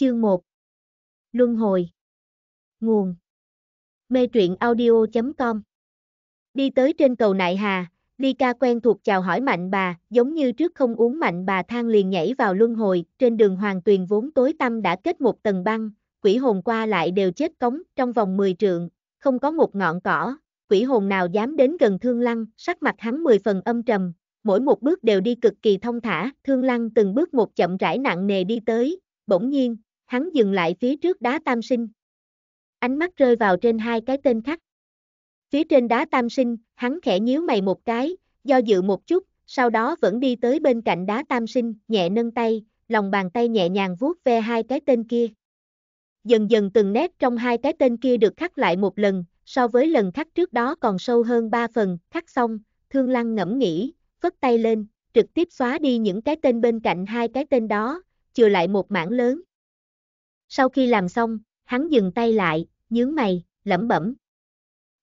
Chương 1 Luân hồi Nguồn Mê truyện audio.com Đi tới trên cầu Nại Hà, Ly ca quen thuộc chào hỏi mạnh bà, giống như trước không uống mạnh bà thang liền nhảy vào luân hồi, trên đường hoàng tuyền vốn tối tăm đã kết một tầng băng, quỷ hồn qua lại đều chết cống, trong vòng 10 trượng, không có một ngọn cỏ, quỷ hồn nào dám đến gần thương lăng, sắc mặt hắn 10 phần âm trầm, mỗi một bước đều đi cực kỳ thông thả, thương lăng từng bước một chậm rãi nặng nề đi tới, bỗng nhiên, hắn dừng lại phía trước đá tam sinh. Ánh mắt rơi vào trên hai cái tên khắc. Phía trên đá tam sinh, hắn khẽ nhíu mày một cái, do dự một chút, sau đó vẫn đi tới bên cạnh đá tam sinh, nhẹ nâng tay, lòng bàn tay nhẹ nhàng vuốt ve hai cái tên kia. Dần dần từng nét trong hai cái tên kia được khắc lại một lần, so với lần khắc trước đó còn sâu hơn ba phần, khắc xong, thương lăng ngẫm nghĩ, vất tay lên, trực tiếp xóa đi những cái tên bên cạnh hai cái tên đó, chừa lại một mảng lớn. Sau khi làm xong, hắn dừng tay lại, nhướng mày, lẩm bẩm.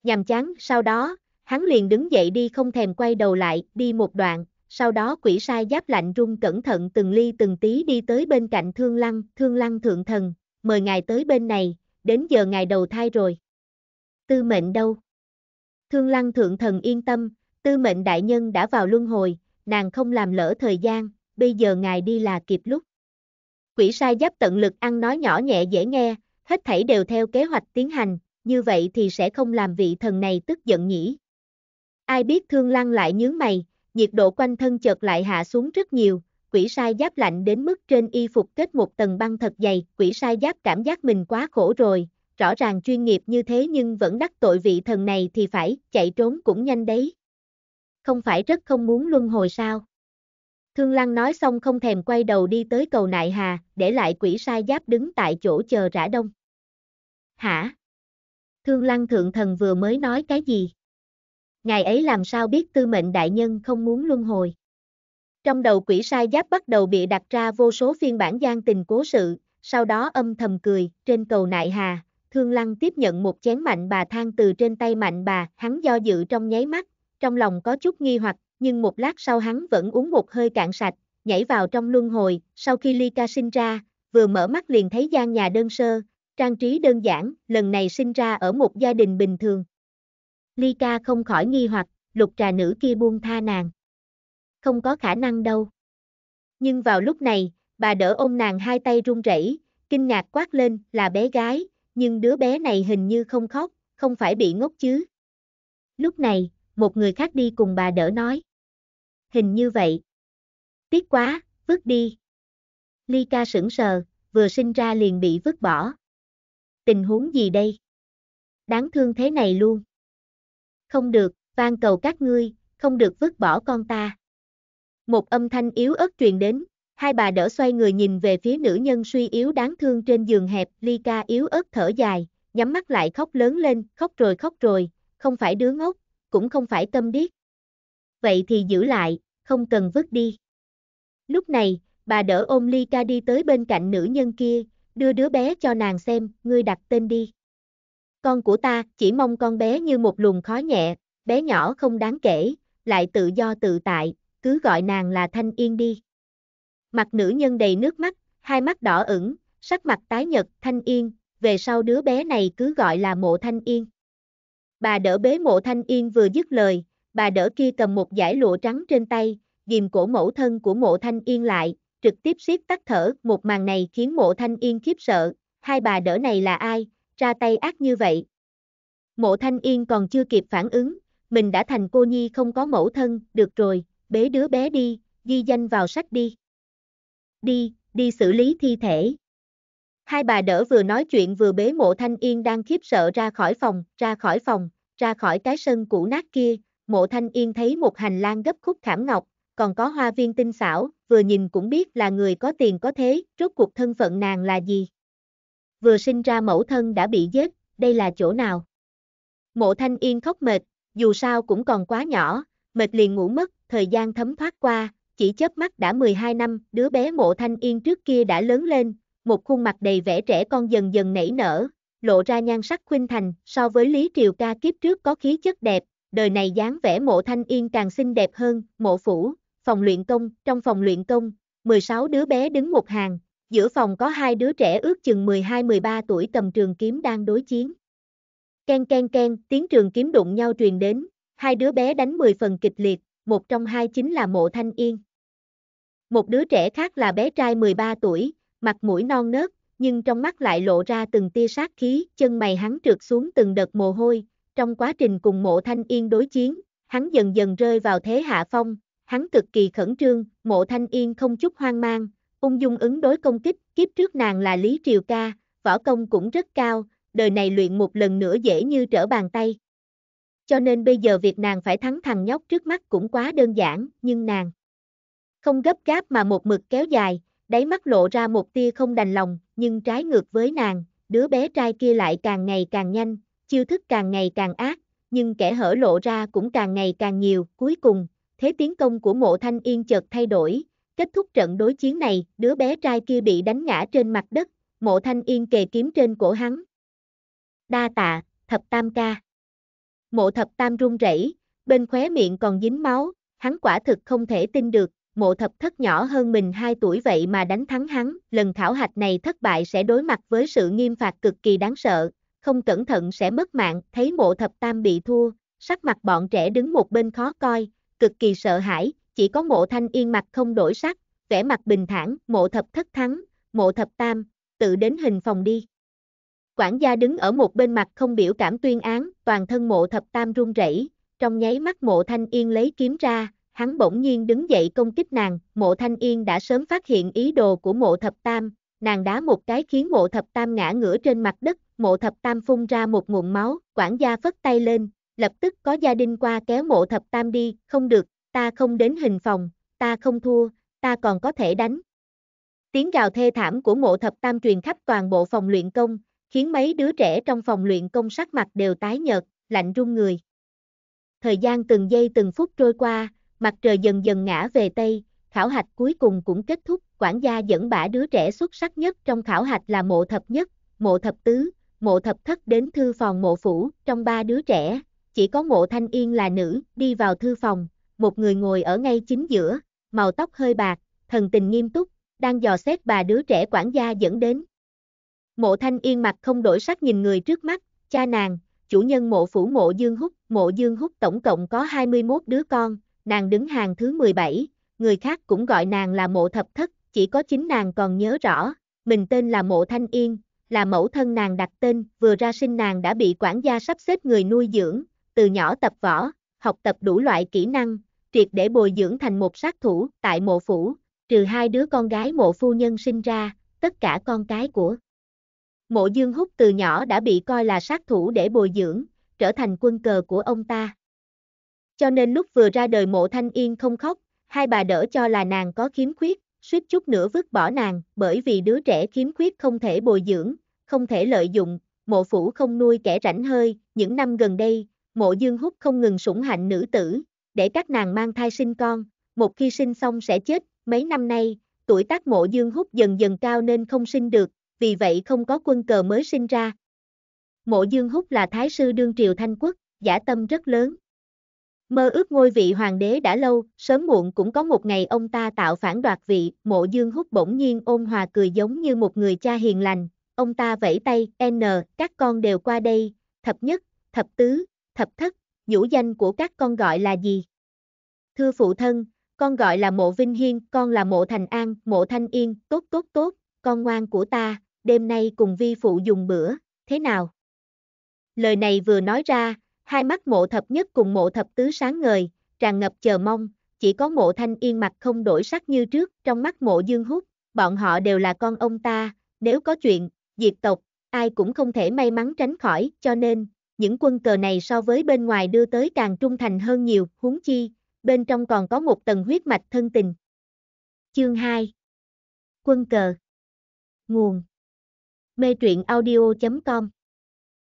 Nhàm chán, sau đó, hắn liền đứng dậy đi không thèm quay đầu lại, đi một đoạn, sau đó quỷ sai giáp lạnh run cẩn thận từng ly từng tí đi tới bên cạnh thương lăng, thương lăng thượng thần, mời ngài tới bên này, đến giờ ngài đầu thai rồi. Tư mệnh đâu? Thương lăng thượng thần yên tâm, tư mệnh đại nhân đã vào luân hồi, nàng không làm lỡ thời gian, bây giờ ngài đi là kịp lúc. Quỷ sai giáp tận lực ăn nói nhỏ nhẹ dễ nghe, hết thảy đều theo kế hoạch tiến hành, như vậy thì sẽ không làm vị thần này tức giận nhỉ. Ai biết thương lăng lại nhướng mày, nhiệt độ quanh thân chợt lại hạ xuống rất nhiều, quỷ sai giáp lạnh đến mức trên y phục kết một tầng băng thật dày, quỷ sai giáp cảm giác mình quá khổ rồi, rõ ràng chuyên nghiệp như thế nhưng vẫn đắc tội vị thần này thì phải, chạy trốn cũng nhanh đấy. Không phải rất không muốn luân hồi sao? Thương Lan nói xong không thèm quay đầu đi tới cầu nại hà, để lại quỷ sai giáp đứng tại chỗ chờ rã đông. Hả? Thương Lan Thượng Thần vừa mới nói cái gì? Ngài ấy làm sao biết tư mệnh đại nhân không muốn luân hồi? Trong đầu quỷ sai giáp bắt đầu bị đặt ra vô số phiên bản gian tình cố sự, sau đó âm thầm cười, trên cầu nại hà, Thương Lan tiếp nhận một chén mạnh bà thang từ trên tay mạnh bà, hắn do dự trong nháy mắt, trong lòng có chút nghi hoặc nhưng một lát sau hắn vẫn uống một hơi cạn sạch, nhảy vào trong luân hồi, sau khi ly ca sinh ra, vừa mở mắt liền thấy gian nhà đơn sơ, trang trí đơn giản, lần này sinh ra ở một gia đình bình thường. Ly ca không khỏi nghi hoặc, lục trà nữ kia buông tha nàng. Không có khả năng đâu. Nhưng vào lúc này, bà đỡ ôm nàng hai tay run rẩy, kinh ngạc quát lên là bé gái, nhưng đứa bé này hình như không khóc, không phải bị ngốc chứ. Lúc này, một người khác đi cùng bà đỡ nói. Hình như vậy. Tiếc quá, vứt đi. Ly ca sững sờ, vừa sinh ra liền bị vứt bỏ. Tình huống gì đây? Đáng thương thế này luôn. Không được, van cầu các ngươi, không được vứt bỏ con ta. Một âm thanh yếu ớt truyền đến, hai bà đỡ xoay người nhìn về phía nữ nhân suy yếu đáng thương trên giường hẹp, Ly ca yếu ớt thở dài, nhắm mắt lại khóc lớn lên, khóc rồi khóc rồi, không phải đứa ngốc, cũng không phải tâm điếc. Vậy thì giữ lại, không cần vứt đi. Lúc này, bà đỡ ôm ly ca đi tới bên cạnh nữ nhân kia, đưa đứa bé cho nàng xem, ngươi đặt tên đi. Con của ta chỉ mong con bé như một luồng khói nhẹ, bé nhỏ không đáng kể, lại tự do tự tại, cứ gọi nàng là Thanh Yên đi. Mặt nữ nhân đầy nước mắt, hai mắt đỏ ửng, sắc mặt tái nhật, Thanh Yên, về sau đứa bé này cứ gọi là mộ Thanh Yên. Bà đỡ bế mộ thanh yên vừa dứt lời, bà đỡ kia cầm một giải lụa trắng trên tay, ghim cổ mẫu thân của mộ thanh yên lại, trực tiếp siết tắt thở, một màn này khiến mộ thanh yên khiếp sợ, hai bà đỡ này là ai, ra tay ác như vậy. Mộ thanh yên còn chưa kịp phản ứng, mình đã thành cô nhi không có mẫu thân, được rồi, bế đứa bé đi, ghi danh vào sách đi. Đi, đi xử lý thi thể. Hai bà đỡ vừa nói chuyện vừa bế mộ thanh yên đang khiếp sợ ra khỏi phòng, ra khỏi phòng, ra khỏi cái sân cũ nát kia, mộ thanh yên thấy một hành lang gấp khúc khảm ngọc, còn có hoa viên tinh xảo, vừa nhìn cũng biết là người có tiền có thế, rốt cuộc thân phận nàng là gì. Vừa sinh ra mẫu thân đã bị giết, đây là chỗ nào? Mộ thanh yên khóc mệt, dù sao cũng còn quá nhỏ, mệt liền ngủ mất, thời gian thấm thoát qua, chỉ chớp mắt đã 12 năm, đứa bé mộ thanh yên trước kia đã lớn lên, một khuôn mặt đầy vẻ trẻ con dần dần nảy nở, lộ ra nhan sắc khuynh thành, so với Lý Triều ca kiếp trước có khí chất đẹp, đời này dáng vẻ mộ thanh yên càng xinh đẹp hơn, mộ phủ, phòng luyện công, trong phòng luyện công, 16 đứa bé đứng một hàng, giữa phòng có hai đứa trẻ ước chừng 12-13 tuổi cầm trường kiếm đang đối chiến. Ken ken ken, tiếng trường kiếm đụng nhau truyền đến, hai đứa bé đánh 10 phần kịch liệt, một trong hai chính là mộ thanh yên. Một đứa trẻ khác là bé trai 13 tuổi, mặt mũi non nớt, nhưng trong mắt lại lộ ra từng tia sát khí, chân mày hắn trượt xuống từng đợt mồ hôi, trong quá trình cùng mộ thanh yên đối chiến, hắn dần dần rơi vào thế hạ phong, hắn cực kỳ khẩn trương, mộ thanh yên không chút hoang mang, ung dung ứng đối công kích, kiếp trước nàng là Lý Triều Ca, võ công cũng rất cao, đời này luyện một lần nữa dễ như trở bàn tay. Cho nên bây giờ việc nàng phải thắng thằng nhóc trước mắt cũng quá đơn giản, nhưng nàng không gấp gáp mà một mực kéo dài, đáy mắt lộ ra một tia không đành lòng, nhưng trái ngược với nàng, đứa bé trai kia lại càng ngày càng nhanh, chiêu thức càng ngày càng ác, nhưng kẻ hở lộ ra cũng càng ngày càng nhiều, cuối cùng, thế tiến công của mộ thanh yên chợt thay đổi, kết thúc trận đối chiến này, đứa bé trai kia bị đánh ngã trên mặt đất, mộ thanh yên kề kiếm trên cổ hắn. Đa tạ, thập tam ca. Mộ thập tam run rẩy, bên khóe miệng còn dính máu, hắn quả thực không thể tin được, mộ thập thất nhỏ hơn mình 2 tuổi vậy mà đánh thắng hắn, lần khảo hạch này thất bại sẽ đối mặt với sự nghiêm phạt cực kỳ đáng sợ, không cẩn thận sẽ mất mạng, thấy mộ thập tam bị thua, sắc mặt bọn trẻ đứng một bên khó coi, cực kỳ sợ hãi, chỉ có mộ thanh yên mặt không đổi sắc, vẻ mặt bình thản, mộ thập thất thắng, mộ thập tam, tự đến hình phòng đi. Quản gia đứng ở một bên mặt không biểu cảm tuyên án, toàn thân mộ thập tam run rẩy, trong nháy mắt mộ thanh yên lấy kiếm ra, hắn bỗng nhiên đứng dậy công kích nàng, mộ thanh yên đã sớm phát hiện ý đồ của mộ thập tam, nàng đá một cái khiến mộ thập tam ngã ngửa trên mặt đất, mộ thập tam phun ra một nguồn máu, quản gia phất tay lên, lập tức có gia đình qua kéo mộ thập tam đi, không được, ta không đến hình phòng, ta không thua, ta còn có thể đánh. Tiếng gào thê thảm của mộ thập tam truyền khắp toàn bộ phòng luyện công, khiến mấy đứa trẻ trong phòng luyện công sắc mặt đều tái nhợt, lạnh run người. Thời gian từng giây từng phút trôi qua, mặt trời dần dần ngã về Tây, khảo hạch cuối cùng cũng kết thúc, quản gia dẫn bả đứa trẻ xuất sắc nhất trong khảo hạch là mộ thập nhất, mộ thập tứ, mộ thập thất đến thư phòng mộ phủ, trong ba đứa trẻ, chỉ có mộ thanh yên là nữ, đi vào thư phòng, một người ngồi ở ngay chính giữa, màu tóc hơi bạc, thần tình nghiêm túc, đang dò xét bà đứa trẻ quản gia dẫn đến. Mộ thanh yên mặt không đổi sắc nhìn người trước mắt, cha nàng, chủ nhân mộ phủ mộ dương húc, mộ dương húc tổng cộng có 21 đứa con, nàng đứng hàng thứ 17, người khác cũng gọi nàng là mộ thập thất, chỉ có chính nàng còn nhớ rõ, mình tên là mộ thanh yên, là mẫu thân nàng đặt tên, vừa ra sinh nàng đã bị quản gia sắp xếp người nuôi dưỡng, từ nhỏ tập võ, học tập đủ loại kỹ năng, triệt để bồi dưỡng thành một sát thủ tại mộ phủ, trừ hai đứa con gái mộ phu nhân sinh ra, tất cả con cái của. Mộ Dương Húc từ nhỏ đã bị coi là sát thủ để bồi dưỡng, trở thành quân cờ của ông ta. Cho nên lúc vừa ra đời mộ thanh yên không khóc, hai bà đỡ cho là nàng có khiếm khuyết, suýt chút nữa vứt bỏ nàng, bởi vì đứa trẻ khiếm khuyết không thể bồi dưỡng, không thể lợi dụng, mộ phủ không nuôi kẻ rảnh hơi, những năm gần đây, mộ dương hút không ngừng sủng hạnh nữ tử, để các nàng mang thai sinh con, một khi sinh xong sẽ chết, mấy năm nay, tuổi tác mộ dương hút dần dần cao nên không sinh được, vì vậy không có quân cờ mới sinh ra. Mộ dương hút là thái sư đương triều Thanh Quốc, giả tâm rất lớn, Mơ ước ngôi vị hoàng đế đã lâu, sớm muộn cũng có một ngày ông ta tạo phản đoạt vị, mộ dương hút bỗng nhiên ôn hòa cười giống như một người cha hiền lành, ông ta vẫy tay, n, các con đều qua đây, thập nhất, thập tứ, thập thất, nhũ danh của các con gọi là gì? Thưa phụ thân, con gọi là mộ Vinh Hiên, con là mộ Thành An, mộ Thanh Yên, tốt tốt tốt, con ngoan của ta, đêm nay cùng vi phụ dùng bữa, thế nào? Lời này vừa nói ra, Hai mắt mộ thập nhất cùng mộ thập tứ sáng ngời, tràn ngập chờ mong, chỉ có mộ thanh yên mặt không đổi sắc như trước, trong mắt mộ dương hút, bọn họ đều là con ông ta, nếu có chuyện, diệt tộc, ai cũng không thể may mắn tránh khỏi, cho nên, những quân cờ này so với bên ngoài đưa tới càng trung thành hơn nhiều, huống chi, bên trong còn có một tầng huyết mạch thân tình. Chương 2 Quân cờ Nguồn Mê truyện audio.com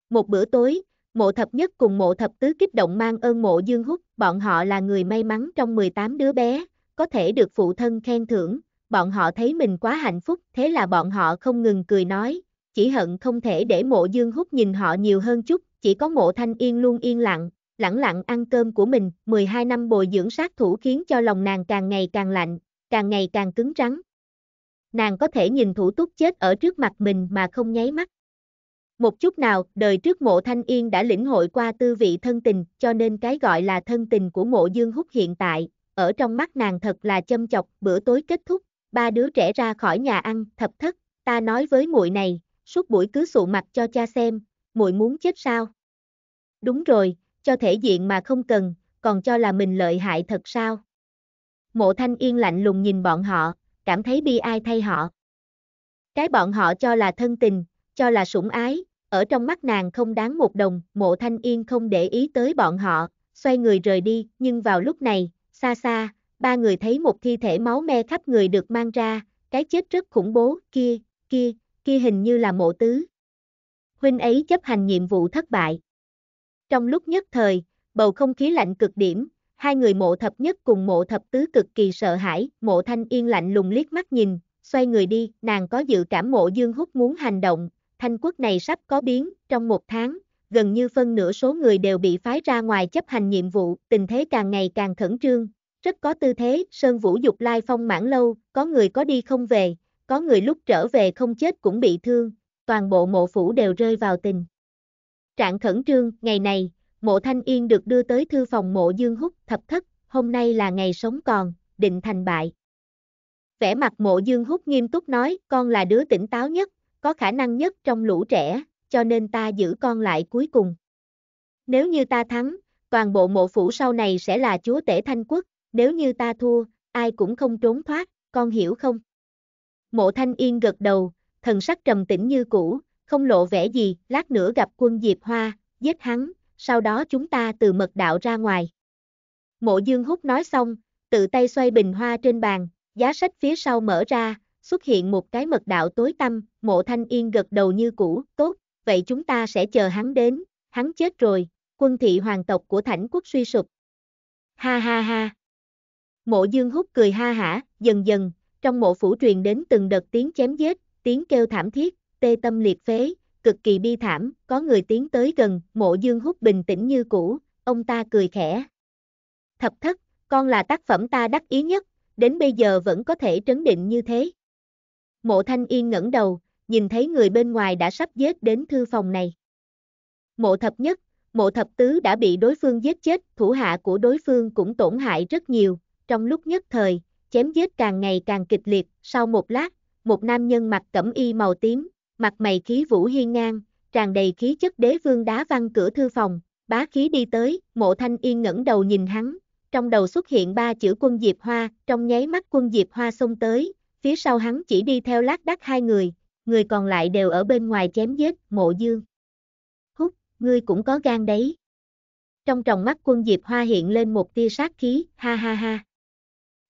Một bữa tối, mộ thập nhất cùng mộ thập tứ kích động mang ơn mộ dương húc, bọn họ là người may mắn trong 18 đứa bé, có thể được phụ thân khen thưởng, bọn họ thấy mình quá hạnh phúc, thế là bọn họ không ngừng cười nói, chỉ hận không thể để mộ dương húc nhìn họ nhiều hơn chút, chỉ có mộ thanh yên luôn yên lặng, lẳng lặng ăn cơm của mình, 12 năm bồi dưỡng sát thủ khiến cho lòng nàng càng ngày càng lạnh, càng ngày càng cứng rắn. Nàng có thể nhìn thủ túc chết ở trước mặt mình mà không nháy mắt. Một chút nào, đời trước mộ thanh yên đã lĩnh hội qua tư vị thân tình, cho nên cái gọi là thân tình của mộ dương hút hiện tại, ở trong mắt nàng thật là châm chọc, bữa tối kết thúc, ba đứa trẻ ra khỏi nhà ăn, thập thất, ta nói với muội này, suốt buổi cứ sụ mặt cho cha xem, muội muốn chết sao? Đúng rồi, cho thể diện mà không cần, còn cho là mình lợi hại thật sao? Mộ thanh yên lạnh lùng nhìn bọn họ, cảm thấy bi ai thay họ. Cái bọn họ cho là thân tình, cho là sủng ái, ở trong mắt nàng không đáng một đồng, mộ thanh yên không để ý tới bọn họ, xoay người rời đi, nhưng vào lúc này, xa xa, ba người thấy một thi thể máu me khắp người được mang ra, cái chết rất khủng bố, kia, kia, kia hình như là mộ tứ. Huynh ấy chấp hành nhiệm vụ thất bại. Trong lúc nhất thời, bầu không khí lạnh cực điểm, hai người mộ thập nhất cùng mộ thập tứ cực kỳ sợ hãi, mộ thanh yên lạnh lùng liếc mắt nhìn, xoay người đi, nàng có dự cảm mộ dương hút muốn hành động, Thanh quốc này sắp có biến, trong một tháng, gần như phân nửa số người đều bị phái ra ngoài chấp hành nhiệm vụ, tình thế càng ngày càng khẩn trương. Rất có tư thế, Sơn Vũ Dục Lai phong mãn lâu, có người có đi không về, có người lúc trở về không chết cũng bị thương, toàn bộ mộ phủ đều rơi vào tình. Trạng khẩn trương, ngày này, mộ thanh yên được đưa tới thư phòng mộ dương húc thập thất, hôm nay là ngày sống còn, định thành bại. Vẻ mặt mộ dương húc nghiêm túc nói, con là đứa tỉnh táo nhất, có khả năng nhất trong lũ trẻ, cho nên ta giữ con lại cuối cùng. Nếu như ta thắng, toàn bộ mộ phủ sau này sẽ là chúa tể thanh quốc, nếu như ta thua, ai cũng không trốn thoát, con hiểu không? Mộ thanh yên gật đầu, thần sắc trầm tĩnh như cũ, không lộ vẻ gì, lát nữa gặp quân Diệp Hoa, giết hắn, sau đó chúng ta từ mật đạo ra ngoài. Mộ dương hút nói xong, tự tay xoay bình hoa trên bàn, giá sách phía sau mở ra, xuất hiện một cái mật đạo tối tăm, mộ thanh yên gật đầu như cũ, tốt, vậy chúng ta sẽ chờ hắn đến, hắn chết rồi, quân thị hoàng tộc của thảnh quốc suy sụp. Ha ha ha. Mộ dương hút cười ha hả, dần dần, trong mộ phủ truyền đến từng đợt tiếng chém giết, tiếng kêu thảm thiết, tê tâm liệt phế, cực kỳ bi thảm, có người tiến tới gần, mộ dương hút bình tĩnh như cũ, ông ta cười khẽ. Thập thất, con là tác phẩm ta đắc ý nhất, đến bây giờ vẫn có thể trấn định như thế. Mộ Thanh Yên ngẩng đầu, nhìn thấy người bên ngoài đã sắp giết đến thư phòng này. Mộ thập nhất, mộ thập tứ đã bị đối phương giết chết, thủ hạ của đối phương cũng tổn hại rất nhiều, trong lúc nhất thời, chém giết càng ngày càng kịch liệt, sau một lát, một nam nhân mặc cẩm y màu tím, mặt mày khí vũ hiên ngang, tràn đầy khí chất đế vương đá văn cửa thư phòng, bá khí đi tới, mộ thanh yên ngẩng đầu nhìn hắn, trong đầu xuất hiện ba chữ quân diệp hoa, trong nháy mắt quân diệp hoa xông tới, Phía sau hắn chỉ đi theo lác đác hai người, người còn lại đều ở bên ngoài chém giết mộ dương. Hút, ngươi cũng có gan đấy. Trong tròng mắt quân Diệp Hoa hiện lên một tia sát khí, ha ha ha.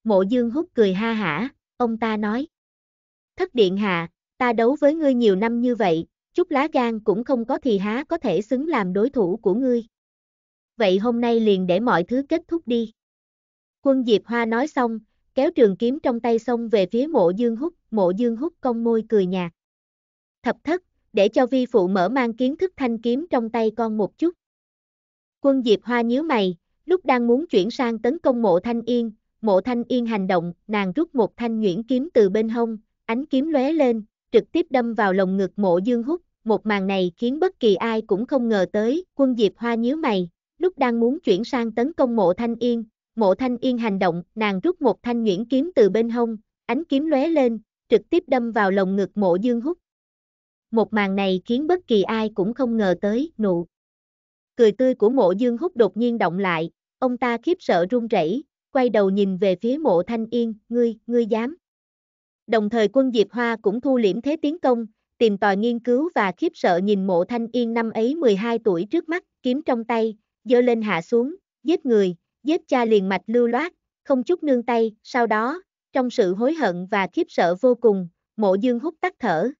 Mộ dương hút cười ha hả, ông ta nói. Thất điện hạ, ta đấu với ngươi nhiều năm như vậy, chút lá gan cũng không có thì há có thể xứng làm đối thủ của ngươi. Vậy hôm nay liền để mọi thứ kết thúc đi. Quân Diệp Hoa nói xong, kéo trường kiếm trong tay xông về phía mộ dương hút, mộ dương hút cong môi cười nhạt. Thập thất, để cho vi phụ mở mang kiến thức thanh kiếm trong tay con một chút. Quân Diệp Hoa nhíu mày, lúc đang muốn chuyển sang tấn công mộ thanh yên, mộ thanh yên hành động, nàng rút một thanh nhuyễn kiếm từ bên hông, ánh kiếm lóe lên, trực tiếp đâm vào lồng ngực mộ dương hút, một màn này khiến bất kỳ ai cũng không ngờ tới, quân Diệp Hoa nhíu mày, lúc đang muốn chuyển sang tấn công mộ thanh yên, Mộ thanh yên hành động, nàng rút một thanh nhuyễn kiếm từ bên hông, ánh kiếm lóe lên, trực tiếp đâm vào lồng ngực mộ dương Húc. Một màn này khiến bất kỳ ai cũng không ngờ tới, nụ. Cười tươi của mộ dương Húc đột nhiên động lại, ông ta khiếp sợ run rẩy, quay đầu nhìn về phía mộ thanh yên, ngươi, ngươi dám. Đồng thời quân Diệp Hoa cũng thu liễm thế tiến công, tìm tòi nghiên cứu và khiếp sợ nhìn mộ thanh yên năm ấy 12 tuổi trước mắt, kiếm trong tay, giơ lên hạ xuống, giết người, Giết cha liền mạch lưu loát, không chút nương tay, sau đó, trong sự hối hận và khiếp sợ vô cùng, mộ dương hút tắt thở.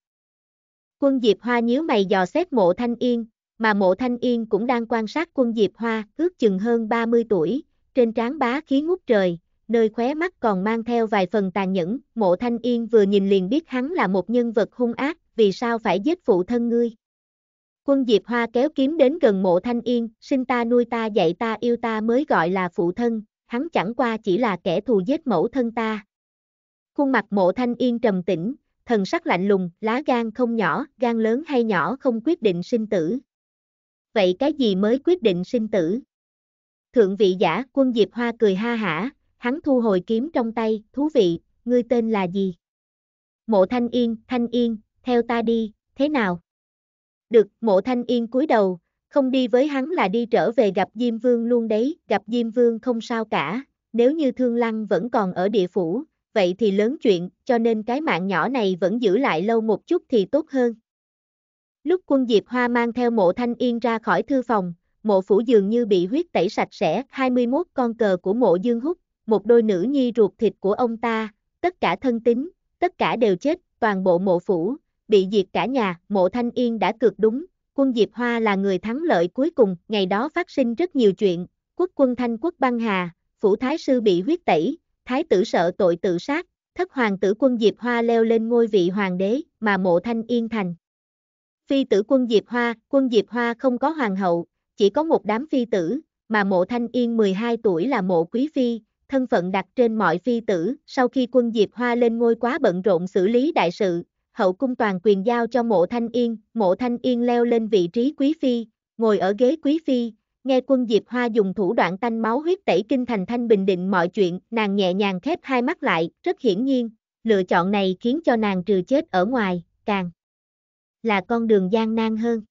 Quân Diệp Hoa nhíu mày dò xét mộ thanh yên, mà mộ thanh yên cũng đang quan sát quân Diệp Hoa, ước chừng hơn 30 tuổi, trên trán bá khí ngút trời, nơi khóe mắt còn mang theo vài phần tàn nhẫn, mộ thanh yên vừa nhìn liền biết hắn là một nhân vật hung ác, vì sao phải giết phụ thân ngươi. Quân Diệp Hoa kéo kiếm đến gần mộ thanh yên, sinh ta nuôi ta dạy ta yêu ta mới gọi là phụ thân, hắn chẳng qua chỉ là kẻ thù giết mẫu thân ta. Khuôn mặt mộ thanh yên trầm tĩnh, thần sắc lạnh lùng, lá gan không nhỏ, gan lớn hay nhỏ không quyết định sinh tử. Vậy cái gì mới quyết định sinh tử? Thượng vị giả quân Diệp Hoa cười ha hả, hắn thu hồi kiếm trong tay, thú vị, ngươi tên là gì? Mộ thanh yên, thanh yên, theo ta đi, thế nào? Được, mộ thanh yên cúi đầu, không đi với hắn là đi trở về gặp Diêm Vương luôn đấy, gặp Diêm Vương không sao cả, nếu như Thương Lăng vẫn còn ở địa phủ, vậy thì lớn chuyện, cho nên cái mạng nhỏ này vẫn giữ lại lâu một chút thì tốt hơn. Lúc quân Diệp Hoa mang theo mộ thanh yên ra khỏi thư phòng, mộ phủ dường như bị huyết tẩy sạch sẽ, 21 con cờ của mộ dương hút, một đôi nữ nhi ruột thịt của ông ta, tất cả thân tính, tất cả đều chết, toàn bộ mộ phủ, bị diệt cả nhà, mộ thanh yên đã cược đúng, quân Diệp Hoa là người thắng lợi cuối cùng, ngày đó phát sinh rất nhiều chuyện, quốc quân Thanh quốc băng hà, phủ thái sư bị huyết tẩy, thái tử sợ tội tự sát, thất hoàng tử quân Diệp Hoa leo lên ngôi vị hoàng đế, mà mộ thanh yên thành. Phi tử quân Diệp Hoa, quân Diệp Hoa không có hoàng hậu, chỉ có một đám phi tử, mà mộ thanh yên 12 tuổi là mộ quý phi, thân phận đặt trên mọi phi tử, sau khi quân Diệp Hoa lên ngôi quá bận rộn xử lý đại sự, hậu cung toàn quyền giao cho mộ thanh yên, mộ thanh yên leo lên vị trí quý phi, ngồi ở ghế quý phi, nghe quân Diệp Hoa dùng thủ đoạn tanh máu huyết tẩy kinh thành thanh bình định mọi chuyện, nàng nhẹ nhàng khép hai mắt lại, rất hiển nhiên, lựa chọn này khiến cho nàng trừ chết ở ngoài, càng là con đường gian nan hơn.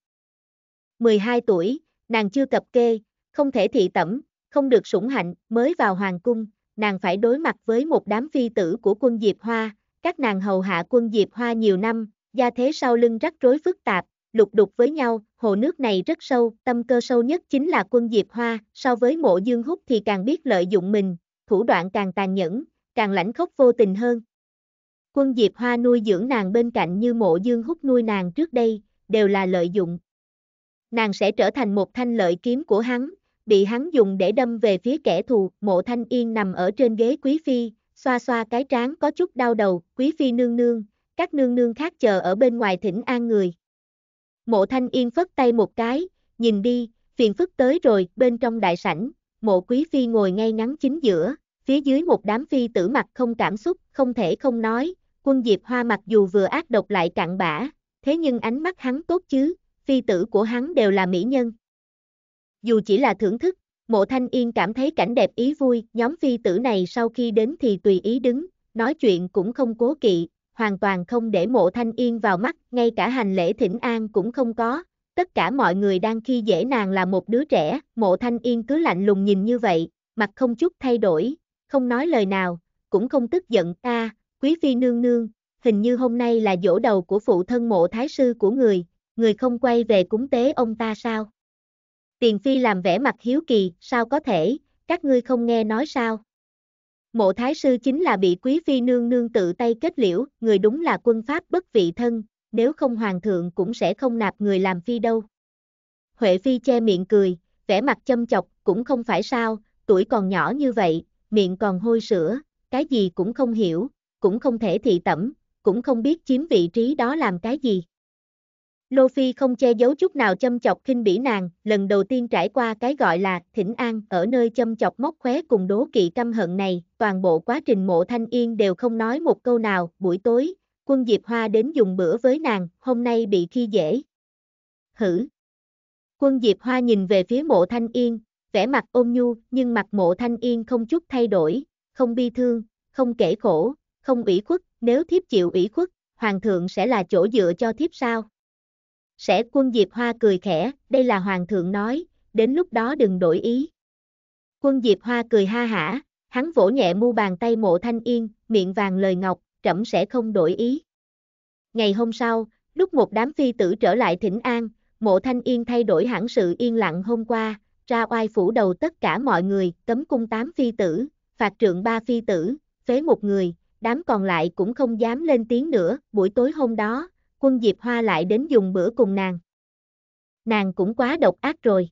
12 tuổi, nàng chưa cập kê, không thể thị tẩm, không được sủng hạnh, mới vào hoàng cung, nàng phải đối mặt với một đám phi tử của quân Diệp Hoa, các nàng hầu hạ quân Diệp Hoa nhiều năm, gia thế sau lưng rắc rối phức tạp, lục đục với nhau, hồ nước này rất sâu, tâm cơ sâu nhất chính là quân Diệp Hoa, so với mộ dương húc thì càng biết lợi dụng mình, thủ đoạn càng tàn nhẫn, càng lãnh khốc vô tình hơn. Quân Diệp Hoa nuôi dưỡng nàng bên cạnh như mộ dương húc nuôi nàng trước đây, đều là lợi dụng. Nàng sẽ trở thành một thanh lợi kiếm của hắn, bị hắn dùng để đâm về phía kẻ thù, mộ thanh yên nằm ở trên ghế quý phi, xoa xoa cái trán có chút đau đầu, quý phi nương nương, các nương nương khác chờ ở bên ngoài thỉnh an người. Mộ thanh yên phất tay một cái, nhìn đi, phiền phức tới rồi, bên trong đại sảnh, mộ quý phi ngồi ngay ngắn chính giữa, phía dưới một đám phi tử mặt không cảm xúc, không thể không nói, quân diệp hoa mặc dù vừa ác độc lại cặn bã, thế nhưng ánh mắt hắn tốt chứ, phi tử của hắn đều là mỹ nhân. Dù chỉ là thưởng thức, Mộ Thanh Yên cảm thấy cảnh đẹp ý vui, nhóm phi tử này sau khi đến thì tùy ý đứng, nói chuyện cũng không cố kỵ, hoàn toàn không để mộ Thanh Yên vào mắt, ngay cả hành lễ thỉnh an cũng không có. Tất cả mọi người đang khi dễ nàng là một đứa trẻ, mộ Thanh Yên cứ lạnh lùng nhìn như vậy, mặt không chút thay đổi, không nói lời nào, cũng không tức giận, ta, quý phi nương nương, hình như hôm nay là dỗ đầu của phụ thân mộ thái sư của người, người không quay về cúng tế ông ta sao? Tiền Phi làm vẻ mặt hiếu kỳ, sao có thể, các ngươi không nghe nói sao? Mộ Thái Sư chính là bị Quý Phi nương nương tự tay kết liễu, người đúng là quân pháp bất vị thân, nếu không Hoàng thượng cũng sẽ không nạp người làm Phi đâu. Huệ Phi che miệng cười, vẻ mặt châm chọc, cũng không phải sao, tuổi còn nhỏ như vậy, miệng còn hôi sữa, cái gì cũng không hiểu, cũng không thể thị tẩm, cũng không biết chiếm vị trí đó làm cái gì. Lô Phi không che giấu chút nào châm chọc khinh bỉ nàng, lần đầu tiên trải qua cái gọi là thỉnh an ở nơi châm chọc móc khóe cùng đố kỵ căm hận này, toàn bộ quá trình mộ thanh yên đều không nói một câu nào, buổi tối, quân Diệp Hoa đến dùng bữa với nàng, hôm nay bị khi dễ. Hử! Quân Diệp Hoa nhìn về phía mộ thanh yên, vẻ mặt ôm nhu, nhưng mặt mộ thanh yên không chút thay đổi, không bi thương, không kể khổ, không ủy khuất, nếu thiếp chịu ủy khuất, hoàng thượng sẽ là chỗ dựa cho thiếp sao? Sẽ quân Diệp Hoa cười khẽ, đây là hoàng thượng nói, đến lúc đó đừng đổi ý. Quân Diệp Hoa cười ha hả, hắn vỗ nhẹ mu bàn tay mộ thanh yên, miệng vàng lời ngọc, trẫm sẽ không đổi ý. Ngày hôm sau, lúc một đám phi tử trở lại thỉnh an, mộ thanh yên thay đổi hẳn sự yên lặng hôm qua, ra oai phủ đầu tất cả mọi người, cấm cung tám phi tử, phạt trượng ba phi tử, phế một người, đám còn lại cũng không dám lên tiếng nữa, buổi tối hôm đó, quân Diệp Hoa lại đến dùng bữa cùng nàng. Nàng cũng quá độc ác rồi.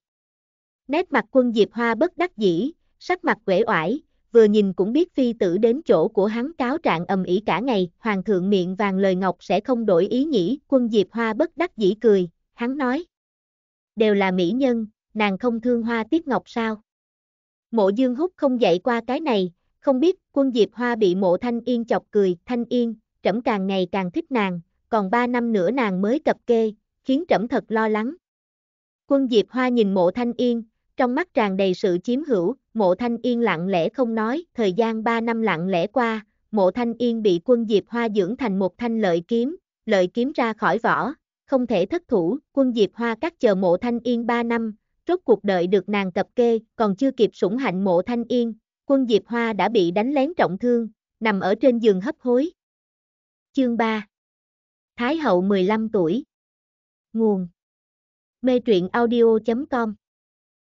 Nét mặt quân Diệp Hoa bất đắc dĩ, sắc mặt quể oải, vừa nhìn cũng biết phi tử đến chỗ của hắn cáo trạng ầm ĩ cả ngày, hoàng thượng miệng vàng lời ngọc sẽ không đổi ý nhỉ, quân Diệp Hoa bất đắc dĩ cười, hắn nói. Đều là mỹ nhân, nàng không thương hoa tiết ngọc sao? Mộ dương hút không dậy qua cái này, không biết quân Diệp Hoa bị mộ thanh yên chọc cười, thanh yên, trẫm càng ngày càng thích nàng, còn 3 năm nữa nàng mới cập kê, khiến trẫm thật lo lắng. Quân Diệp Hoa nhìn mộ thanh yên, trong mắt tràn đầy sự chiếm hữu, mộ thanh yên lặng lẽ không nói, thời gian 3 năm lặng lẽ qua, mộ thanh yên bị quân Diệp Hoa dưỡng thành một thanh lợi kiếm, lợi kiếm ra khỏi vỏ, không thể thất thủ, quân Diệp Hoa cắt chờ mộ thanh yên 3 năm, rốt cuộc đợi được nàng cập kê, còn chưa kịp sủng hạnh mộ thanh yên, quân Diệp Hoa đã bị đánh lén trọng thương, nằm ở trên giường hấp hối. Chương 3 Thái hậu 15 tuổi. Nguồn Mê truyện audio.com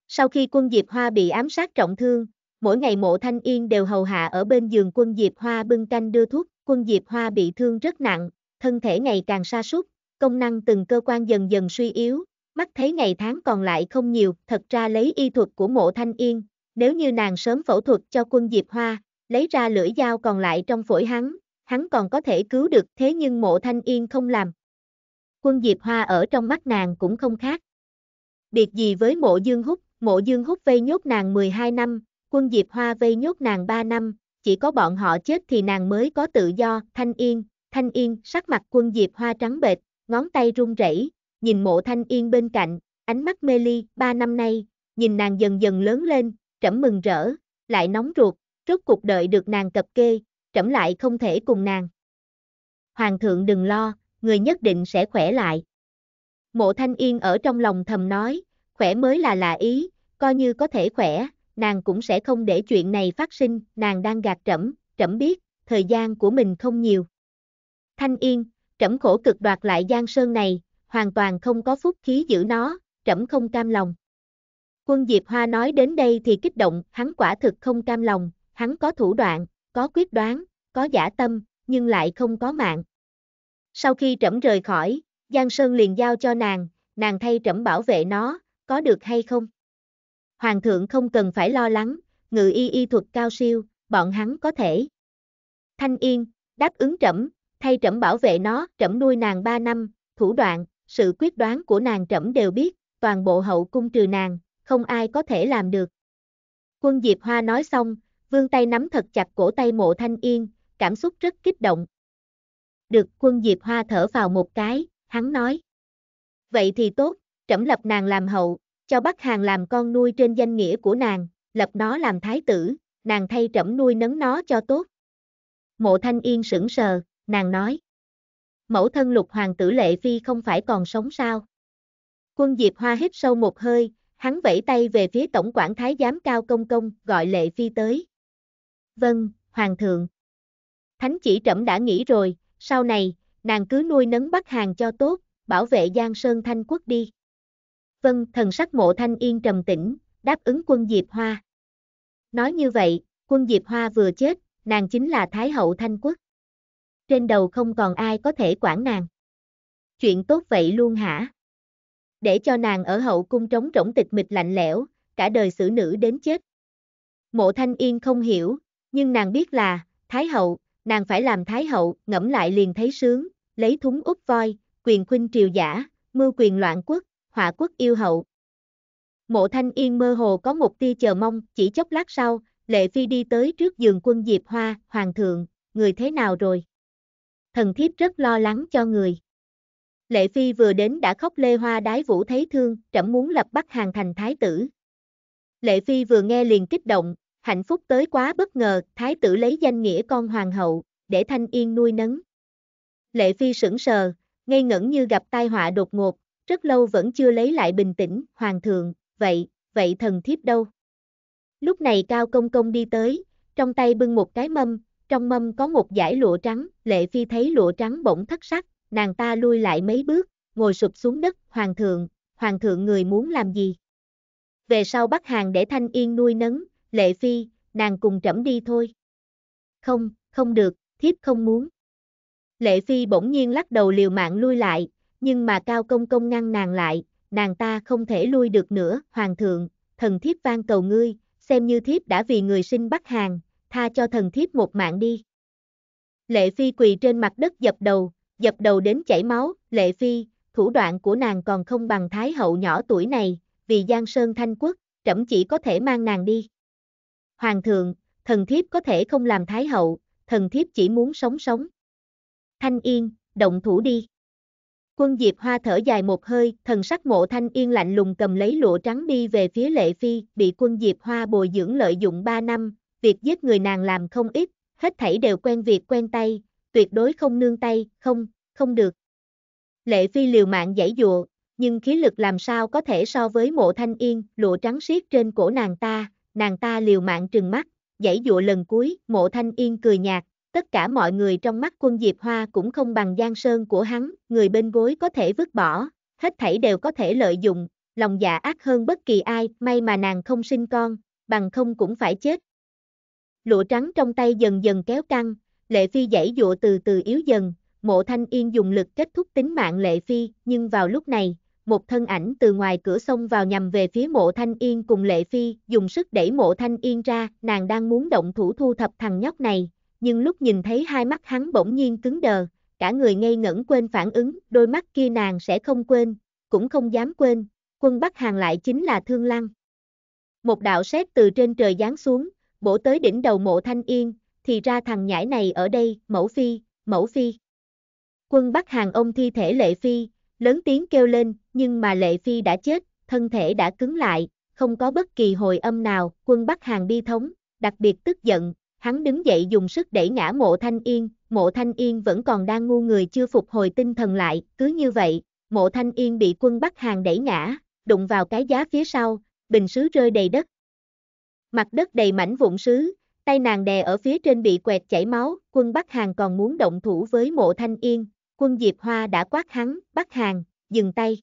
Sau khi quân Diệp Hoa bị ám sát trọng thương, mỗi ngày mộ thanh yên đều hầu hạ ở bên giường quân Diệp Hoa bưng canh đưa thuốc, quân Diệp Hoa bị thương rất nặng, thân thể ngày càng sa sút công năng từng cơ quan dần dần suy yếu, mắt thấy ngày tháng còn lại không nhiều, thật ra lấy y thuật của mộ thanh yên, nếu như nàng sớm phẫu thuật cho quân Diệp Hoa, lấy ra lưỡi dao còn lại trong phổi hắn, hắn còn có thể cứu được thế nhưng mộ thanh yên không làm. Quân Diệp Hoa ở trong mắt nàng cũng không khác. Biệt gì với mộ dương hút, mộ dương hút vây nhốt nàng 12 năm, quân Diệp Hoa vây nhốt nàng 3 năm, chỉ có bọn họ chết thì nàng mới có tự do, thanh yên, thanh yên, sắc mặt quân Diệp Hoa trắng bệch, ngón tay run rẩy, nhìn mộ thanh yên bên cạnh, ánh mắt mê ly, 3 năm nay, nhìn nàng dần dần lớn lên, trẫm mừng rỡ, lại nóng ruột, rốt cuộc đợi được nàng cập kê, trẫm lại không thể cùng nàng. Hoàng thượng đừng lo, người nhất định sẽ khỏe lại. Mộ thanh yên ở trong lòng thầm nói, khỏe mới là lạ ý, coi như có thể khỏe, nàng cũng sẽ không để chuyện này phát sinh, nàng đang gạt trẫm, trẫm biết, thời gian của mình không nhiều. Thanh yên, trẫm khổ cực đoạt lại giang sơn này, hoàn toàn không có phúc khí giữ nó, trẫm không cam lòng. Quân Diệp Hoa nói đến đây thì kích động, hắn quả thực không cam lòng, hắn có thủ đoạn, có quyết đoán, có giả tâm, nhưng lại không có mạng. Sau khi trẫm rời khỏi, Giang Sơn liền giao cho nàng, nàng thay trẫm bảo vệ nó, có được hay không? Hoàng thượng không cần phải lo lắng, ngự y y thuật cao siêu, bọn hắn có thể. Thanh Yên, đáp ứng trẫm, thay trẫm bảo vệ nó, trẫm nuôi nàng 3 năm, thủ đoạn, sự quyết đoán của nàng trẫm đều biết, toàn bộ hậu cung trừ nàng, không ai có thể làm được. Quân Diệp Hoa nói xong, Vương tay nắm thật chặt cổ tay mộ thanh yên, cảm xúc rất kích động. Được quân Diệp Hoa thở vào một cái, hắn nói. Vậy thì tốt, trẫm lập nàng làm hậu, cho Bắc Hàng làm con nuôi trên danh nghĩa của nàng, lập nó làm thái tử, nàng thay trẫm nuôi nấng nó cho tốt. Mộ thanh yên sững sờ, nàng nói. Mẫu thân lục hoàng tử lệ phi không phải còn sống sao? Quân Diệp Hoa hít sâu một hơi, hắn vẫy tay về phía tổng quản thái giám cao công công, gọi lệ phi tới vâng, hoàng thượng. Thánh chỉ trẫm đã nghĩ rồi, sau này, nàng cứ nuôi nấng bắt hàng cho tốt, bảo vệ Giang Sơn Thanh Quốc đi. Vâng, thần sắc mộ thanh yên trầm tĩnh, đáp ứng quân Diệp Hoa. Nói như vậy, quân Diệp Hoa vừa chết, nàng chính là Thái hậu Thanh Quốc. Trên đầu không còn ai có thể quản nàng. Chuyện tốt vậy luôn hả? Để cho nàng ở hậu cung trống rỗng tịch mịch lạnh lẽo, cả đời xử nữ đến chết. Mộ thanh yên không hiểu, nhưng nàng biết là, Thái hậu, nàng phải làm Thái hậu, ngẫm lại liền thấy sướng, lấy thúng úp voi, quyền khuynh triều giả, mưu quyền loạn quốc, họa quốc yêu hậu. Mộ thanh yên mơ hồ có một tia chờ mong, chỉ chốc lát sau, lệ phi đi tới trước giường quân Diệp Hoa, hoàng thượng, người thế nào rồi? Thần thiếp rất lo lắng cho người. Lệ phi vừa đến đã khóc lê hoa đái vũ thấy thương, trẫm muốn lập bắt hàng thành thái tử. Lệ phi vừa nghe liền kích động, Hạnh phúc tới quá bất ngờ, thái tử lấy danh nghĩa con hoàng hậu, để thanh yên nuôi nấng. Lệ phi sững sờ, ngây ngẩn như gặp tai họa đột ngột, rất lâu vẫn chưa lấy lại bình tĩnh, hoàng thượng, vậy, vậy thần thiếp đâu? Lúc này cao công công đi tới, trong tay bưng một cái mâm, trong mâm có một dải lụa trắng, lệ phi thấy lụa trắng bỗng thất sắc, nàng ta lui lại mấy bước, ngồi sụp xuống đất, hoàng thượng, hoàng thượng người muốn làm gì? Về sau bắt hàng để thanh yên nuôi nấng, Lệ Phi, nàng cùng trẫm đi thôi. Không, không được, thiếp không muốn. Lệ Phi bỗng nhiên lắc đầu liều mạng lui lại, nhưng mà Cao Công Công ngăn nàng lại, nàng ta không thể lui được nữa, Hoàng thượng, thần thiếp van cầu ngươi, xem như thiếp đã vì người sinh Bắc Hàn, tha cho thần thiếp một mạng đi. Lệ Phi quỳ trên mặt đất dập đầu, dập đầu đến chảy máu, Lệ Phi, thủ đoạn của nàng còn không bằng Thái Hậu nhỏ tuổi này, vì Giang Sơn Thanh Quốc, trẫm chỉ có thể mang nàng đi. Hoàng thượng, thần thiếp có thể không làm thái hậu, thần thiếp chỉ muốn sống sống. Thanh Yên, động thủ đi. Quân Diệp Hoa thở dài một hơi, thần sắc mộ Thanh Yên lạnh lùng cầm lấy lụa trắng đi về phía Lệ Phi, bị quân Diệp Hoa bồi dưỡng lợi dụng 3 năm, việc giết người nàng làm không ít, hết thảy đều quen việc quen tay, tuyệt đối không nương tay, không, không được. Lệ Phi liều mạng giải dụa, nhưng khí lực làm sao có thể so với mộ Thanh Yên, lụa trắng siết trên cổ nàng ta, nàng ta liều mạng trừng mắt, dãy dụa lần cuối, mộ thanh yên cười nhạt, tất cả mọi người trong mắt quân Diệp Hoa cũng không bằng giang sơn của hắn, người bên gối có thể vứt bỏ, hết thảy đều có thể lợi dụng, lòng dạ ác hơn bất kỳ ai, may mà nàng không sinh con, bằng không cũng phải chết. Lụa trắng trong tay dần dần kéo căng, lệ phi dãy dụa từ từ yếu dần, mộ thanh yên dùng lực kết thúc tính mạng lệ phi, nhưng vào lúc này, một thân ảnh từ ngoài cửa sông vào nhằm về phía mộ thanh yên cùng lệ phi, dùng sức đẩy mộ thanh yên ra, nàng đang muốn động thủ thu thập thằng nhóc này, nhưng lúc nhìn thấy hai mắt hắn bỗng nhiên cứng đờ, cả người ngây ngẩn quên phản ứng, đôi mắt kia nàng sẽ không quên, cũng không dám quên, quân bắt Hàng lại chính là Thương Lăng. Một đạo sét từ trên trời giáng xuống, bổ tới đỉnh đầu mộ thanh yên, thì ra thằng nhãi này ở đây, mẫu phi, mẫu phi. Quân bắt Hàng ông thi thể lệ phi, lớn tiếng kêu lên, nhưng mà Lệ Phi đã chết, thân thể đã cứng lại, không có bất kỳ hồi âm nào, quân Bắc Hàng bi thống, đặc biệt tức giận, hắn đứng dậy dùng sức đẩy ngã mộ thanh yên, mộ thanh yên vẫn còn đang ngu người chưa phục hồi tinh thần lại, cứ như vậy, mộ thanh yên bị quân Bắc Hàng đẩy ngã, đụng vào cái giá phía sau, bình sứ rơi đầy đất. Mặt đất đầy mảnh vụn sứ, tay nàng đè ở phía trên bị quẹt chảy máu, quân Bắc Hàng còn muốn động thủ với mộ thanh yên, quân Diệp Hoa đã quát hắn, bắt Hàng, dừng tay.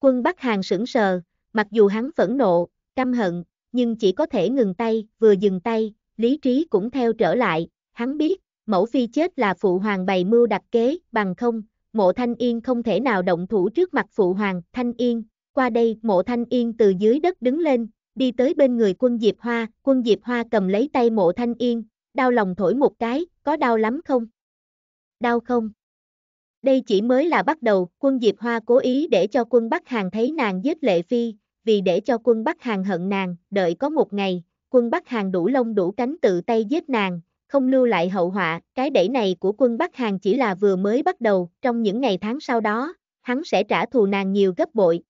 Quân bắt Hàng sững sờ, mặc dù hắn phẫn nộ, căm hận, nhưng chỉ có thể ngừng tay, vừa dừng tay, lý trí cũng theo trở lại, hắn biết, mẫu phi chết là phụ hoàng bày mưu đặt kế, bằng không, mộ thanh yên không thể nào động thủ trước mặt phụ hoàng, thanh yên, qua đây mộ thanh yên từ dưới đất đứng lên, đi tới bên người quân Diệp Hoa, quân Diệp Hoa cầm lấy tay mộ thanh yên, đau lòng thổi một cái, có đau lắm không? Đau không? Đây chỉ mới là bắt đầu, quân Diệp Hoa cố ý để cho quân Bắc Hàn thấy nàng giết Lệ Phi, vì để cho quân Bắc Hàn hận nàng, đợi có một ngày, quân Bắc Hàn đủ lông đủ cánh tự tay giết nàng, không lưu lại hậu họa, cái đẩy này của quân Bắc Hàn chỉ là vừa mới bắt đầu, trong những ngày tháng sau đó, hắn sẽ trả thù nàng nhiều gấp bội.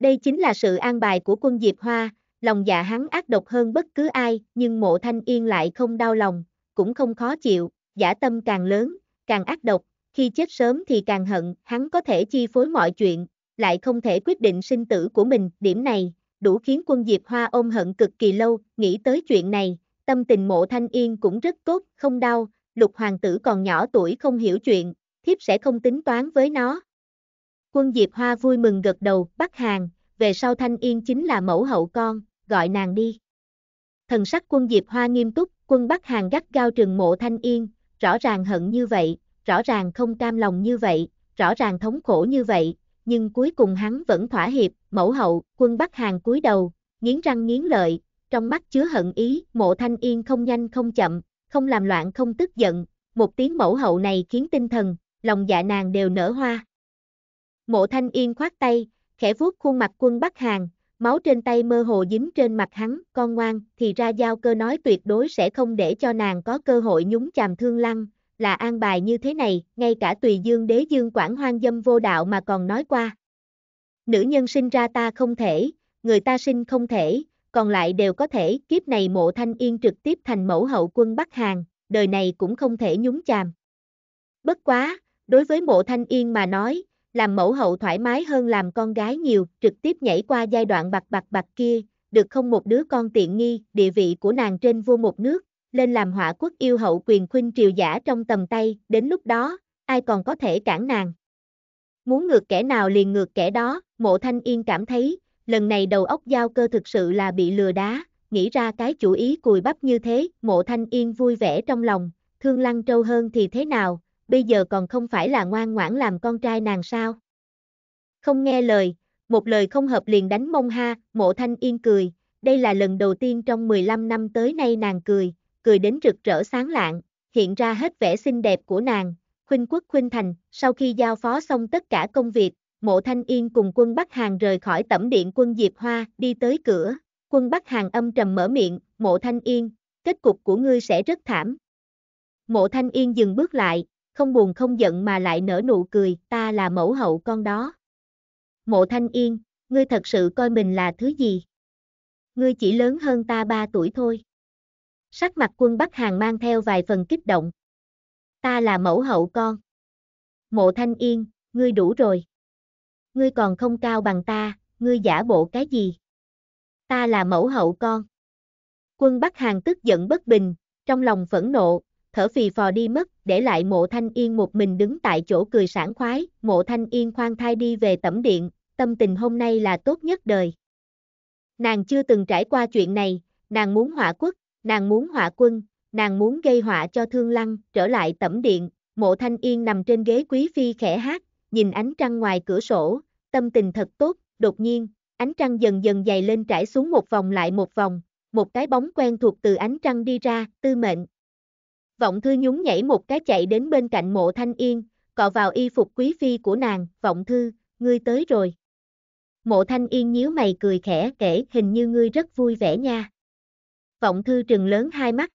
Đây chính là sự an bài của quân Diệp Hoa, lòng dạ hắn ác độc hơn bất cứ ai, nhưng mộ thanh yên lại không đau lòng, cũng không khó chịu, giả tâm càng lớn, càng ác độc, khi chết sớm thì càng hận, hắn có thể chi phối mọi chuyện, lại không thể quyết định sinh tử của mình, điểm này, đủ khiến quân Diệp Hoa ôm hận cực kỳ lâu, nghĩ tới chuyện này, tâm tình mộ thanh yên cũng rất tốt, không đau, lục hoàng tử còn nhỏ tuổi không hiểu chuyện, thiếp sẽ không tính toán với nó. Quân Diệp Hoa vui mừng gật đầu, bắt hàng, về sau thanh yên chính là mẫu hậu con, gọi nàng đi. Thần sắc quân Diệp Hoa nghiêm túc, quân Bắc Hàng gắt gao trừng mộ thanh yên, rõ ràng hận như vậy, rõ ràng không cam lòng như vậy, rõ ràng thống khổ như vậy, nhưng cuối cùng hắn vẫn thỏa hiệp, mẫu hậu, quân Bắc Hàn cúi đầu, nghiến răng nghiến lợi, trong mắt chứa hận ý, mộ thanh yên không nhanh không chậm, không làm loạn không tức giận, một tiếng mẫu hậu này khiến tinh thần, lòng dạ nàng đều nở hoa. Mộ thanh yên khoát tay, khẽ vuốt khuôn mặt quân Bắc Hàn, máu trên tay mơ hồ dính trên mặt hắn, con ngoan, thì ra giao cơ nói tuyệt đối sẽ không để cho nàng có cơ hội nhúng chàm thương lăng, là an bài như thế này, ngay cả tùy dương đế dương quản hoang dâm vô đạo mà còn nói qua. Nữ nhân sinh ra ta không thể, người ta sinh không thể, còn lại đều có thể, kiếp này mộ thanh yên trực tiếp thành mẫu hậu quân Bắc Hàn, đời này cũng không thể nhúng chàm. Bất quá, đối với mộ thanh yên mà nói, làm mẫu hậu thoải mái hơn làm con gái nhiều, trực tiếp nhảy qua giai đoạn bạc bạc bạc kia, được không một đứa con tiện nghi, địa vị của nàng trên vua một nước, lên làm họa quốc yêu hậu quyền khuynh triều giả trong tầm tay, đến lúc đó, ai còn có thể cản nàng. Muốn ngược kẻ nào liền ngược kẻ đó, mộ thanh yên cảm thấy, lần này đầu óc giao cơ thực sự là bị lừa đá, nghĩ ra cái chủ ý cùi bắp như thế, mộ thanh yên vui vẻ trong lòng, thương lăng trâu hơn thì thế nào, bây giờ còn không phải là ngoan ngoãn làm con trai nàng sao. Không nghe lời, một lời không hợp liền đánh mông ha, mộ thanh yên cười, đây là lần đầu tiên trong 15 năm tới nay nàng cười, cười đến rực rỡ sáng lạng, hiện ra hết vẻ xinh đẹp của nàng, khuynh quốc khuynh thành, sau khi giao phó xong tất cả công việc, mộ thanh yên cùng quân Bắc Hàng rời khỏi tẩm điện quân Diệp Hoa, đi tới cửa, quân Bắc Hàng âm trầm mở miệng, mộ thanh yên, kết cục của ngươi sẽ rất thảm. Mộ thanh yên dừng bước lại, không buồn không giận mà lại nở nụ cười, ta là mẫu hậu con đó. Mộ thanh yên, ngươi thật sự coi mình là thứ gì? Ngươi chỉ lớn hơn ta 3 tuổi thôi. Sắc mặt quân Bắc Hàng mang theo vài phần kích động. Ta là mẫu hậu con. Mộ thanh yên, ngươi đủ rồi. Ngươi còn không cao bằng ta, ngươi giả bộ cái gì? Ta là mẫu hậu con. Quân Bắc Hàng tức giận bất bình, trong lòng phẫn nộ, thở phì phò đi mất, để lại mộ thanh yên một mình đứng tại chỗ cười sảng khoái, mộ thanh yên khoan thai đi về tẩm điện, tâm tình hôm nay là tốt nhất đời. Nàng chưa từng trải qua chuyện này, nàng muốn hỏa quốc, nàng muốn họa quân, nàng muốn gây họa cho thương lăng, trở lại tẩm điện, mộ thanh yên nằm trên ghế quý phi khẽ hát, nhìn ánh trăng ngoài cửa sổ, tâm tình thật tốt, đột nhiên, ánh trăng dần dần dày lên trải xuống một vòng lại một vòng, một cái bóng quen thuộc từ ánh trăng đi ra, tư mệnh. Vọng thư nhún nhảy một cái chạy đến bên cạnh mộ thanh yên, cọ vào y phục quý phi của nàng, vọng thư, ngươi tới rồi. Mộ thanh yên nhíu mày cười khẽ kể hình như ngươi rất vui vẻ nha. Vọng thư trừng lớn hai mắt.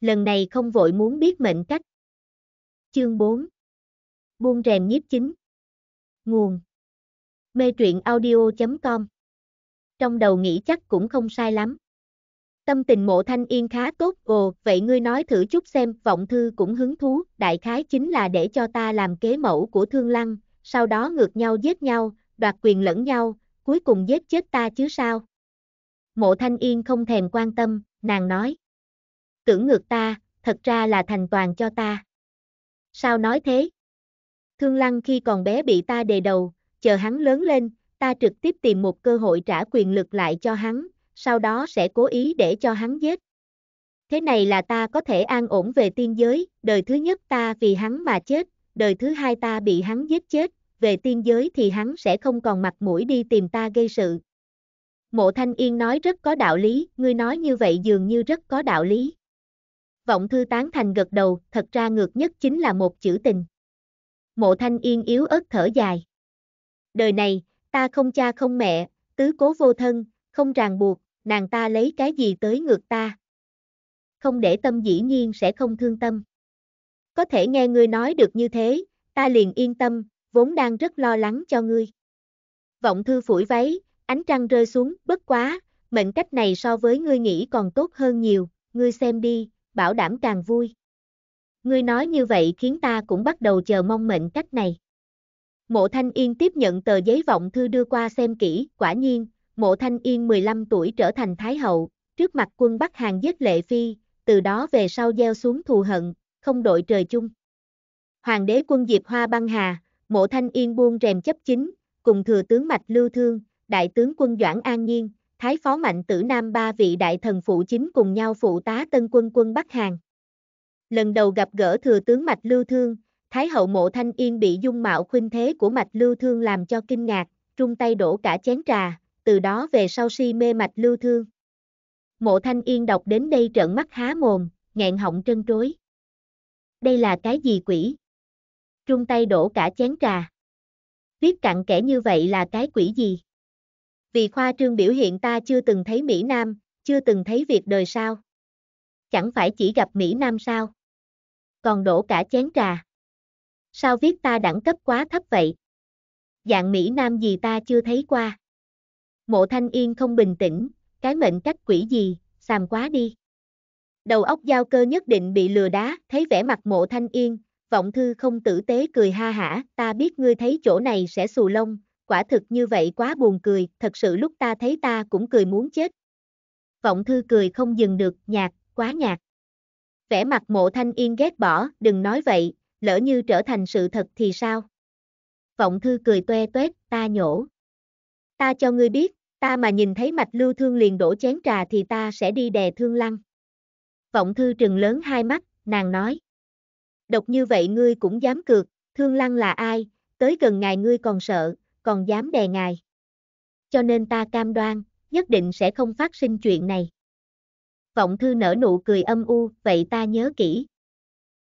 Lần này không vội muốn biết mệnh cách. Chương 4 Buông rèm nhiếp chính Nguồn Mê truyện audio.com Trong đầu nghĩ chắc cũng không sai lắm. Tâm tình mộ thanh yên khá tốt, ồ, vậy ngươi nói thử chút xem, vọng thư cũng hứng thú, đại khái chính là để cho ta làm kế mẫu của thương lăng, sau đó ngược nhau giết nhau, đoạt quyền lẫn nhau, cuối cùng giết chết ta chứ sao. Mộ Thanh Yên không thèm quan tâm, nàng nói. Tưởng ngược ta, thật ra là thành toàn cho ta. Sao nói thế? Thương Lăng khi còn bé bị ta đề đầu, chờ hắn lớn lên, ta trực tiếp tìm một cơ hội trả quyền lực lại cho hắn, sau đó sẽ cố ý để cho hắn giết. Thế này là ta có thể an ổn về tiên giới, đời thứ nhất ta vì hắn mà chết, đời thứ hai ta bị hắn giết chết, về tiên giới thì hắn sẽ không còn mặt mũi đi tìm ta gây sự, Mộ Thanh Yên nói rất có đạo lý, ngươi nói như vậy dường như rất có đạo lý. Vọng thư tán thành gật đầu, thật ra ngược nhất chính là một chữ tình. Mộ Thanh Yên yếu ớt thở dài. Đời này, ta không cha không mẹ, tứ cố vô thân, không ràng buộc, nàng ta lấy cái gì tới ngược ta. Không để tâm dĩ nhiên sẽ không thương tâm. Có thể nghe ngươi nói được như thế, ta liền yên tâm, vốn đang rất lo lắng cho ngươi. Vọng thư phủi váy, ánh trăng rơi xuống, bất quá, mệnh cách này so với ngươi nghĩ còn tốt hơn nhiều, ngươi xem đi, bảo đảm càng vui. Ngươi nói như vậy khiến ta cũng bắt đầu chờ mong mệnh cách này. Mộ Thanh Yên tiếp nhận tờ giấy vọng thư đưa qua xem kỹ, quả nhiên, Mộ Thanh Yên 15 tuổi trở thành Thái Hậu, trước mặt quân Bắc Hàn giết Lệ Phi, từ đó về sau gieo xuống thù hận, không đội trời chung. Hoàng đế quân Diệp Hoa băng hà, Mộ Thanh Yên buông rèm chấp chính, cùng thừa tướng Mạch Lưu Thương, đại tướng quân Doãn An Nhiên, Thái Phó Mạnh Tử Nam ba vị đại thần phụ chính cùng nhau phụ tá tân quân quân Bắc Hàn. Lần đầu gặp gỡ thừa tướng Mạch Lưu Thương, Thái hậu mộ thanh yên bị dung mạo khuynh thế của Mạch Lưu Thương làm cho kinh ngạc, trung tay đổ cả chén trà, từ đó về sau si mê Mạch Lưu Thương. Mộ thanh yên đọc đến đây trợn mắt há mồm, nghẹn họng trân trối. Đây là cái gì quỷ? Trung tay đổ cả chén trà. Viết cặn kẽ như vậy là cái quỷ gì? vì khoa trương biểu hiện ta chưa từng thấy Mỹ Nam, chưa từng thấy việc đời sao. Chẳng phải chỉ gặp Mỹ Nam sao. Còn đổ cả chén trà. Sao viết ta đẳng cấp quá thấp vậy? Dạng Mỹ Nam gì ta chưa thấy qua. Mộ thanh yên không bình tĩnh, cái mệnh cách quỷ gì, xàm quá đi. Đầu óc giao cơ nhất định bị lừa đá, thấy vẻ mặt mộ thanh yên, vọng thư không tử tế cười ha hả, ta biết ngươi thấy chỗ này sẽ xù lông, quả thực như vậy quá buồn cười, thật sự lúc ta thấy ta cũng cười muốn chết. Vọng thư cười không dừng được, nhạt, quá nhạt. Vẻ mặt mộ thanh yên ghét bỏ, đừng nói vậy, lỡ như trở thành sự thật thì sao? Vọng thư cười toe toét, ta nhổ. Ta cho ngươi biết, ta mà nhìn thấy mạch lưu thương liền đổ chén trà thì ta sẽ đi đè thương lăng. Vọng thư trừng lớn hai mắt, nàng nói. Độc như vậy ngươi cũng dám cược, thương lăng là ai, tới gần ngài ngươi còn sợ, còn dám đè ngài. Cho nên ta cam đoan, nhất định sẽ không phát sinh chuyện này. Vọng thư nở nụ cười âm u, vậy ta nhớ kỹ.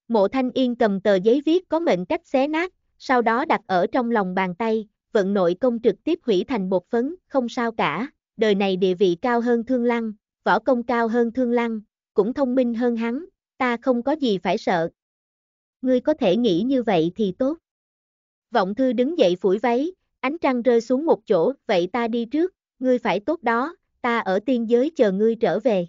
Mộ thanh yên cầm tờ giấy viết có mệnh cách xé nát, sau đó đặt ở trong lòng bàn tay, vận nội công trực tiếp hủy thành bột phấn, không sao cả, đời này địa vị cao hơn thương lăng, võ công cao hơn thương lăng, cũng thông minh hơn hắn, ta không có gì phải sợ. Ngươi có thể nghĩ như vậy thì tốt. Vọng thư đứng dậy phủi váy, ánh trăng rơi xuống một chỗ, vậy ta đi trước, ngươi phải tốt đó, ta ở tiên giới chờ ngươi trở về.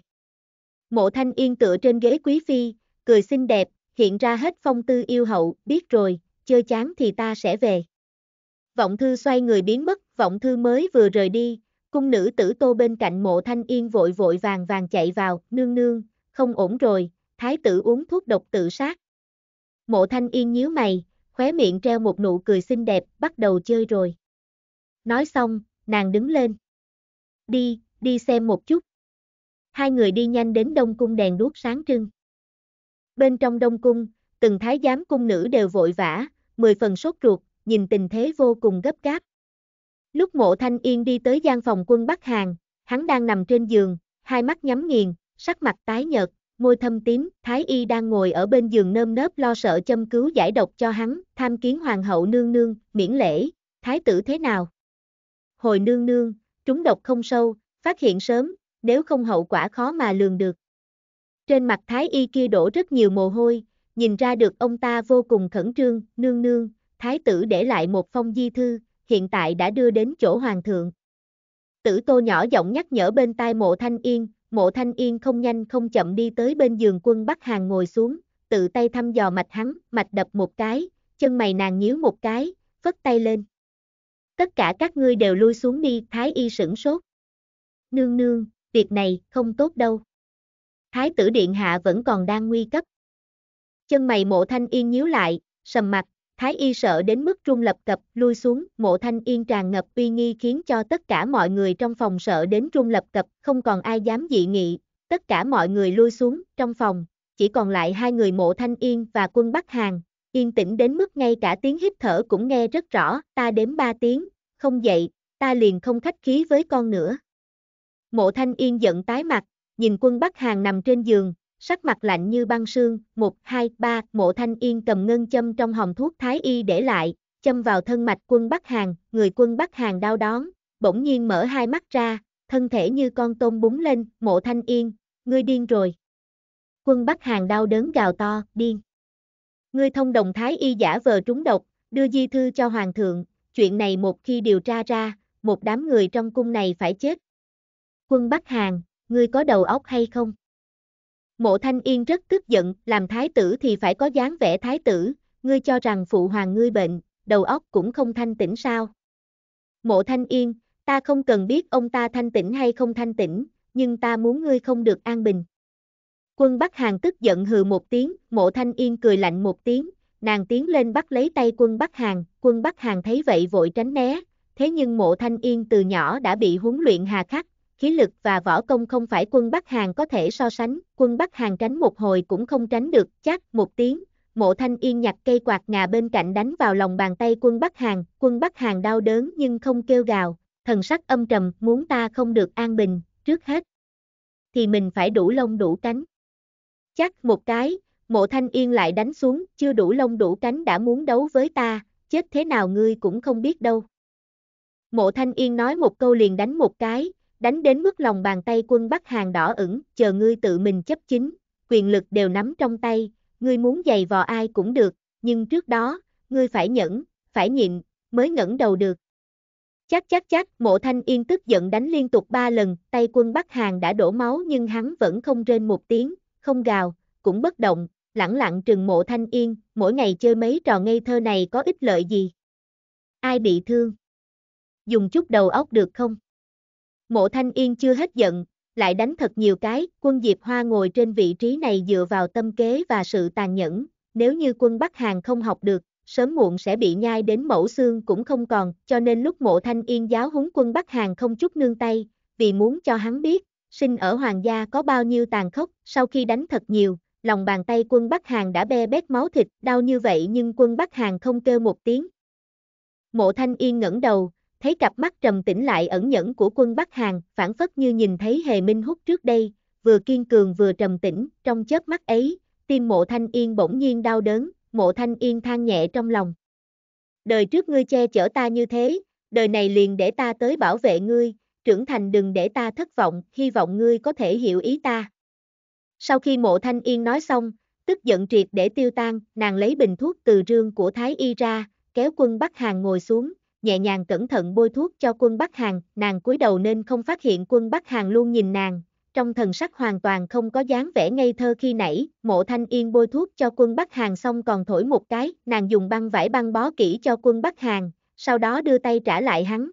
Mộ thanh yên tựa trên ghế quý phi, cười xinh đẹp, hiện ra hết phong tư yêu hậu, biết rồi, chơi chán thì ta sẽ về. Vọng thư xoay người biến mất, vọng thư mới vừa rời đi, cung nữ tử tô bên cạnh mộ thanh yên vội vội vàng vàng chạy vào, nương nương, không ổn rồi, thái tử uống thuốc độc tự sát. Mộ thanh yên nhíu mày, khóe miệng treo một nụ cười xinh đẹp, bắt đầu chơi rồi. Nói xong, nàng đứng lên. Đi, đi xem một chút. Hai người đi nhanh đến đông cung đèn đuốc sáng trưng. Bên trong đông cung, từng thái giám cung nữ đều vội vã, mười phần sốt ruột, nhìn tình thế vô cùng gấp gáp. Lúc mộ thanh yên đi tới gian phòng quân Bắc Hàn, hắn đang nằm trên giường, hai mắt nhắm nghiền, sắc mặt tái nhợt, môi thâm tím, thái y đang ngồi ở bên giường nơm nớp lo sợ châm cứu giải độc cho hắn, tham kiến hoàng hậu nương nương, miễn lễ, thái tử thế nào? hồi nương nương, trúng độc không sâu, phát hiện sớm, nếu không hậu quả khó mà lường được. Trên mặt thái y kia đổ rất nhiều mồ hôi, nhìn ra được ông ta vô cùng khẩn trương, nương nương, thái tử để lại một phong di thư, hiện tại đã đưa đến chỗ hoàng thượng. Tử tô nhỏ giọng nhắc nhở bên tai mộ thanh yên, mộ thanh yên không nhanh không chậm đi tới bên giường quân Bắc Hàng ngồi xuống, tự tay thăm dò mạch hắn, mạch đập một cái, chân mày nàng nhíu một cái, phất tay lên tất cả các ngươi đều lui xuống đi, thái y sửng sốt. Nương nương, việc này không tốt đâu. Thái tử điện hạ vẫn còn đang nguy cấp. Chân mày mộ thanh yên nhíu lại, sầm mặt, thái y sợ đến mức trung lập cập, lui xuống, mộ thanh yên tràn ngập uy nghi khiến cho tất cả mọi người trong phòng sợ đến trung lập cập, không còn ai dám dị nghị, tất cả mọi người lui xuống, trong phòng, chỉ còn lại hai người mộ thanh yên và quân Bắc Hàng, yên tĩnh đến mức ngay cả tiếng hít thở cũng nghe rất rõ, ta đếm ba tiếng, không dậy, ta liền không khách khí với con nữa. Mộ thanh yên giận tái mặt, nhìn quân Bắc Hàng nằm trên giường, sắc mặt lạnh như băng sương, một, hai, ba, mộ thanh yên cầm ngân châm trong hòm thuốc thái y để lại, châm vào thân mạch quân Bắc Hàng, người quân Bắc Hàng đau đón, bỗng nhiên mở hai mắt ra, thân thể như con tôm búng lên, mộ thanh yên, ngươi điên rồi. Quân Bắc Hàng đau đớn gào to, điên. Ngươi thông đồng thái y giả vờ trúng độc, đưa di thư cho hoàng thượng, chuyện này một khi điều tra ra, một đám người trong cung này phải chết. Quân Bắc Hàn, ngươi có đầu óc hay không? Mộ Thanh Yên rất tức giận, làm thái tử thì phải có dáng vẻ thái tử, ngươi cho rằng phụ hoàng ngươi bệnh, đầu óc cũng không thanh tĩnh sao? Mộ Thanh Yên, ta không cần biết ông ta thanh tĩnh hay không thanh tĩnh, nhưng ta muốn ngươi không được an bình. Quân Bắc Hàn tức giận hừ một tiếng, mộ thanh yên cười lạnh một tiếng, nàng tiến lên bắt lấy tay quân Bắc Hàn, quân Bắc Hàn thấy vậy vội tránh né, thế nhưng mộ thanh yên từ nhỏ đã bị huấn luyện hà khắc, khí lực và võ công không phải quân Bắc Hàn có thể so sánh, quân Bắc Hàn tránh một hồi cũng không tránh được, chắc một tiếng, mộ thanh yên nhặt cây quạt ngà bên cạnh đánh vào lòng bàn tay quân Bắc Hàn, quân Bắc Hàn đau đớn nhưng không kêu gào, thần sắc âm trầm, muốn ta không được an bình, trước hết, thì mình phải đủ lông đủ cánh. Chắc một cái, mộ thanh yên lại đánh xuống, chưa đủ lông đủ cánh đã muốn đấu với ta, chết thế nào ngươi cũng không biết đâu. Mộ thanh yên nói một câu liền đánh một cái, đánh đến mức lòng bàn tay quân Bắc Hàng đỏ ửng, chờ ngươi tự mình chấp chính, quyền lực đều nắm trong tay, ngươi muốn giày vò ai cũng được, nhưng trước đó, ngươi phải nhẫn, phải nhịn, mới ngẩng đầu được. Chắc chắc chắc, mộ thanh yên tức giận đánh liên tục ba lần, tay quân Bắc Hàng đã đổ máu nhưng hắn vẫn không rên một tiếng, không gào, cũng bất động, lẳng lặng trừng mộ thanh yên, mỗi ngày chơi mấy trò ngây thơ này có ích lợi gì? Ai bị thương? Dùng chút đầu óc được không? Mộ thanh yên chưa hết giận, lại đánh thật nhiều cái, quân Diệp Hoa ngồi trên vị trí này dựa vào tâm kế và sự tàn nhẫn, nếu như quân Bắc Hàn không học được, sớm muộn sẽ bị nhai đến mẫu xương cũng không còn, cho nên lúc mộ thanh yên giáo huấn quân Bắc Hàn không chút nương tay, vì muốn cho hắn biết, sinh ở hoàng gia có bao nhiêu tàn khốc, sau khi đánh thật nhiều, lòng bàn tay quân Bắc Hàn đã be bét máu thịt, đau như vậy nhưng quân Bắc Hàn không kêu một tiếng. Mộ Thanh Yên ngẩng đầu, thấy cặp mắt trầm tĩnh lại ẩn nhẫn của quân Bắc Hàn, phản phất như nhìn thấy Hề Minh Húc trước đây, vừa kiên cường vừa trầm tĩnh, trong chớp mắt ấy, tim Mộ Thanh Yên bỗng nhiên đau đớn, Mộ Thanh Yên than nhẹ trong lòng. Đời trước ngươi che chở ta như thế, đời này liền để ta tới bảo vệ ngươi, trưởng thành đừng để ta thất vọng, hy vọng ngươi có thể hiểu ý ta. Sau khi mộ thanh yên nói xong, tức giận triệt để tiêu tan, nàng lấy bình thuốc từ rương của Thái Y ra, kéo quân Bắc Hàng ngồi xuống, nhẹ nhàng cẩn thận bôi thuốc cho quân Bắc Hàng, nàng cúi đầu nên không phát hiện quân Bắc Hàng luôn nhìn nàng, trong thần sắc hoàn toàn không có dáng vẻ ngây thơ khi nãy, mộ thanh yên bôi thuốc cho quân Bắc Hàng xong còn thổi một cái, nàng dùng băng vải băng bó kỹ cho quân Bắc Hàng, sau đó đưa tay trả lại hắn,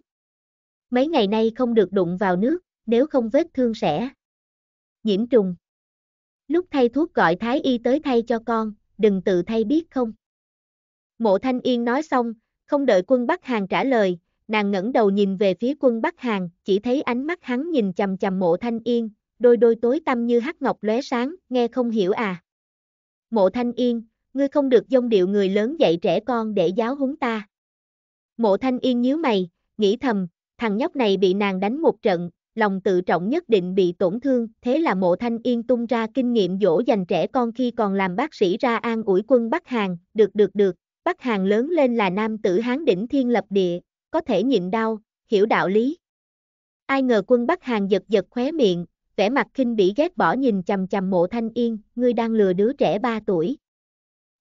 Mấy ngày nay không được đụng vào nước, nếu không vết thương sẽ. Nhiễm trùng. Lúc thay thuốc gọi Thái Y tới thay cho con, đừng tự thay biết không. Mộ Thanh Yên nói xong, không đợi quân Bắc Hàng trả lời, nàng ngẩng đầu nhìn về phía quân Bắc Hàng, chỉ thấy ánh mắt hắn nhìn chầm chầm mộ Thanh Yên, đôi đôi tối tăm như hắc ngọc lóe sáng, nghe không hiểu à. Mộ Thanh Yên, ngươi không được dông điệu người lớn dạy trẻ con để giáo huấn ta. Mộ Thanh Yên nhíu mày, nghĩ thầm, thằng nhóc này bị nàng đánh một trận, lòng tự trọng nhất định bị tổn thương, thế là mộ thanh yên tung ra kinh nghiệm dỗ dành trẻ con khi còn làm bác sĩ ra an ủi quân Bắc Hàn, được được được, Bắc Hàn lớn lên là nam tử hán đỉnh thiên lập địa, có thể nhịn đau, hiểu đạo lý. Ai ngờ quân Bắc Hàn giật giật khóe miệng, vẻ mặt khinh bị ghét bỏ nhìn chầm chầm mộ thanh yên, ngươi đang lừa đứa trẻ 3 tuổi.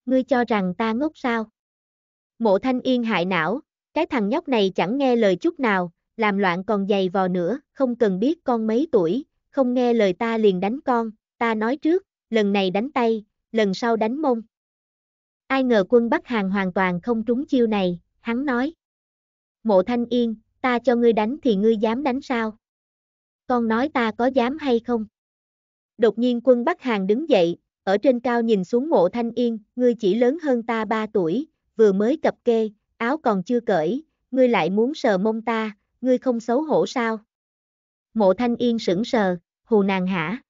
Ngươi cho rằng ta ngốc sao? Mộ thanh yên hại não, cái thằng nhóc này chẳng nghe lời chút nào, làm loạn còn dày vò nữa, không cần biết con mấy tuổi, không nghe lời ta liền đánh con, ta nói trước, lần này đánh tay, lần sau đánh mông. Ai ngờ quân Bắc Hàng hoàn toàn không trúng chiêu này, hắn nói. Mộ Thanh Yên, ta cho ngươi đánh thì ngươi dám đánh sao? Con nói ta có dám hay không? Đột nhiên quân Bắc Hàng đứng dậy, ở trên cao nhìn xuống mộ Thanh Yên, ngươi chỉ lớn hơn ta 3 tuổi, vừa mới cập kê, áo còn chưa cởi, ngươi lại muốn sờ mông ta, ngươi không xấu hổ sao? Mộ thanh yên sững sờ, hù nàng hả?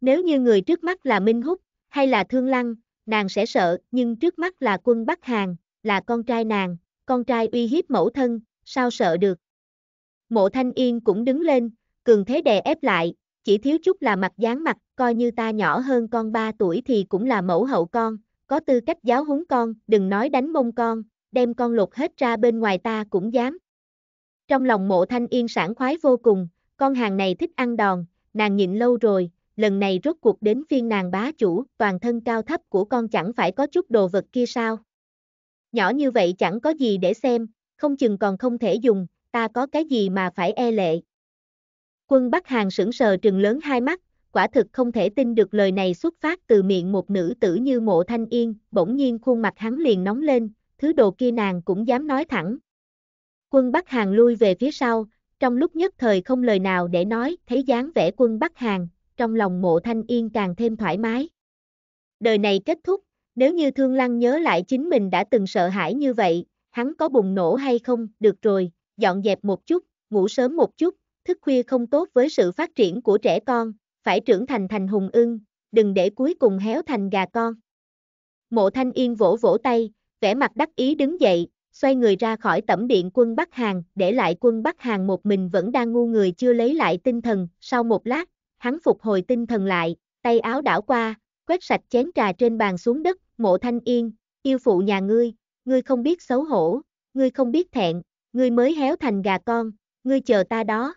Nếu như người trước mắt là Minh Húc, hay là Thương Lăng, nàng sẽ sợ, nhưng trước mắt là quân Bắc Hàn, là con trai nàng, con trai uy hiếp mẫu thân, sao sợ được? Mộ thanh yên cũng đứng lên, cường thế đè ép lại, chỉ thiếu chút là mặt dáng mặt, coi như ta nhỏ hơn con 3 tuổi thì cũng là mẫu hậu con, có tư cách giáo huấn con, đừng nói đánh mông con, đem con lột hết ra bên ngoài ta cũng dám. Trong lòng mộ thanh yên sảng khoái vô cùng, con hàng này thích ăn đòn, nàng nhịn lâu rồi, lần này rốt cuộc đến phiên nàng bá chủ, toàn thân cao thấp của con chẳng phải có chút đồ vật kia sao. Nhỏ như vậy chẳng có gì để xem, không chừng còn không thể dùng, ta có cái gì mà phải e lệ. Quân Bắc Hàng sững sờ trừng lớn hai mắt, quả thực không thể tin được lời này xuất phát từ miệng một nữ tử như mộ thanh yên, bỗng nhiên khuôn mặt hắn liền nóng lên, thứ đồ kia nàng cũng dám nói thẳng, Quân Bắc Hàng lui về phía sau, trong lúc nhất thời không lời nào để nói, thấy dáng vẻ quân Bắc Hàng, trong lòng mộ thanh yên càng thêm thoải mái. Đời này kết thúc, nếu như Thương Lăng nhớ lại chính mình đã từng sợ hãi như vậy, hắn có bùng nổ hay không, được rồi, dọn dẹp một chút, ngủ sớm một chút, thức khuya không tốt với sự phát triển của trẻ con, phải trưởng thành thành hùng ưng, đừng để cuối cùng héo thành gà con. Mộ thanh yên vỗ vỗ tay, vẻ mặt đắc ý đứng dậy, xoay người ra khỏi tẩm điện quân Bắc Hàn, để lại quân Bắc Hàn một mình vẫn đang ngu người chưa lấy lại tinh thần, sau một lát, hắn phục hồi tinh thần lại, tay áo đảo qua, quét sạch chén trà trên bàn xuống đất, mộ thanh yên, yêu phụ nhà ngươi, ngươi không biết xấu hổ, ngươi không biết thẹn, ngươi mới héo thành gà con, ngươi chờ ta đó.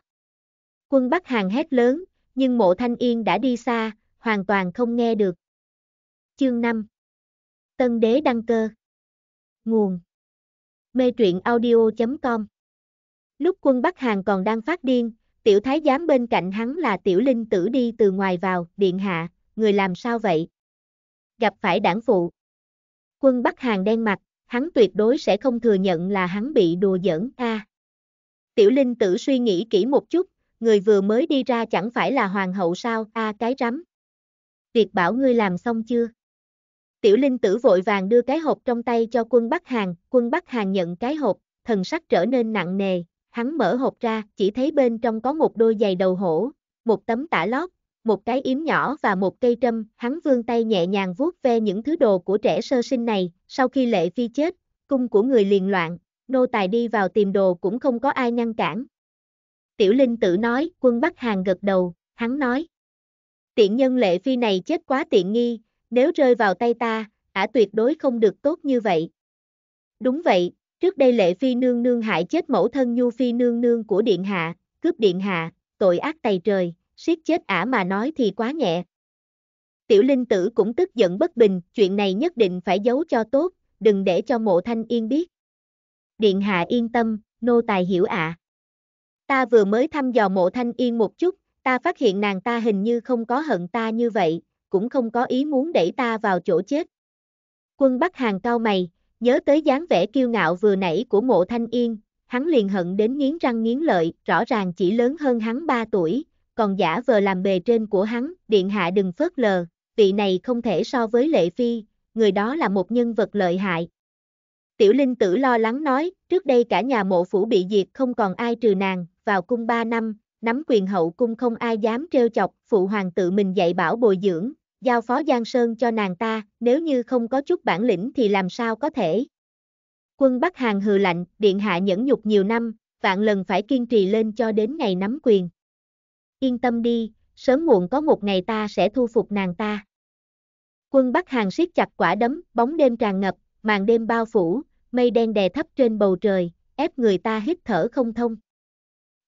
Quân Bắc Hàn hét lớn, nhưng mộ thanh yên đã đi xa, hoàn toàn không nghe được. Chương 5 Tân đế đăng cơ Nguồn mê truyện audio.com. Lúc quân Bắc Hàn còn đang phát điên, tiểu thái giám bên cạnh hắn là tiểu linh tử đi từ ngoài vào, điện hạ, người làm sao vậy? Gặp phải đảng phụ. Quân Bắc Hàn đen mặt, hắn tuyệt đối sẽ không thừa nhận là hắn bị đùa giỡn a. tiểu linh tử suy nghĩ kỹ một chút, người vừa mới đi ra chẳng phải là hoàng hậu sao, a cái rắm. Việc bảo ngươi làm xong chưa? Tiểu linh tử vội vàng đưa cái hộp trong tay cho quân Bắc Hàng, quân Bắc Hàng nhận cái hộp, thần sắc trở nên nặng nề, hắn mở hộp ra, chỉ thấy bên trong có một đôi giày đầu hổ, một tấm tả lót, một cái yếm nhỏ và một cây trâm, hắn vươn tay nhẹ nhàng vuốt ve những thứ đồ của trẻ sơ sinh này, sau khi lệ phi chết, cung của người liền loạn, nô tài đi vào tìm đồ cũng không có ai ngăn cản. Tiểu Linh Tử nói, quân Bắc Hàng gật đầu, hắn nói. Tiện nhân lệ phi này chết quá tiện nghi, nếu rơi vào tay ta, ả tuyệt đối không được tốt như vậy. Đúng vậy, trước đây lệ phi nương nương hại chết mẫu thân nhu phi nương nương của điện hạ, cướp điện hạ, tội ác tày trời, siết chết ả mà nói thì quá nhẹ. Tiểu linh tử cũng tức giận bất bình, chuyện này nhất định phải giấu cho tốt, đừng để cho mộ thanh yên biết. Điện hạ yên tâm, nô tài hiểu ạ. Ta vừa mới thăm dò mộ thanh yên một chút, ta phát hiện nàng ta hình như không có hận ta như vậy, cũng không có ý muốn đẩy ta vào chỗ chết. Quân Bắc Hàng cao mày, nhớ tới dáng vẻ kiêu ngạo vừa nãy của mộ thanh yên, hắn liền hận đến nghiến răng nghiến lợi, rõ ràng chỉ lớn hơn hắn 3 tuổi, còn giả vờ làm bề trên của hắn, điện hạ đừng phớt lờ, vị này không thể so với lệ phi, người đó là một nhân vật lợi hại. Tiểu Linh tử lo lắng nói, trước đây cả nhà mộ phủ bị diệt không còn ai trừ nàng, vào cung 3 năm, nắm quyền hậu cung không ai dám trêu chọc, phụ hoàng tự mình dạy bảo bồi dưỡng, giao phó Giang Sơn cho nàng ta, nếu như không có chút bản lĩnh thì làm sao có thể. Quân Bắc Hàng hừ lạnh, điện hạ nhẫn nhục nhiều năm, vạn lần phải kiên trì lên cho đến ngày nắm quyền. Yên tâm đi, sớm muộn có một ngày ta sẽ thu phục nàng ta. Quân Bắc Hàng siết chặt quả đấm, bóng đêm tràn ngập, màn đêm bao phủ, mây đen đè thấp trên bầu trời, ép người ta hít thở không thông.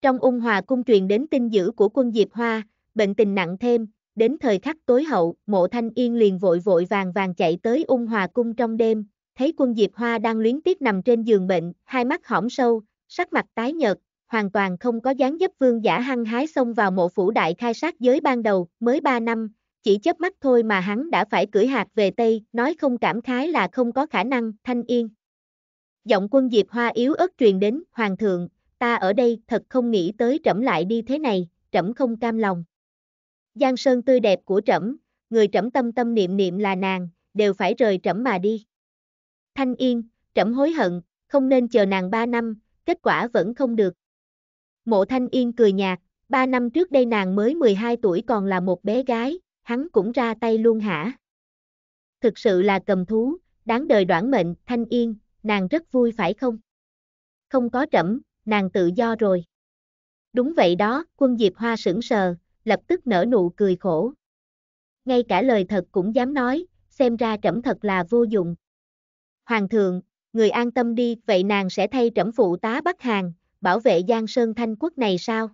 Trong ung hòa cung truyền đến tin dữ của quân Diệp Hoa, bệnh tình nặng thêm, đến thời khắc tối hậu, mộ thanh yên liền vội vội vàng vàng chạy tới ung hòa cung trong đêm, thấy quân Diệp Hoa đang luyến tiếc nằm trên giường bệnh, hai mắt hõm sâu, sắc mặt tái nhợt, hoàn toàn không có dáng dấp vương giả hăng hái xông vào mộ phủ đại khai sát giới ban đầu, mới 3 năm, chỉ chớp mắt thôi mà hắn đã phải cưỡi hạt về Tây, nói không cảm khái là không có khả năng, thanh yên. Giọng quân Diệp Hoa yếu ớt truyền đến, Hoàng thượng, ta ở đây thật không nghĩ tới trẫm lại đi thế này, trẫm không cam lòng. Giang sơn tươi đẹp của trẫm, người trẫm tâm tâm niệm niệm là nàng, đều phải rời trẫm mà đi. Thanh yên, trẫm hối hận, không nên chờ nàng ba năm, kết quả vẫn không được. Mộ Thanh Yên cười nhạt, ba năm trước đây nàng mới 12 tuổi còn là một bé gái, hắn cũng ra tay luôn hả? Thực sự là cầm thú, đáng đời đoản mệnh, Thanh Yên, nàng rất vui phải không? Không có trẫm, nàng tự do rồi. Đúng vậy đó, quân Diệp Hoa sững sờ, lập tức nở nụ cười khổ. Ngay cả lời thật cũng dám nói, xem ra trẫm thật là vô dụng. Hoàng thượng, người an tâm đi, vậy nàng sẽ thay trẫm phụ tá Bắc Hàn, bảo vệ Giang Sơn Thanh Quốc này sao?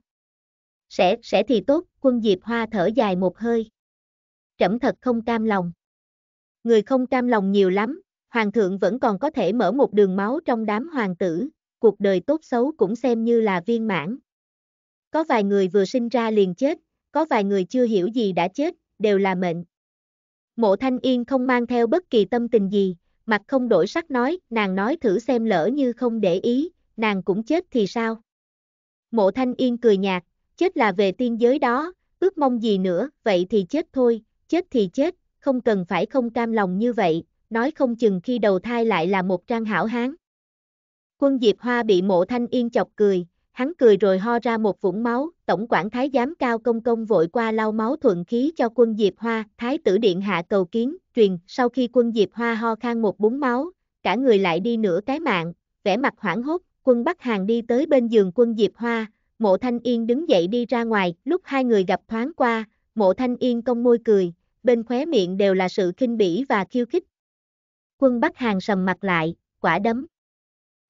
Sẽ, sẽ thì tốt, quân Diệp Hoa thở dài một hơi. Trẫm thật không cam lòng. Người không cam lòng nhiều lắm, Hoàng thượng vẫn còn có thể mở một đường máu trong đám hoàng tử, cuộc đời tốt xấu cũng xem như là viên mãn. Có vài người vừa sinh ra liền chết, có vài người chưa hiểu gì đã chết, đều là mệnh. Mộ thanh yên không mang theo bất kỳ tâm tình gì, mặt không đổi sắc nói, nàng nói thử xem lỡ như không để ý, nàng cũng chết thì sao? Mộ thanh yên cười nhạt, chết là về tiên giới đó, ước mong gì nữa, vậy thì chết thôi, chết thì chết, không cần phải không cam lòng như vậy, nói không chừng khi đầu thai lại là một trang hảo hán. Quân Diệp Hoa bị mộ thanh yên chọc cười, hắn cười rồi ho ra một vũng máu, tổng quản thái giám cao công công vội qua lau máu thuận khí cho quân Diệp Hoa, thái tử điện hạ cầu kiến, truyền, sau khi quân Diệp Hoa ho khan một búng máu, cả người lại đi nửa cái mạng, vẻ mặt hoảng hốt, quân Bắc Hàng đi tới bên giường quân Diệp Hoa, mộ thanh yên đứng dậy đi ra ngoài, lúc hai người gặp thoáng qua, mộ thanh yên cong môi cười, bên khóe miệng đều là sự khinh bỉ và khiêu khích. Quân Bắc Hàng sầm mặt lại, quả đấm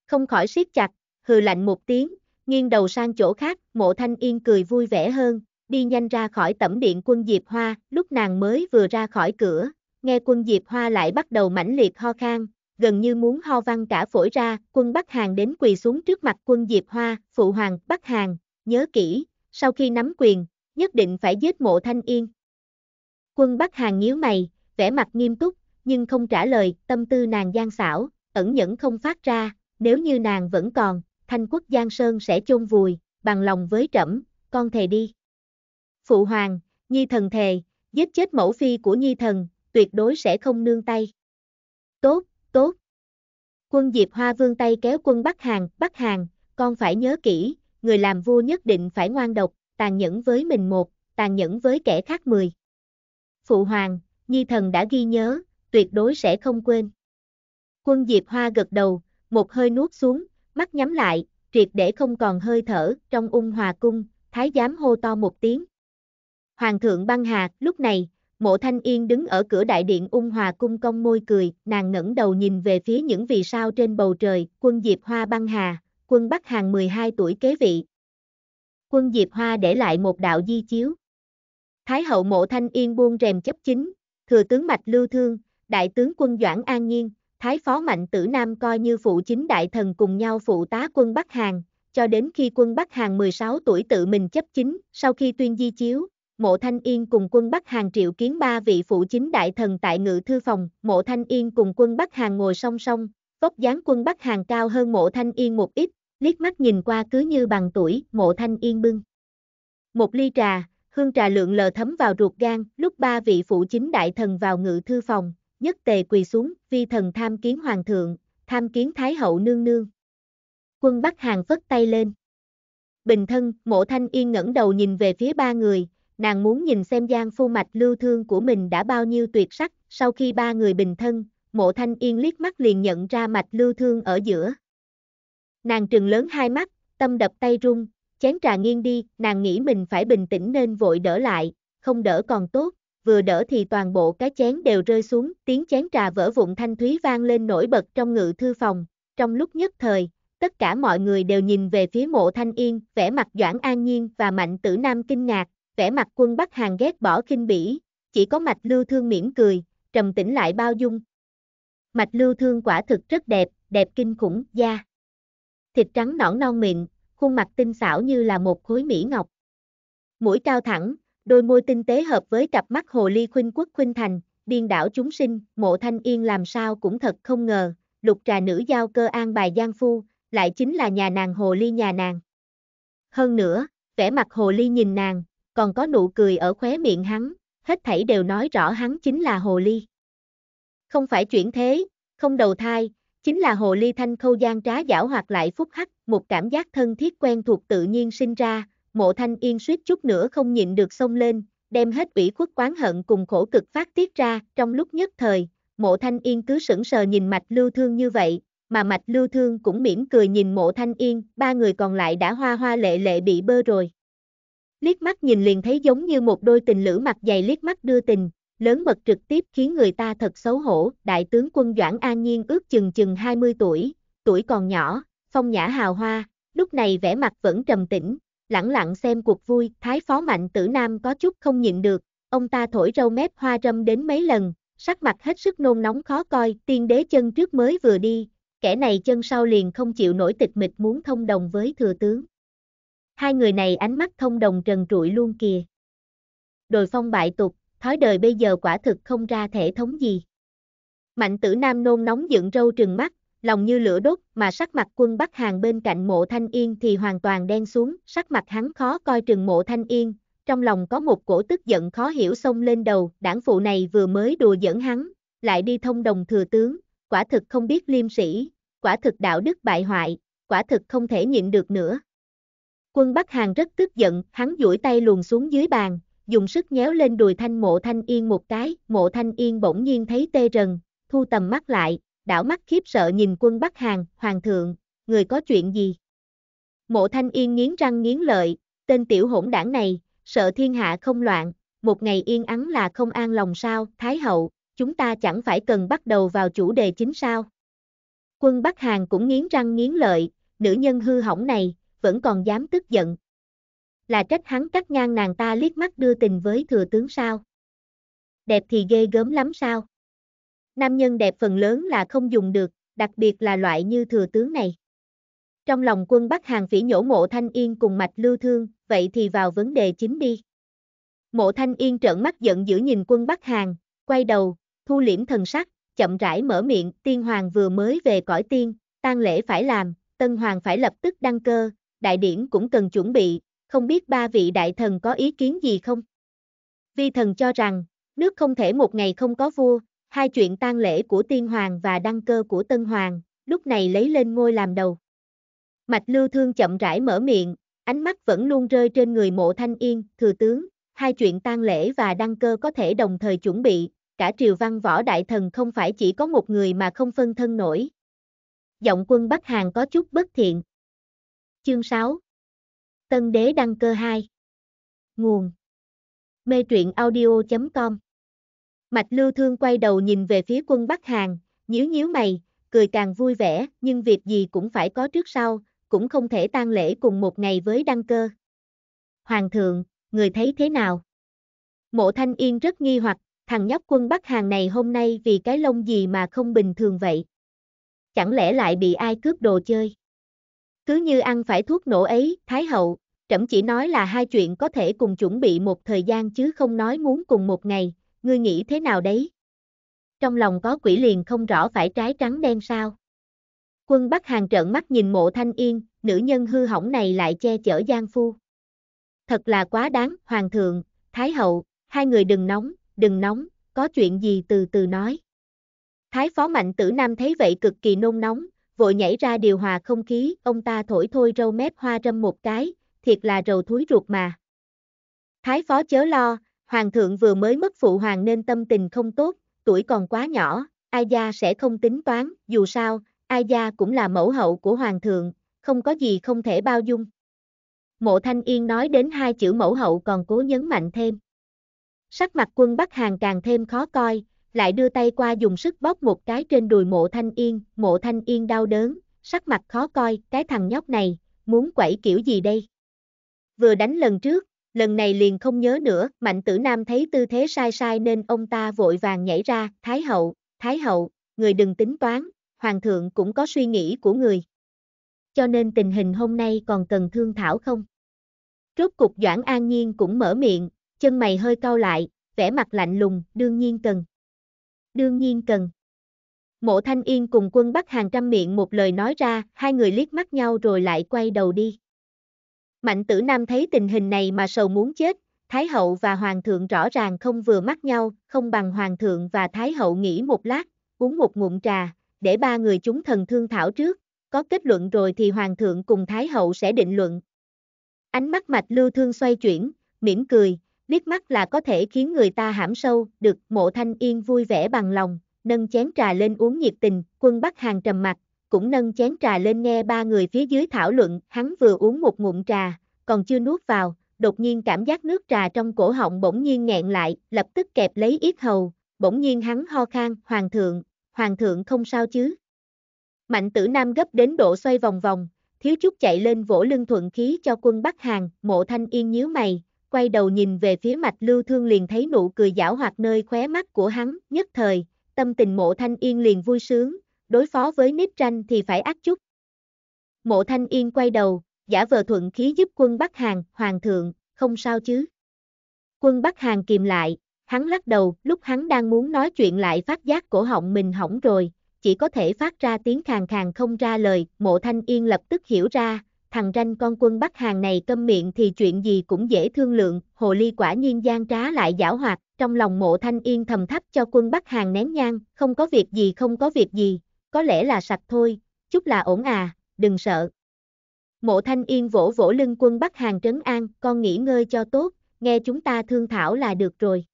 không khỏi siết chặt, hừ lạnh một tiếng, nghiêng đầu sang chỗ khác, mộ thanh yên cười vui vẻ hơn, đi nhanh ra khỏi tẩm điện quân Diệp Hoa, lúc nàng mới vừa ra khỏi cửa, nghe quân Diệp Hoa lại bắt đầu mãnh liệt ho khan, gần như muốn ho văng cả phổi ra, quân Bắc Hàng đến quỳ xuống trước mặt quân Diệp Hoa, phụ hoàng, Bắc Hàng, nhớ kỹ, sau khi nắm quyền, nhất định phải giết mộ thanh yên. Quân Bắc Hàng nhíu mày, vẻ mặt nghiêm túc, nhưng không trả lời, tâm tư nàng gian xảo, ẩn nhẫn không phát ra, nếu như nàng vẫn còn, thanh quốc Giang Sơn sẽ chôn vùi, bằng lòng với trẫm, con thề đi. Phụ hoàng, nhi thần thề, giết chết mẫu phi của nhi thần, tuyệt đối sẽ không nương tay. Tốt, tốt. Quân Diệp Hoa vương tay kéo quân Bắc Hàng, Bắc Hàng, con phải nhớ kỹ, người làm vua nhất định phải ngoan độc, tàn nhẫn với mình một, tàn nhẫn với kẻ khác mười. Phụ hoàng, Nhi thần đã ghi nhớ, tuyệt đối sẽ không quên. Quân Diệp Hoa gật đầu, một hơi nuốt xuống, mắt nhắm lại, triệt để không còn hơi thở, trong ung hòa cung, thái giám hô to một tiếng. Hoàng thượng băng hà, lúc này, mộ thanh yên đứng ở cửa đại điện ung hòa cung cong môi cười, nàng ngẩng đầu nhìn về phía những vì sao trên bầu trời, quân diệp hoa băng hà, quân Bắc Hàng 12 tuổi kế vị. Quân Diệp Hoa để lại một đạo di chiếu. Thái hậu mộ thanh yên buông rèm chấp chính, thừa tướng mạch lưu thương, đại tướng quân Doãn An Nhiên, Thái phó Mạnh Tử Nam coi như phụ chính đại thần cùng nhau phụ tá quân Bắc Hàn, cho đến khi quân Bắc Hàn 16 tuổi tự mình chấp chính, sau khi tuyên di chiếu, Mộ Thanh Yên cùng quân Bắc Hàn triệu kiến ba vị phụ chính đại thần tại ngự thư phòng, Mộ Thanh Yên cùng quân Bắc Hàn ngồi song song, vóc dáng quân Bắc Hàn cao hơn Mộ Thanh Yên một ít, liếc mắt nhìn qua cứ như bằng tuổi, Mộ Thanh Yên bưng. Một ly trà, hương trà lượng lờ thấm vào ruột gan, lúc ba vị phụ chính đại thần vào ngự thư phòng, nhất tề quỳ xuống, vi thần tham kiến hoàng thượng, tham kiến thái hậu nương nương. Quân Bắc Hàn phất tay lên. Bình thân, mộ thanh yên ngẩng đầu nhìn về phía ba người, nàng muốn nhìn xem gian phu mạch lưu thương của mình đã bao nhiêu tuyệt sắc, sau khi ba người bình thân, mộ thanh yên liếc mắt liền nhận ra mạch lưu thương ở giữa. Nàng trừng lớn hai mắt, tâm đập tay rung, chén trà nghiêng đi, nàng nghĩ mình phải bình tĩnh nên vội đỡ lại, không đỡ còn tốt, vừa đỡ thì toàn bộ cái chén đều rơi xuống, tiếng chén trà vỡ vụn thanh thúy vang lên nổi bật trong ngự thư phòng, trong lúc nhất thời, tất cả mọi người đều nhìn về phía mộ thanh yên, vẻ mặt Doãn An Nhiên và Mạnh Tử Nam kinh ngạc, vẻ mặt quân Bắc Hàng ghét bỏ khinh bỉ, chỉ có mạch lưu thương mỉm cười, trầm tĩnh lại bao dung. Mạch lưu thương quả thực rất đẹp, đẹp kinh khủng, da. Thịt trắng nõn non mịn, khuôn mặt tinh xảo như là một khối mỹ ngọc. Mũi cao thẳng, đôi môi tinh tế hợp với cặp mắt hồ ly khuynh quốc khuynh thành, điên đảo chúng sinh, mộ thanh yên làm sao cũng thật không ngờ, lục trà nữ giao cơ an bài giang phu, lại chính là nhà nàng hồ ly nhà nàng. Hơn nữa, vẻ mặt hồ ly nhìn nàng, còn có nụ cười ở khóe miệng hắn, hết thảy đều nói rõ hắn chính là hồ ly. Không phải chuyển thế, không đầu thai, chính là hồ ly thanh khâu gian trá giảo hoặc lại phúc hắc, một cảm giác thân thiết quen thuộc tự nhiên sinh ra, mộ thanh yên suýt chút nữa không nhịn được xông lên, đem hết ủy khuất quán hận cùng khổ cực phát tiết ra, trong lúc nhất thời, mộ thanh yên cứ sững sờ nhìn mạch lưu thương như vậy, mà mạch lưu thương cũng mỉm cười nhìn mộ thanh yên, ba người còn lại đã hoa hoa lệ lệ bị bơ rồi. Liếc mắt nhìn liền thấy giống như một đôi tình lữ mặt dày liếc mắt đưa tình, lớn mật trực tiếp khiến người ta thật xấu hổ, đại tướng quân Doãn An Nhiên ước chừng chừng 20 tuổi, tuổi còn nhỏ, phong nhã hào hoa, lúc này vẻ mặt vẫn trầm tĩnh, lẳng lặng xem cuộc vui, thái phó mạnh tử nam có chút không nhịn được, ông ta thổi râu mép hoa râm đến mấy lần, sắc mặt hết sức nôn nóng khó coi, tiên đế chân trước mới vừa đi, kẻ này chân sau liền không chịu nổi tịch mịch muốn thông đồng với thừa tướng. Hai người này ánh mắt thông đồng trần trụi luôn kìa. Đồi phong bại tục, thói đời bây giờ quả thực không ra thể thống gì. Mạnh tử nam nôn nóng dựng râu trừng mắt, lòng như lửa đốt, mà sắc mặt quân Bắc Hàng bên cạnh mộ thanh yên thì hoàn toàn đen xuống, sắc mặt hắn khó coi trừng mộ thanh yên, trong lòng có một cổ tức giận khó hiểu xông lên đầu, đảng phụ này vừa mới đùa giỡn hắn, lại đi thông đồng thừa tướng, quả thực không biết liêm sĩ, quả thực đạo đức bại hoại, quả thực không thể nhịn được nữa. Quân Bắc Hàng rất tức giận, hắn duỗi tay luồn xuống dưới bàn, dùng sức nhéo lên đùi thanh mộ thanh yên một cái, mộ thanh yên bỗng nhiên thấy tê rần, thu tầm mắt lại, đảo mắt khiếp sợ nhìn quân Bắc Hàn, Hoàng thượng, người có chuyện gì? Mộ thanh yên nghiến răng nghiến lợi, tên tiểu hỗn đảng này, sợ thiên hạ không loạn, một ngày yên ắng là không an lòng sao, Thái hậu, chúng ta chẳng phải cần bắt đầu vào chủ đề chính sao? Quân Bắc Hàn cũng nghiến răng nghiến lợi, nữ nhân hư hỏng này, vẫn còn dám tức giận. Là trách hắn cắt ngang nàng ta liếc mắt đưa tình với thừa tướng sao? Đẹp thì ghê gớm lắm sao? nam nhân đẹp phần lớn là không dùng được, đặc biệt là loại như thừa tướng này. Trong lòng quân Bắc Hàng phỉ nhổ mộ thanh yên cùng mạch lưu thương, vậy thì vào vấn đề chính đi. Mộ thanh yên trợn mắt giận dữ nhìn quân Bắc Hàng, quay đầu, thu liễm thần sắc, chậm rãi mở miệng, tiên hoàng vừa mới về cõi tiên, tang lễ phải làm, tân hoàng phải lập tức đăng cơ, đại điển cũng cần chuẩn bị, không biết ba vị đại thần có ý kiến gì không? Vi thần cho rằng, nước không thể một ngày không có vua, hai chuyện tang lễ của tiên hoàng và đăng cơ của tân hoàng, lúc này lấy lên ngôi làm đầu. Mạch lưu thương chậm rãi mở miệng, ánh mắt vẫn luôn rơi trên người mộ thanh yên, thừa tướng, hai chuyện tang lễ và đăng cơ có thể đồng thời chuẩn bị, cả triều văn võ đại thần không phải chỉ có một người mà không phân thân nổi. Giọng quân Bắc Hàn có chút bất thiện. Chương 6 Tân đế đăng cơ 2 Nguồn Mê truyện audio.com Mạch Lưu Thương quay đầu nhìn về phía quân Bắc Hàn, nhíu nhíu mày, cười càng vui vẻ, nhưng việc gì cũng phải có trước sau, cũng không thể tang lễ cùng một ngày với đăng cơ. Hoàng thượng, người thấy thế nào? Mộ Thanh Yên rất nghi hoặc, thằng nhóc quân Bắc Hàn này hôm nay vì cái lông gì mà không bình thường vậy? Chẳng lẽ lại bị ai cướp đồ chơi? Cứ như ăn phải thuốc nổ ấy, Thái Hậu, trẫm chỉ nói là hai chuyện có thể cùng chuẩn bị một thời gian chứ không nói muốn cùng một ngày, ngươi nghĩ thế nào đấy? Trong lòng có quỷ liền không rõ phải trái trắng đen sao. Quân Bắc Hàng trợn mắt nhìn mộ thanh yên, nữ nhân hư hỏng này lại che chở Giang Phu. Thật là quá đáng, Hoàng thượng, Thái hậu, hai người đừng nóng, đừng nóng, có chuyện gì từ từ nói. Thái phó mạnh tử nam thấy vậy cực kỳ nôn nóng, vội nhảy ra điều hòa không khí, ông ta thổi thôi râu mép hoa râm một cái, thiệt là rầu thúi ruột mà. Thái phó chớ lo, Hoàng thượng vừa mới mất phụ hoàng nên tâm tình không tốt, tuổi còn quá nhỏ, Ai Gia sẽ không tính toán, dù sao, Ai Gia cũng là mẫu hậu của hoàng thượng, không có gì không thể bao dung. Mộ Thanh Yên nói đến hai chữ mẫu hậu còn cố nhấn mạnh thêm. Sắc mặt quân Bắc Hàn càng thêm khó coi, lại đưa tay qua dùng sức bóp một cái trên đùi mộ Thanh Yên, mộ Thanh Yên đau đớn, sắc mặt khó coi, cái thằng nhóc này, muốn quẩy kiểu gì đây? Vừa đánh lần trước, lần này liền không nhớ nữa, mạnh tử nam thấy tư thế sai sai nên ông ta vội vàng nhảy ra, thái hậu, thái hậu, người đừng tính toán, hoàng thượng cũng có suy nghĩ của người. Cho nên tình hình hôm nay còn cần thương thảo không? Rốt cục Doãn An Nhiên cũng mở miệng, chân mày hơi cau lại, vẻ mặt lạnh lùng, đương nhiên cần. Đương nhiên cần. Mộ Thanh Yên cùng quân bắt Hàng trăm miệng một lời nói ra, hai người liếc mắt nhau rồi lại quay đầu đi. Mạnh tử nam thấy tình hình này mà sầu muốn chết, Thái hậu và Hoàng thượng rõ ràng không vừa mắt nhau, không bằng Hoàng thượng và Thái hậu nghỉ một lát, uống một ngụm trà, để ba người chúng thần thương thảo trước, có kết luận rồi thì Hoàng thượng cùng Thái hậu sẽ định luận. Ánh mắt mạch lưu thương xoay chuyển, mỉm cười, liếc mắt là có thể khiến người ta hãm sâu, được mộ thanh yên vui vẻ bằng lòng, nâng chén trà lên uống nhiệt tình, quân Bắc Hàng trầm mặt, cũng nâng chén trà lên nghe ba người phía dưới thảo luận, hắn vừa uống một ngụm trà, còn chưa nuốt vào, đột nhiên cảm giác nước trà trong cổ họng bỗng nhiên nghẹn lại, lập tức kẹp lấy ít hầu, bỗng nhiên hắn ho khan, hoàng thượng, hoàng thượng không sao chứ. Mạnh tử nam gấp đến độ xoay vòng vòng, thiếu chút chạy lên vỗ lưng thuận khí cho quân Bắc Hàn, mộ thanh yên nhíu mày, quay đầu nhìn về phía mạch lưu thương liền thấy nụ cười giảo hoạt nơi khóe mắt của hắn, nhất thời, tâm tình mộ thanh yên liền vui sướng, đối phó với nếp tranh thì phải ác chút. Mộ Thanh Yên quay đầu, giả vờ thuận khí giúp quân Bắc Hàn, Hoàng thượng, không sao chứ. Quân Bắc Hàn kìm lại, hắn lắc đầu, lúc hắn đang muốn nói chuyện lại phát giác cổ họng mình hỏng rồi, chỉ có thể phát ra tiếng khàn khàn không ra lời, mộ Thanh Yên lập tức hiểu ra, thằng ranh con quân Bắc Hàn này câm miệng thì chuyện gì cũng dễ thương lượng, hồ ly quả nhiên gian trá lại giảo hoạt, trong lòng mộ Thanh Yên thầm thấp cho quân Bắc Hàn nén nhang, không có việc gì không có việc gì có lẽ là sạch thôi, chút là ổn à, đừng sợ. Mộ thanh yên vỗ vỗ lưng quân Bắc Hàng trấn an, con nghỉ ngơi cho tốt, nghe chúng ta thương thảo là được rồi.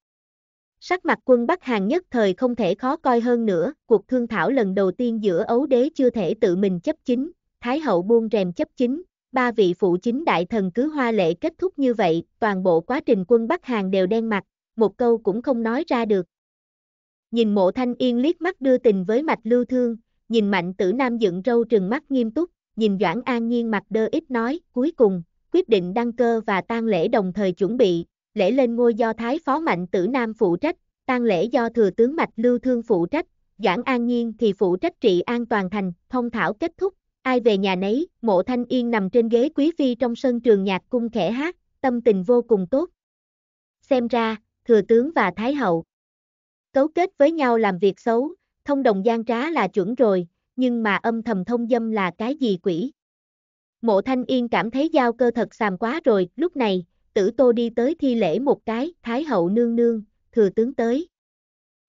Sắc mặt quân Bắc Hàng nhất thời không thể khó coi hơn nữa, cuộc thương thảo lần đầu tiên giữa ấu đế chưa thể tự mình chấp chính, Thái hậu buông rèm chấp chính, ba vị phụ chính đại thần cứ hoa lệ kết thúc như vậy, toàn bộ quá trình quân Bắc Hàng đều đen mặt, một câu cũng không nói ra được. Nhìn mộ thanh yên liếc mắt đưa tình với mạch lưu thương, nhìn mạnh tử nam dựng râu trừng mắt nghiêm túc, nhìn Doãn An Nhiên mặt đơ ít nói, cuối cùng, quyết định đăng cơ và tang lễ đồng thời chuẩn bị, lễ lên ngôi do Thái Phó Mạnh Tử Nam phụ trách, tang lễ do Thừa tướng Mạch Lưu Thương phụ trách, Doãn An Nhiên thì phụ trách trị an toàn thành, thông thảo kết thúc, ai về nhà nấy, mộ thanh yên nằm trên ghế quý phi trong sân trường nhạc cung khẽ hát, tâm tình vô cùng tốt. Xem ra, Thừa tướng và Thái Hậu cấu kết với nhau làm việc xấu, Thông đồng gian trá là chuẩn rồi, nhưng mà âm thầm thông dâm là cái gì quỷ? Mộ thanh yên cảm thấy giao cơ thật xàm quá rồi, lúc này, tử tô đi tới thi lễ một cái, thái hậu nương nương, thừa tướng tới.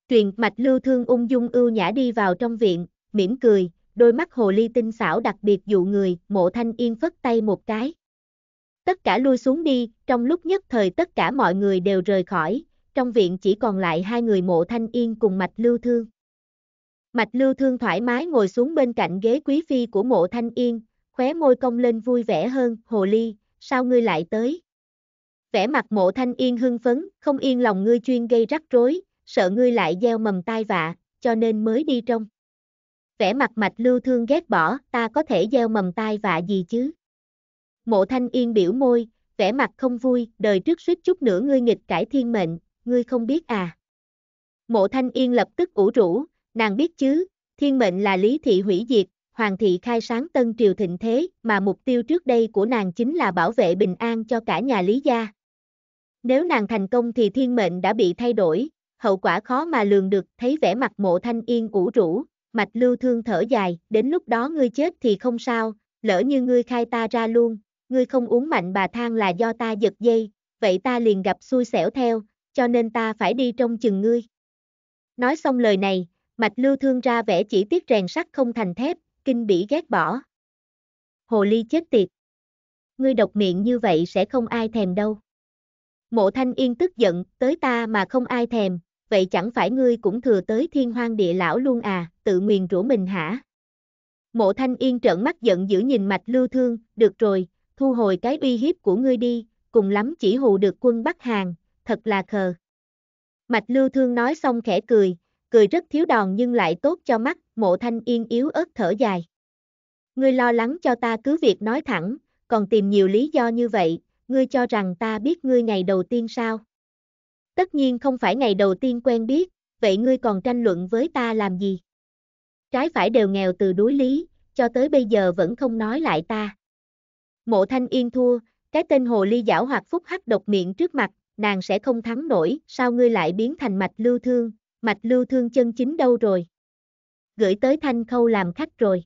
Truyền mạch lưu thương ung dung ưu nhã đi vào trong viện, mỉm cười, đôi mắt hồ ly tinh xảo đặc biệt dụ người, mộ thanh yên phất tay một cái. Tất cả lui xuống đi, trong lúc nhất thời tất cả mọi người đều rời khỏi, trong viện chỉ còn lại hai người mộ thanh yên cùng mạch lưu thương. Mạch Lưu Thương thoải mái ngồi xuống bên cạnh ghế quý phi của mộ thanh yên, khóe môi cong lên vui vẻ hơn, hồ ly, sao ngươi lại tới? Vẻ mặt mộ thanh yên hưng phấn, không yên lòng ngươi chuyên gây rắc rối, sợ ngươi lại gieo mầm tai vạ, cho nên mới đi trong. Vẻ mặt mạch lưu thương ghét bỏ, ta có thể gieo mầm tai vạ gì chứ? Mộ thanh yên biểu môi, vẻ mặt không vui, đời trước suýt chút nữa ngươi nghịch cải thiên mệnh, ngươi không biết à. Mộ thanh yên lập tức ủ rũ, Nàng biết chứ, thiên mệnh là lý thị hủy diệt, hoàng thị khai sáng tân triều thịnh thế mà mục tiêu trước đây của nàng chính là bảo vệ bình an cho cả nhà lý gia. Nếu nàng thành công thì thiên mệnh đã bị thay đổi, hậu quả khó mà lường được thấy vẻ mặt mộ thanh yên ủ rũ, mạch lưu thương thở dài, đến lúc đó ngươi chết thì không sao, lỡ như ngươi khai ta ra luôn, ngươi không uống mạnh bà than là do ta giật dây, vậy ta liền gặp xui xẻo theo, cho nên ta phải đi trong chừng ngươi. Nói xong lời này, Mạch lưu thương ra vẻ chỉ tiếc rèn sắt không thành thép, kinh bỉ ghét bỏ. Hồ ly chết tiệt. Ngươi độc miệng như vậy sẽ không ai thèm đâu. Mộ thanh yên tức giận, tới ta mà không ai thèm, vậy chẳng phải ngươi cũng thừa tới thiên hoang địa lão luôn à, tự nguyền rủa mình hả? Mộ thanh yên trợn mắt giận dữ nhìn mạch lưu thương, được rồi, thu hồi cái uy hiếp của ngươi đi, cùng lắm chỉ hù được quân Bắc Hàn, thật là khờ. Mạch lưu thương nói xong khẽ cười, cười rất thiếu đòn nhưng lại tốt cho mắt, mộ thanh yên yếu ớt thở dài. Ngươi lo lắng cho ta cứ việc nói thẳng, còn tìm nhiều lý do như vậy, ngươi cho rằng ta biết ngươi ngày đầu tiên sao? Tất nhiên không phải ngày đầu tiên quen biết, vậy ngươi còn tranh luận với ta làm gì? Trái phải đều nghèo từ đối lý, cho tới bây giờ vẫn không nói lại ta. Mộ thanh yên thua, cái tên hồ ly giảo hoặc phúc hắc độc miệng trước mặt, nàng sẽ không thắng nổi, sao ngươi lại biến thành mạch lưu thương, mạch lưu thương chân chính đâu rồi? Gửi tới thanh khâu làm khách rồi.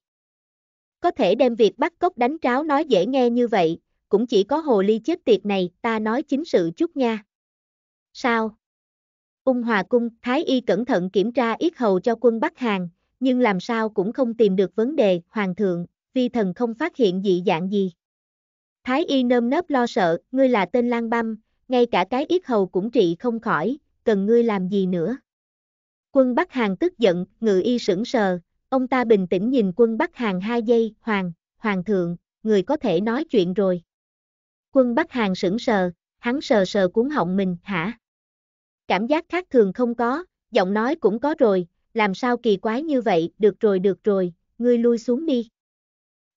Có thể đem việc bắt cóc đánh tráo nói dễ nghe như vậy, cũng chỉ có hồ ly chết tiệt này, ta nói chính sự chút nha. Sao? Ung Hòa Cung, Thái Y cẩn thận kiểm tra yết hầu cho quân Bắc Hàn, nhưng làm sao cũng không tìm được vấn đề, Hoàng thượng, vi thần không phát hiện dị dạng gì. Thái Y nơm nớp lo sợ, ngươi là tên lang băm, ngay cả cái yết hầu cũng trị không khỏi, cần ngươi làm gì nữa. Quân Bắc Hàng tức giận, ngự y sững sờ, ông ta bình tĩnh nhìn quân Bắc Hàng hai giây, hoàng, hoàng thượng, người có thể nói chuyện rồi. Quân Bắc Hàng sững sờ, hắn sờ sờ cuốn họng mình, hả? Cảm giác khác thường không có, giọng nói cũng có rồi, làm sao kỳ quái như vậy, được rồi được rồi, ngươi lui xuống đi.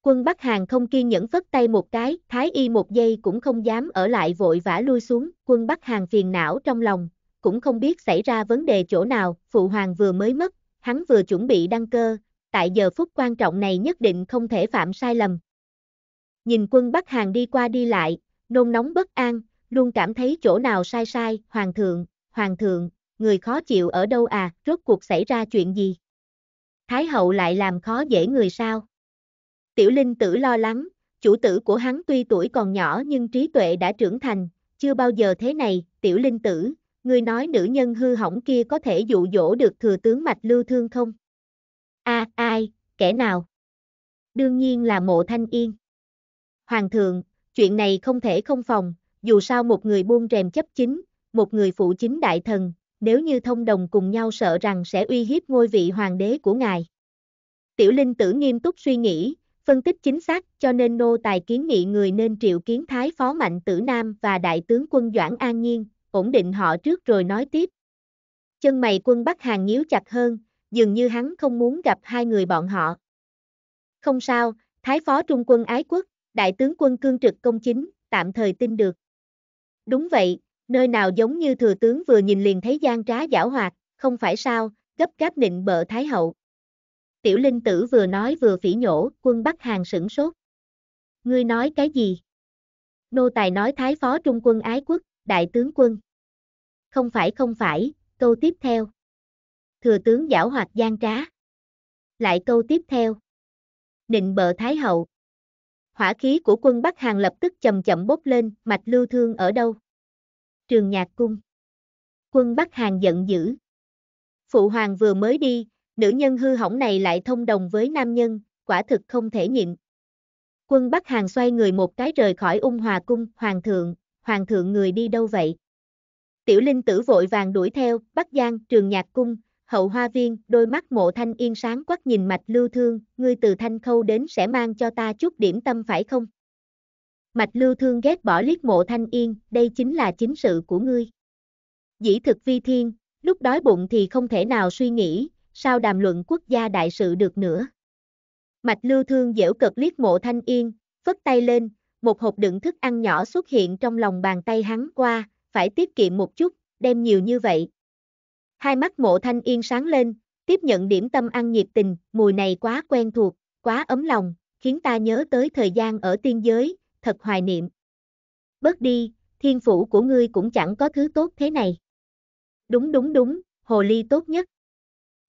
Quân Bắc Hàng không kiên nhẫn phất tay một cái, Thái Y một giây cũng không dám ở lại vội vã lui xuống, quân Bắc Hàng phiền não trong lòng, cũng không biết xảy ra vấn đề chỗ nào, phụ hoàng vừa mới mất, hắn vừa chuẩn bị đăng cơ, tại giờ phút quan trọng này nhất định không thể phạm sai lầm. Nhìn quân Bắc Hàng đi qua đi lại, nôn nóng bất an, luôn cảm thấy chỗ nào sai sai, hoàng thượng, hoàng thượng, người khó chịu ở đâu à, rốt cuộc xảy ra chuyện gì? Thái hậu lại làm khó dễ người sao? Tiểu Linh tử lo lắng, chủ tử của hắn tuy tuổi còn nhỏ nhưng trí tuệ đã trưởng thành, chưa bao giờ thế này, tiểu Linh tử, ngươi nói nữ nhân hư hỏng kia có thể dụ dỗ được thừa tướng mạch lưu thương không? A ai, kẻ nào? Đương nhiên là mộ thanh yên. Hoàng thượng, chuyện này không thể không phòng, dù sao một người buông rèm chấp chính, một người phụ chính đại thần, nếu như thông đồng cùng nhau sợ rằng sẽ uy hiếp ngôi vị hoàng đế của ngài. Tiểu Linh tử nghiêm túc suy nghĩ, phân tích chính xác cho nên nô tài kiến nghị người nên triệu kiến thái phó mạnh tử nam và đại tướng quân Doãn An Nhiên, ổn định họ trước rồi nói tiếp. Chân mày quân Bắc Hàn nhíu chặt hơn, dường như hắn không muốn gặp hai người bọn họ. Không sao, Thái phó Trung quân Ái quốc, Đại tướng quân cương trực công chính, tạm thời tin được. Đúng vậy, nơi nào giống như thừa tướng vừa nhìn liền thấy gian trá giảo hoạt, không phải sao, gấp gáp nịnh bợ Thái hậu. Tiểu linh tử vừa nói vừa phỉ nhổ, quân Bắc Hàn sửng sốt. Ngươi nói cái gì? Nô tài nói Thái phó Trung quân Ái quốc đại tướng quân. Không phải không phải, câu tiếp theo. Thừa tướng giảo hoạt gian trá. Lại câu tiếp theo. Nịnh bợ Thái Hậu. Hỏa khí của quân Bắc Hàng lập tức chậm chậm bốc lên, mạch lưu thương ở đâu? Trường Nhạc Cung. Quân Bắc Hàng giận dữ. Phụ hoàng vừa mới đi, nữ nhân hư hỏng này lại thông đồng với nam nhân, quả thực không thể nhịn. Quân Bắc Hàng xoay người một cái rời khỏi ung hòa cung, hoàng thượng, hoàng thượng người đi đâu vậy? Tiểu linh tử vội vàng đuổi theo, Bắc Giang, trường nhạc cung, hậu hoa viên, đôi mắt mộ thanh yên sáng quắc nhìn mạch lưu thương, ngươi từ thanh khâu đến sẽ mang cho ta chút điểm tâm phải không? Mạch lưu thương ghét bỏ liếc mộ thanh yên, đây chính là chính sự của ngươi. Dĩ thực vi thiên, lúc đói bụng thì không thể nào suy nghĩ, sao đàm luận quốc gia đại sự được nữa. Mạch lưu thương dễu cực liếc mộ thanh yên, phất tay lên, một hộp đựng thức ăn nhỏ xuất hiện trong lòng bàn tay hắn qua, phải tiết kiệm một chút, đem nhiều như vậy. Hai mắt mộ thanh yên sáng lên, tiếp nhận điểm tâm ăn nhiệt tình, mùi này quá quen thuộc, quá ấm lòng, khiến ta nhớ tới thời gian ở tiên giới, thật hoài niệm. Bớt đi, thiên phủ của ngươi cũng chẳng có thứ tốt thế này. Đúng đúng đúng, hồ ly tốt nhất.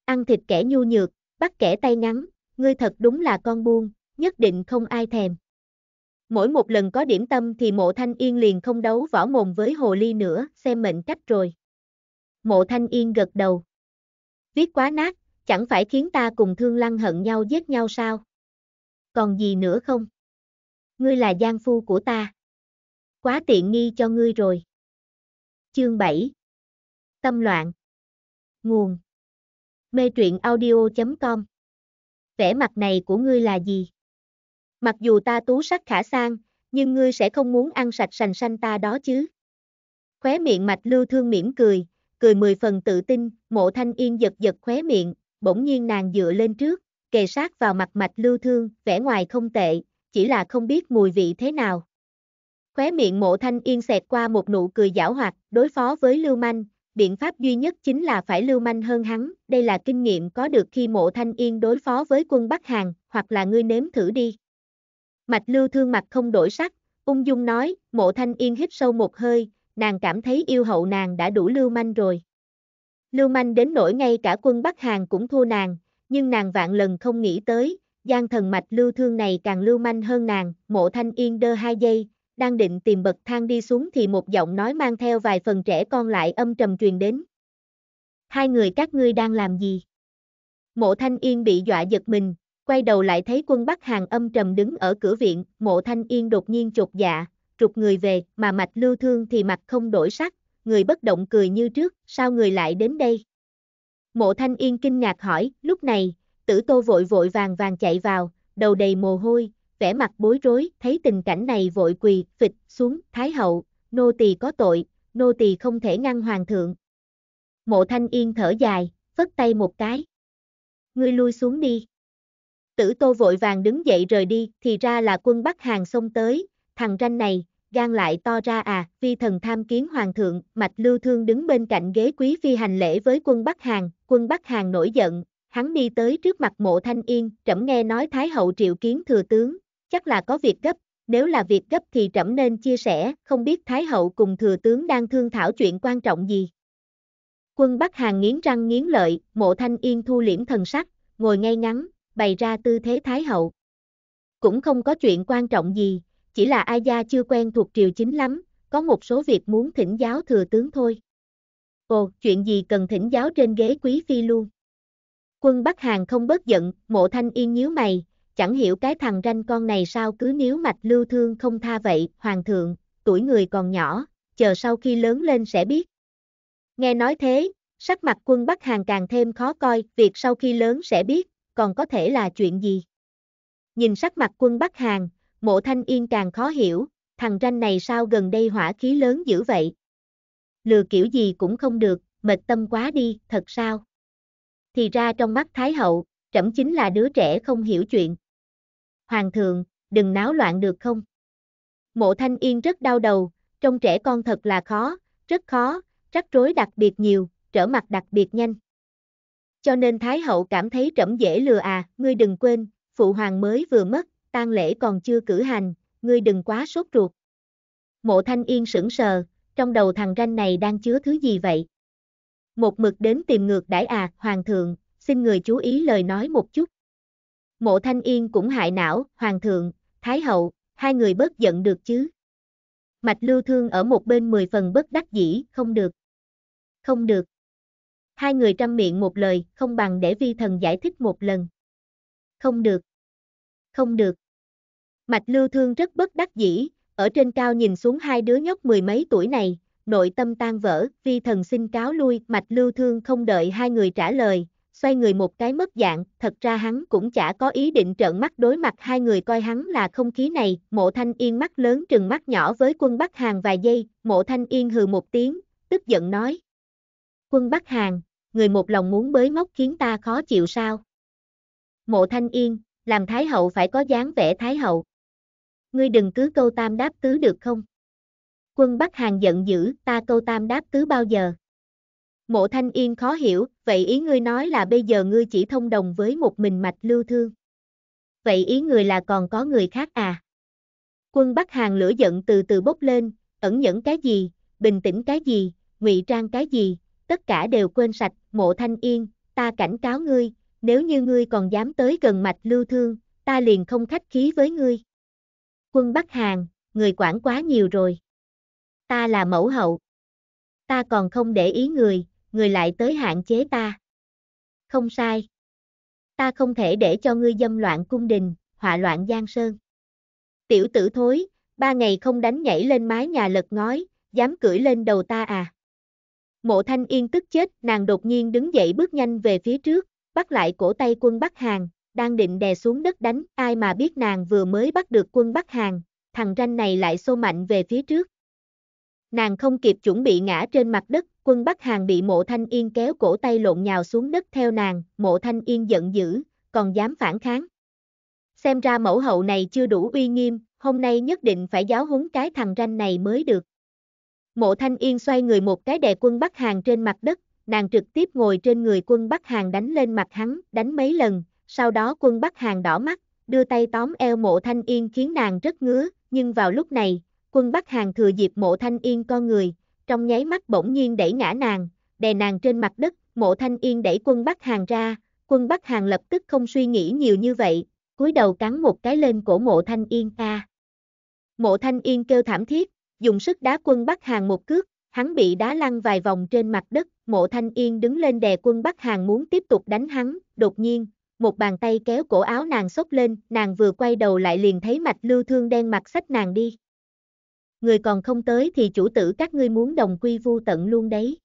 Ăn thịt kẻ nhu nhược, bắt kẻ tay ngắn, ngươi thật đúng là con buôn, nhất định không ai thèm. Mỗi một lần có điểm tâm thì mộ thanh yên liền không đấu võ mồm với hồ ly nữa, xem mệnh cách rồi. Mộ thanh yên gật đầu. Viết quá nát, chẳng phải khiến ta cùng thương lăng hận nhau giết nhau sao? Còn gì nữa không? Ngươi là gian phu của ta. Quá tiện nghi cho ngươi rồi. Chương 7 Tâm loạn Nguồn Mê truyện audio.com Vẻ mặt này của ngươi là gì? Mặc dù ta tú sắc khả sang, nhưng ngươi sẽ không muốn ăn sạch sành sanh ta đó chứ. Khóe miệng mạch lưu thương mỉm cười, cười mười phần tự tin, mộ thanh yên giật giật khóe miệng, bỗng nhiên nàng dựa lên trước, kề sát vào mặt mạch lưu thương, vẻ ngoài không tệ, chỉ là không biết mùi vị thế nào. Khóe miệng mộ thanh yên xẹt qua một nụ cười giảo hoạt, đối phó với lưu manh, biện pháp duy nhất chính là phải lưu manh hơn hắn, đây là kinh nghiệm có được khi mộ thanh yên đối phó với quân Bắc Hàn, hoặc là ngươi nếm thử đi. Mạch lưu thương mặt không đổi sắc, ung dung nói, mộ thanh yên hít sâu một hơi, nàng cảm thấy yêu hậu nàng đã đủ lưu manh rồi. Lưu manh đến nỗi ngay cả quân Bắc Hàn cũng thua nàng, nhưng nàng vạn lần không nghĩ tới, gian thần mạch lưu thương này càng lưu manh hơn nàng, mộ thanh yên đơ hai giây, đang định tìm bậc thang đi xuống thì một giọng nói mang theo vài phần trẻ con lại âm trầm truyền đến. Hai người các ngươi đang làm gì? Mộ thanh yên bị dọa giật mình, quay đầu lại thấy quân Bắc Hàng âm trầm đứng ở cửa viện, mộ thanh yên đột nhiên chột dạ, trục người về, mà mạch lưu thương thì mặt không đổi sắc, người bất động cười như trước, sao người lại đến đây? Mộ thanh yên kinh ngạc hỏi, lúc này, tử tô vội vội vàng vàng chạy vào, đầu đầy mồ hôi, vẻ mặt bối rối, thấy tình cảnh này vội quỳ, phịch, xuống, thái hậu, nô tỳ có tội, nô tỳ không thể ngăn hoàng thượng. Mộ thanh yên thở dài, vất tay một cái. Ngươi lui xuống đi. Tử Tô vội vàng đứng dậy rời đi, thì ra là quân Bắc Hàng xông tới, thằng ranh này, gan lại to ra à, vi thần tham kiến hoàng thượng, mạch lưu thương đứng bên cạnh ghế quý phi hành lễ với quân Bắc Hàng, quân Bắc Hàng nổi giận, hắn đi tới trước mặt mộ thanh yên, trẫm nghe nói Thái hậu triệu kiến thừa tướng, chắc là có việc gấp, nếu là việc gấp thì trẫm nên chia sẻ, không biết Thái hậu cùng thừa tướng đang thương thảo chuyện quan trọng gì. Quân Bắc Hàng nghiến răng nghiến lợi, mộ thanh yên thu liễm thần sắc, ngồi ngay ngắn, bày ra tư thế thái hậu. Cũng không có chuyện quan trọng gì, chỉ là A Gia chưa quen thuộc triều chính lắm, có một số việc muốn thỉnh giáo thừa tướng thôi. Ồ, chuyện gì cần thỉnh giáo trên ghế quý phi luôn. Quân Bắc Hàng không bớt giận, mộ thanh yên nhíu mày, chẳng hiểu cái thằng ranh con này sao cứ níu mạch lưu thương không tha vậy, hoàng thượng, tuổi người còn nhỏ, chờ sau khi lớn lên sẽ biết. Nghe nói thế, sắc mặt quân Bắc Hàng càng thêm khó coi, việc sau khi lớn sẽ biết, còn có thể là chuyện gì? Nhìn sắc mặt quân Bắc Hàn, mộ thanh yên càng khó hiểu, thằng ranh này sao gần đây hỏa khí lớn dữ vậy? Lừa kiểu gì cũng không được, mệt tâm quá đi, thật sao? Thì ra trong mắt Thái Hậu, trẫm chính là đứa trẻ không hiểu chuyện. Hoàng thượng, đừng náo loạn được không? Mộ thanh yên rất đau đầu, trong trẻ con thật là khó, rất khó, rắc rối đặc biệt nhiều, trở mặt đặc biệt nhanh cho nên Thái hậu cảm thấy trẫm dễ lừa à, ngươi đừng quên, phụ hoàng mới vừa mất, tang lễ còn chưa cử hành, ngươi đừng quá sốt ruột. Mộ thanh yên sững sờ, trong đầu thằng ranh này đang chứa thứ gì vậy? Một mực đến tìm ngược đãi à, hoàng thượng, xin người chú ý lời nói một chút. Mộ thanh yên cũng hại não, hoàng thượng, thái hậu, hai người bớt giận được chứ. Mạch lưu thương ở một bên mười phần bất đắc dĩ, không được. Không được hai người trăm miệng một lời, không bằng để vi thần giải thích một lần. Không được. Không được. Mạch lưu thương rất bất đắc dĩ, ở trên cao nhìn xuống hai đứa nhóc mười mấy tuổi này, nội tâm tan vỡ, vi thần xin cáo lui, mạch lưu thương không đợi hai người trả lời, xoay người một cái mất dạng, thật ra hắn cũng chả có ý định trợn mắt đối mặt hai người coi hắn là không khí này, mộ thanh yên mắt lớn trừng mắt nhỏ với quân Bắc Hàng vài giây, mộ thanh yên hừ một tiếng, tức giận nói. Quân Bắc Hàng người một lòng muốn bới móc khiến ta khó chịu sao? Mộ thanh yên, làm thái hậu phải có dáng vẻ thái hậu. Ngươi đừng cứ câu tam đáp tứ được không? Quân Bắc Hàng giận dữ, ta câu tam đáp tứ bao giờ? Mộ thanh yên khó hiểu, vậy ý ngươi nói là bây giờ ngươi chỉ thông đồng với một mình mạch lưu thương. Vậy ý người là còn có người khác à? Quân Bắc Hàng lửa giận từ từ bốc lên, ẩn nhẫn cái gì, bình tĩnh cái gì, ngụy trang cái gì, tất cả đều quên sạch, mộ thanh yên, ta cảnh cáo ngươi, nếu như ngươi còn dám tới gần mạch lưu thương, ta liền không khách khí với ngươi. Quân Bắc Hàn, người quản quá nhiều rồi. Ta là mẫu hậu. Ta còn không để ý người, người lại tới hạn chế ta. Không sai. Ta không thể để cho ngươi dâm loạn cung đình, họa loạn giang sơn. Tiểu tử thối, ba ngày không đánh nhảy lên mái nhà lật ngói, dám cưỡi lên đầu ta à. Mộ thanh yên tức chết, nàng đột nhiên đứng dậy bước nhanh về phía trước, bắt lại cổ tay quân Bắc Hàng, đang định đè xuống đất đánh, ai mà biết nàng vừa mới bắt được quân Bắc Hàng, thằng ranh này lại xô mạnh về phía trước. Nàng không kịp chuẩn bị ngã trên mặt đất, quân Bắc Hàng bị mộ thanh yên kéo cổ tay lộn nhào xuống đất theo nàng, mộ thanh yên giận dữ, còn dám phản kháng. Xem ra mẫu hậu này chưa đủ uy nghiêm, hôm nay nhất định phải giáo huấn cái thằng ranh này mới được. Mộ Thanh Yên xoay người một cái đè quân Bắc Hàn trên mặt đất, nàng trực tiếp ngồi trên người quân Bắc Hàn đánh lên mặt hắn, đánh mấy lần, sau đó quân Bắc Hàn đỏ mắt, đưa tay tóm eo mộ Thanh Yên khiến nàng rất ngứa, nhưng vào lúc này, quân Bắc Hàn thừa dịp mộ Thanh Yên con người, trong nháy mắt bỗng nhiên đẩy ngã nàng, đè nàng trên mặt đất, mộ Thanh Yên đẩy quân Bắc Hàn ra, quân Bắc Hàn lập tức không suy nghĩ nhiều như vậy, cúi đầu cắn một cái lên cổ mộ Thanh Yên ta. Mộ Thanh Yên kêu thảm thiết, dùng sức đá quân Bắc Hàng một cước, hắn bị đá lăn vài vòng trên mặt đất, mộ thanh yên đứng lên đè quân Bắc Hàng muốn tiếp tục đánh hắn, đột nhiên, một bàn tay kéo cổ áo nàng xốc lên, nàng vừa quay đầu lại liền thấy mạch lưu thương đen mặt sách nàng đi. Người còn không tới thì chủ tử các ngươi muốn đồng quy vu tận luôn đấy.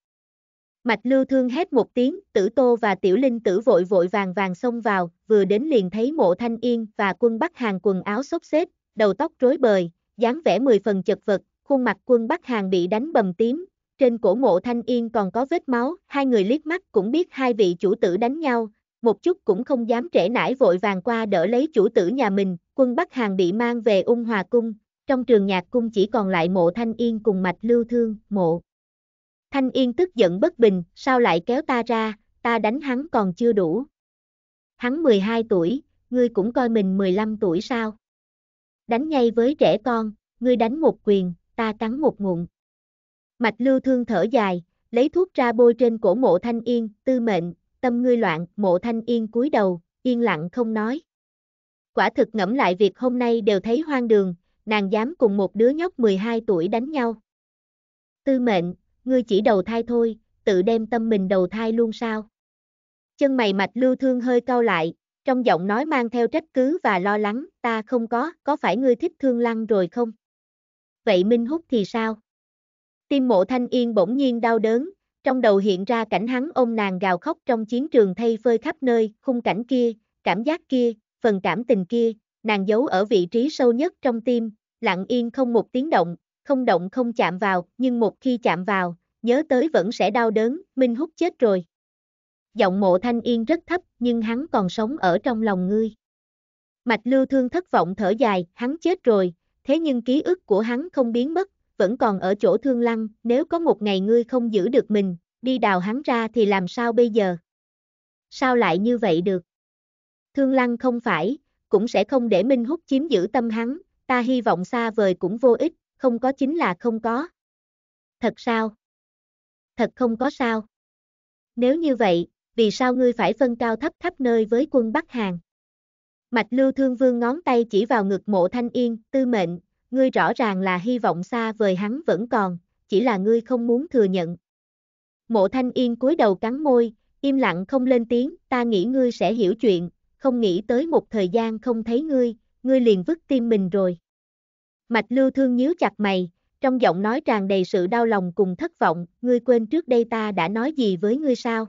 Mạch lưu thương hét một tiếng, tử tô và tiểu linh tử vội vội vàng vàng xông vào, vừa đến liền thấy mộ thanh yên và quân bắc hàng quần áo xốc xếp, đầu tóc rối bời, dáng vẻ mười phần chật vật, khuôn mặt quân Bắc Hàng bị đánh bầm tím, trên cổ mộ thanh yên còn có vết máu, hai người liếc mắt cũng biết hai vị chủ tử đánh nhau, một chút cũng không dám trễ nải vội vàng qua đỡ lấy chủ tử nhà mình, quân Bắc Hàng bị mang về ung hòa cung, trong trường nhạc cung chỉ còn lại mộ thanh yên cùng mạch lưu thương, mộ. Thanh yên tức giận bất bình, sao lại kéo ta ra, ta đánh hắn còn chưa đủ. Hắn 12 tuổi, ngươi cũng coi mình 15 tuổi sao? Đánh nhay với trẻ con, ngươi đánh một quyền, ta cắn một ngụm. Mạch lưu thương thở dài, lấy thuốc ra bôi trên cổ mộ thanh yên, tư mệnh, tâm ngươi loạn, mộ thanh yên cúi đầu, yên lặng không nói. Quả thực ngẫm lại việc hôm nay đều thấy hoang đường, nàng dám cùng một đứa nhóc 12 tuổi đánh nhau. Tư mệnh, ngươi chỉ đầu thai thôi, tự đem tâm mình đầu thai luôn sao? Chân mày mạch lưu thương hơi cau lại, trong giọng nói mang theo trách cứ và lo lắng, ta không có, có phải ngươi thích thương lăng rồi không? vậy Minh Húc thì sao? Tim mộ thanh yên bỗng nhiên đau đớn, trong đầu hiện ra cảnh hắn ôm nàng gào khóc trong chiến trường thay phơi khắp nơi, khung cảnh kia, cảm giác kia, phần cảm tình kia, nàng giấu ở vị trí sâu nhất trong tim, lặng yên không một tiếng động, không động không chạm vào, nhưng một khi chạm vào, nhớ tới vẫn sẽ đau đớn, Minh Húc chết rồi. Giọng mộ thanh yên rất thấp, nhưng hắn còn sống ở trong lòng ngươi. Mạch lưu thương thất vọng thở dài, hắn chết rồi, thế nhưng ký ức của hắn không biến mất, vẫn còn ở chỗ thương lăng, nếu có một ngày ngươi không giữ được mình, đi đào hắn ra thì làm sao bây giờ? Sao lại như vậy được? Thương lăng không phải, cũng sẽ không để Minh Húc chiếm giữ tâm hắn, ta hy vọng xa vời cũng vô ích, không có chính là không có. Thật sao? Thật không có sao. Nếu như vậy, vì sao ngươi phải phân cao thấp khắp nơi với quân Bắc Hàn? Mạch lưu thương vương ngón tay chỉ vào ngực mộ thanh yên, tư mệnh, ngươi rõ ràng là hy vọng xa vời hắn vẫn còn, chỉ là ngươi không muốn thừa nhận. Mộ thanh yên cúi đầu cắn môi, im lặng không lên tiếng, ta nghĩ ngươi sẽ hiểu chuyện, không nghĩ tới một thời gian không thấy ngươi, ngươi liền vứt tim mình rồi. Mạch lưu thương nhíu chặt mày, trong giọng nói tràn đầy sự đau lòng cùng thất vọng, ngươi quên trước đây ta đã nói gì với ngươi sao?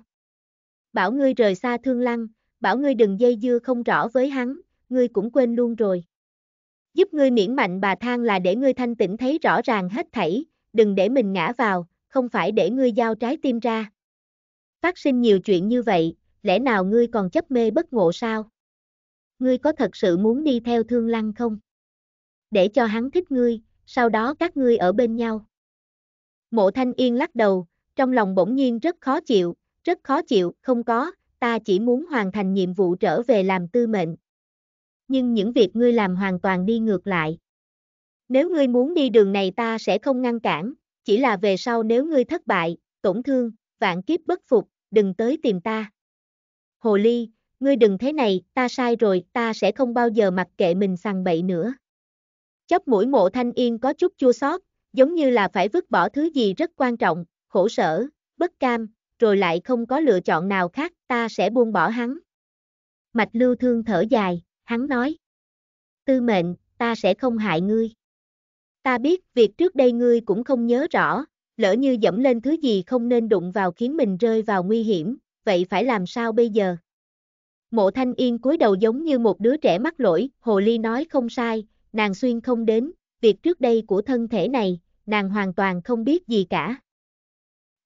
Bảo ngươi rời xa thương lăng, bảo ngươi đừng dây dưa không rõ với hắn, ngươi cũng quên luôn rồi. Giúp ngươi miễn mạnh bà thang là để ngươi thanh tỉnh thấy rõ ràng hết thảy, đừng để mình ngã vào, không phải để ngươi giao trái tim ra. Phát sinh nhiều chuyện như vậy, lẽ nào ngươi còn chấp mê bất ngộ sao? Ngươi có thật sự muốn đi theo thương lăng không? Để cho hắn thích ngươi, sau đó các ngươi ở bên nhau. Mộ thanh yên lắc đầu, trong lòng bỗng nhiên rất khó chịu, rất khó chịu, không có, ta chỉ muốn hoàn thành nhiệm vụ trở về làm tư mệnh. Nhưng những việc ngươi làm hoàn toàn đi ngược lại. Nếu ngươi muốn đi đường này ta sẽ không ngăn cản, chỉ là về sau nếu ngươi thất bại, tổn thương, vạn kiếp bất phục, đừng tới tìm ta. Hồ Ly, ngươi đừng thế này, ta sai rồi, ta sẽ không bao giờ mặc kệ mình sằng bậy nữa. Chóp mũi mộ thanh yên có chút chua xót, giống như là phải vứt bỏ thứ gì rất quan trọng, khổ sở, bất cam, rồi lại không có lựa chọn nào khác, ta sẽ buông bỏ hắn. Mạch lưu thương thở dài, hắn nói. Tư mệnh, ta sẽ không hại ngươi. Ta biết việc trước đây ngươi cũng không nhớ rõ, lỡ như dẫm lên thứ gì không nên đụng vào khiến mình rơi vào nguy hiểm, vậy phải làm sao bây giờ? Mộ thanh yên cúi đầu giống như một đứa trẻ mắc lỗi, hồ ly nói không sai, nàng xuyên không đến, việc trước đây của thân thể này, nàng hoàn toàn không biết gì cả.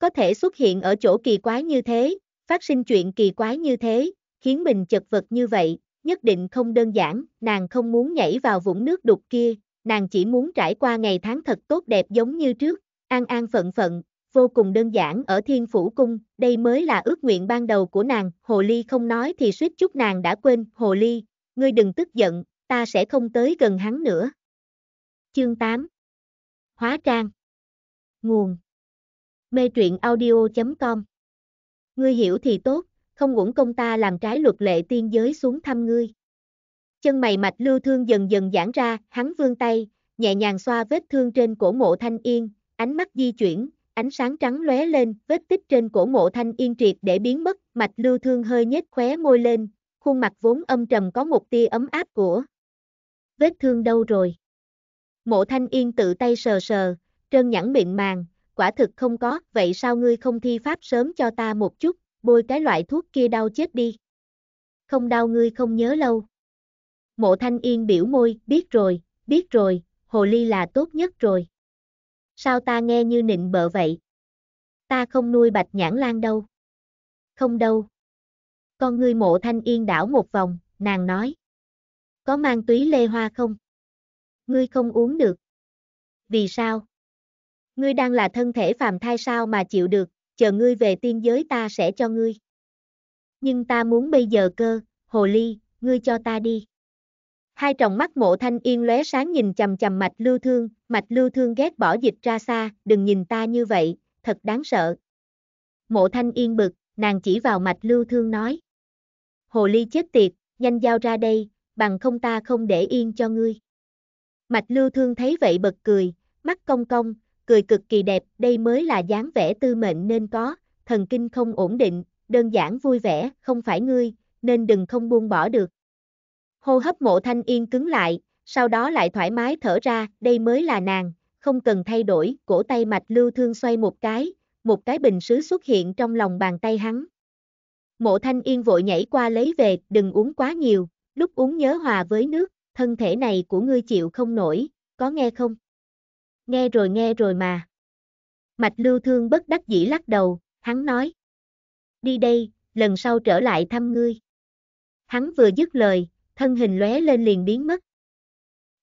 Có thể xuất hiện ở chỗ kỳ quái như thế, phát sinh chuyện kỳ quái như thế, khiến mình chật vật như vậy, nhất định không đơn giản, nàng không muốn nhảy vào vũng nước đục kia, nàng chỉ muốn trải qua ngày tháng thật tốt đẹp giống như trước, an an phận phận, vô cùng đơn giản ở thiên phủ cung, đây mới là ước nguyện ban đầu của nàng, hồ ly không nói thì suýt chút nàng đã quên, hồ ly, ngươi đừng tức giận, ta sẽ không tới gần hắn nữa. Chương 8 Hóa trang Nguồn Mê truyện audio.com Ngươi hiểu thì tốt, không uổng công ta làm trái luật lệ tiên giới xuống thăm ngươi. Chân mày mạch lưu thương dần dần giãn ra, hắn vươn tay, nhẹ nhàng xoa vết thương trên cổ mộ thanh yên, ánh mắt di chuyển, ánh sáng trắng lóe lên, vết tích trên cổ mộ thanh yên triệt để biến mất, mạch lưu thương hơi nhếch khóe môi lên, khuôn mặt vốn âm trầm có một tia ấm áp của. Vết thương đâu rồi? Mộ thanh yên tự tay sờ sờ, trơn nhẵn miệng màng, quả thực không có, vậy sao ngươi không thi pháp sớm cho ta một chút, bôi cái loại thuốc kia đau chết đi. Không đau ngươi không nhớ lâu. Mộ thanh yên biểu môi, biết rồi, biết rồi, hồ ly là tốt nhất rồi. Sao ta nghe như nịnh bợ vậy? Ta không nuôi bạch nhãn lan đâu. Không đâu. Con ngươi mộ thanh yên đảo một vòng, nàng nói. Có mang túy lê hoa không? Ngươi không uống được. Vì sao? Ngươi đang là thân thể phàm thai sao mà chịu được, chờ ngươi về tiên giới ta sẽ cho ngươi. Nhưng ta muốn bây giờ cơ, hồ ly, ngươi cho ta đi. Hai tròng mắt mộ thanh yên lóe sáng nhìn chầm chầm mạch lưu thương, mạch lưu thương ghét bỏ dịch ra xa, đừng nhìn ta như vậy, thật đáng sợ. Mộ thanh yên bực, nàng chỉ vào mạch lưu thương nói. Hồ ly chết tiệt, nhanh giao ra đây, bằng không ta không để yên cho ngươi. Mạch lưu thương thấy vậy bật cười, mắt cong cong, cười cực kỳ đẹp, đây mới là dáng vẻ tư mệnh nên có, thần kinh không ổn định, đơn giản vui vẻ, không phải ngươi, nên đừng không buông bỏ được. Hô hấp mộ thanh yên cứng lại, sau đó lại thoải mái thở ra, đây mới là nàng, không cần thay đổi, cổ tay mạch lưu thương xoay một cái, một cái bình sứ xuất hiện trong lòng bàn tay hắn. Mộ thanh yên vội nhảy qua lấy về, đừng uống quá nhiều, lúc uống nhớ hòa với nước, thân thể này của ngươi chịu không nổi, có nghe không? nghe rồi nghe rồi mà. Mạch lưu thương bất đắc dĩ lắc đầu, hắn nói. Đi đây, lần sau trở lại thăm ngươi. Hắn vừa dứt lời, thân hình lóe lên liền biến mất.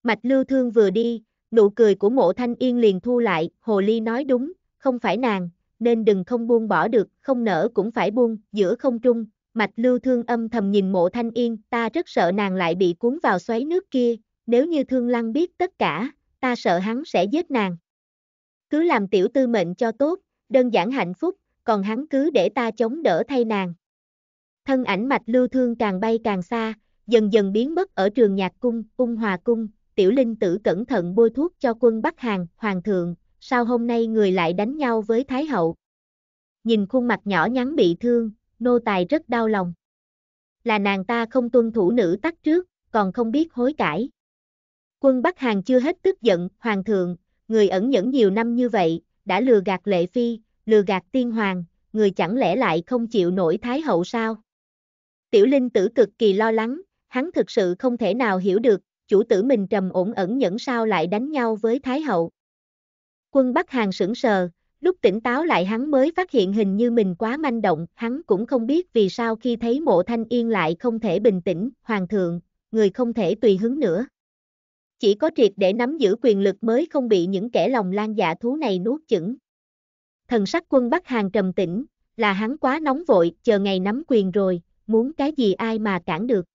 Mạch lưu thương vừa đi, nụ cười của mộ thanh yên liền thu lại, hồ ly nói đúng, không phải nàng, nên đừng không buông bỏ được, không nở cũng phải buông, giữa không trung, mạch lưu thương âm thầm nhìn mộ thanh yên, ta rất sợ nàng lại bị cuốn vào xoáy nước kia, nếu như thương lăng biết tất cả, ta sợ hắn sẽ giết nàng. Cứ làm tiểu tư mệnh cho tốt, đơn giản hạnh phúc, còn hắn cứ để ta chống đỡ thay nàng. Thân ảnh mạch lưu thương càng bay càng xa, dần dần biến mất ở trường nhạc cung, cung hòa cung, tiểu linh tử cẩn thận bôi thuốc cho quân Bắc Hàng, hoàng thượng, sao hôm nay người lại đánh nhau với Thái hậu. Nhìn khuôn mặt nhỏ nhắn bị thương, nô tài rất đau lòng. Là nàng ta không tuân thủ nữ tắc trước, còn không biết hối cải. Quân Bắc Hàn chưa hết tức giận, Hoàng thượng, người ẩn nhẫn nhiều năm như vậy, đã lừa gạt Lệ Phi, lừa gạt Tiên Hoàng, người chẳng lẽ lại không chịu nổi Thái Hậu sao? Tiểu Linh tử cực kỳ lo lắng, hắn thực sự không thể nào hiểu được, chủ tử mình trầm ổn ẩn nhẫn sao lại đánh nhau với Thái Hậu. Quân Bắc Hàn sững sờ, lúc tỉnh táo lại hắn mới phát hiện hình như mình quá manh động, hắn cũng không biết vì sao khi thấy mộ thanh yên lại không thể bình tĩnh, Hoàng thượng, người không thể tùy hứng nữa. Chỉ có triệt để nắm giữ quyền lực mới không bị những kẻ lòng lan dạ thú này nuốt chửng. Thần sắc quân Bắc Hàng trầm tĩnh, là hắn quá nóng vội, chờ ngày nắm quyền rồi, muốn cái gì ai mà cản được.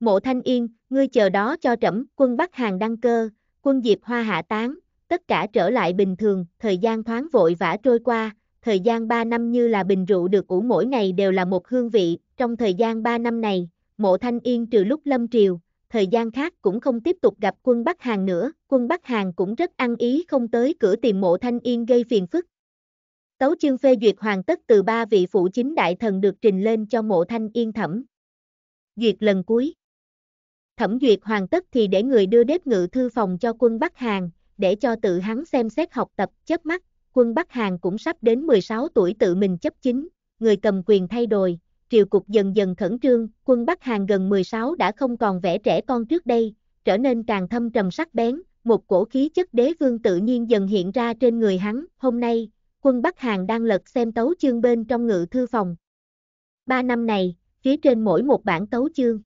Mộ Thanh Yên, ngươi chờ đó cho trẫm, quân Bắc Hàng đăng cơ, quân Diệp Hoa hạ tán, tất cả trở lại bình thường, thời gian thoáng vội vã trôi qua, thời gian 3 năm như là bình rượu được ủ mỗi ngày đều là một hương vị, trong thời gian 3 năm này, Mộ Thanh Yên trừ lúc lâm triều, thời gian khác cũng không tiếp tục gặp quân Bắc Hàn nữa, quân Bắc Hàn cũng rất ăn ý không tới cửa tìm mộ thanh yên gây phiền phức. Tấu chương phê duyệt hoàn tất từ ba vị phụ chính đại thần được trình lên cho mộ thanh yên thẩm. Duyệt lần cuối. Thẩm duyệt hoàn tất thì để người đưa đếp ngự thư phòng cho quân Bắc Hàn, để cho tự hắn xem xét học tập chớp mắt, quân Bắc Hàn cũng sắp đến 16 tuổi tự mình chấp chính, người cầm quyền thay đổi, triều cục dần dần khẩn trương, quân Bắc Hàn gần 16 đã không còn vẻ trẻ con trước đây, trở nên càng thâm trầm sắc bén, một cổ khí chất đế vương tự nhiên dần hiện ra trên người hắn, hôm nay, quân Bắc Hàn đang lật xem tấu chương bên trong ngự thư phòng. Ba năm này, phía trên mỗi một bản tấu chương,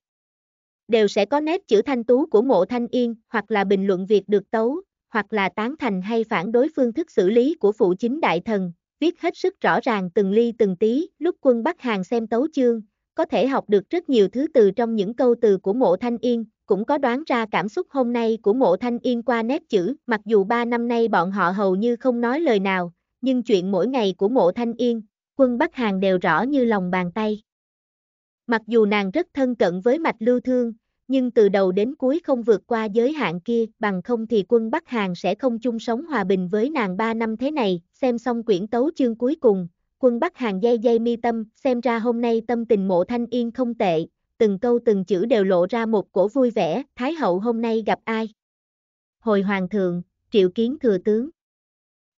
đều sẽ có nét chữ thanh tú của mộ thanh yên, hoặc là bình luận việc được tấu, hoặc là tán thành hay phản đối phương thức xử lý của phụ chính đại thần, viết hết sức rõ ràng từng ly từng tí, lúc quân Bắc Hàng xem tấu chương, có thể học được rất nhiều thứ từ trong những câu từ của mộ thanh yên, cũng có đoán ra cảm xúc hôm nay của mộ thanh yên qua nét chữ, mặc dù ba năm nay bọn họ hầu như không nói lời nào, nhưng chuyện mỗi ngày của mộ thanh yên, quân Bắc Hàng đều rõ như lòng bàn tay. Mặc dù nàng rất thân cận với mạch lưu thương, nhưng từ đầu đến cuối không vượt qua giới hạn kia, bằng không thì quân Bắc Hàn sẽ không chung sống hòa bình với nàng 3 năm thế này, xem xong quyển tấu chương cuối cùng, quân Bắc Hàng dây dây mi tâm, xem ra hôm nay tâm tình mộ thanh yên không tệ, từng câu từng chữ đều lộ ra một cổ vui vẻ, Thái hậu hôm nay gặp ai? Hồi hoàng thượng, triệu kiến thừa tướng.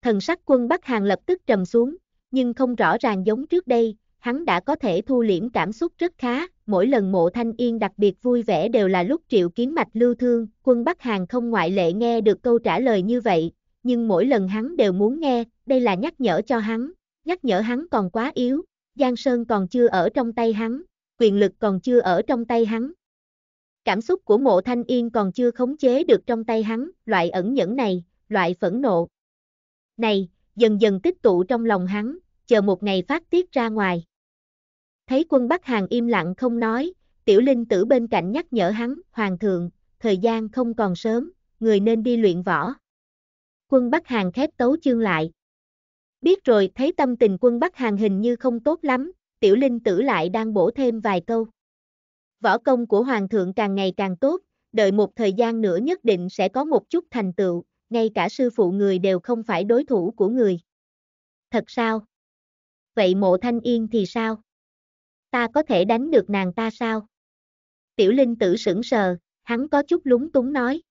Thần sắc quân Bắc Hàng lập tức trầm xuống, nhưng không rõ ràng giống trước đây, hắn đã có thể thu liễm cảm xúc rất khá, mỗi lần mộ thanh yên đặc biệt vui vẻ đều là lúc triệu kiến mạch lưu thương, quân Bắc Hàng không ngoại lệ nghe được câu trả lời như vậy, nhưng mỗi lần hắn đều muốn nghe, đây là nhắc nhở cho hắn, nhắc nhở hắn còn quá yếu, Giang Sơn còn chưa ở trong tay hắn, quyền lực còn chưa ở trong tay hắn. Cảm xúc của mộ thanh yên còn chưa khống chế được trong tay hắn, loại ẩn nhẫn này, loại phẫn nộ. Này, dần dần tích tụ trong lòng hắn, chờ một ngày phát tiết ra ngoài. Thấy quân Bắc Hàng im lặng không nói, tiểu linh tử bên cạnh nhắc nhở hắn, hoàng thượng, thời gian không còn sớm, người nên đi luyện võ quân Bắc Hàng khép tấu chương lại. Biết rồi thấy tâm tình quân Bắc Hàng hình như không tốt lắm, tiểu linh tử lại đang bổ thêm vài câu. Võ công của Hoàng thượng càng ngày càng tốt, đợi một thời gian nữa nhất định sẽ có một chút thành tựu, ngay cả sư phụ người đều không phải đối thủ của người. Thật sao? Vậy mộ thanh yên thì sao? Ta có thể đánh được nàng ta sao? Tiểu linh tử sững sờ, hắn có chút lúng túng nói.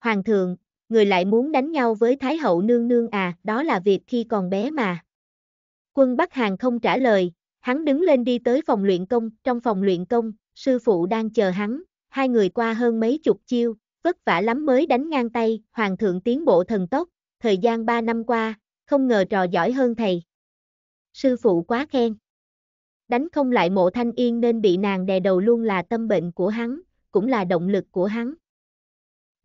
Hoàng thượng, người lại muốn đánh nhau với Thái hậu nương nương à, đó là việc khi còn bé mà. Quân Bắc Hàn không trả lời, hắn đứng lên đi tới phòng luyện công, trong phòng luyện công, sư phụ đang chờ hắn, hai người qua hơn mấy chục chiêu, vất vả lắm mới đánh ngang tay, hoàng thượng tiến bộ thần tốc, thời gian 3 năm qua, không ngờ trò giỏi hơn thầy. Sư phụ quá khen. Đánh không lại mộ thanh yên nên bị nàng đè đầu luôn là tâm bệnh của hắn, cũng là động lực của hắn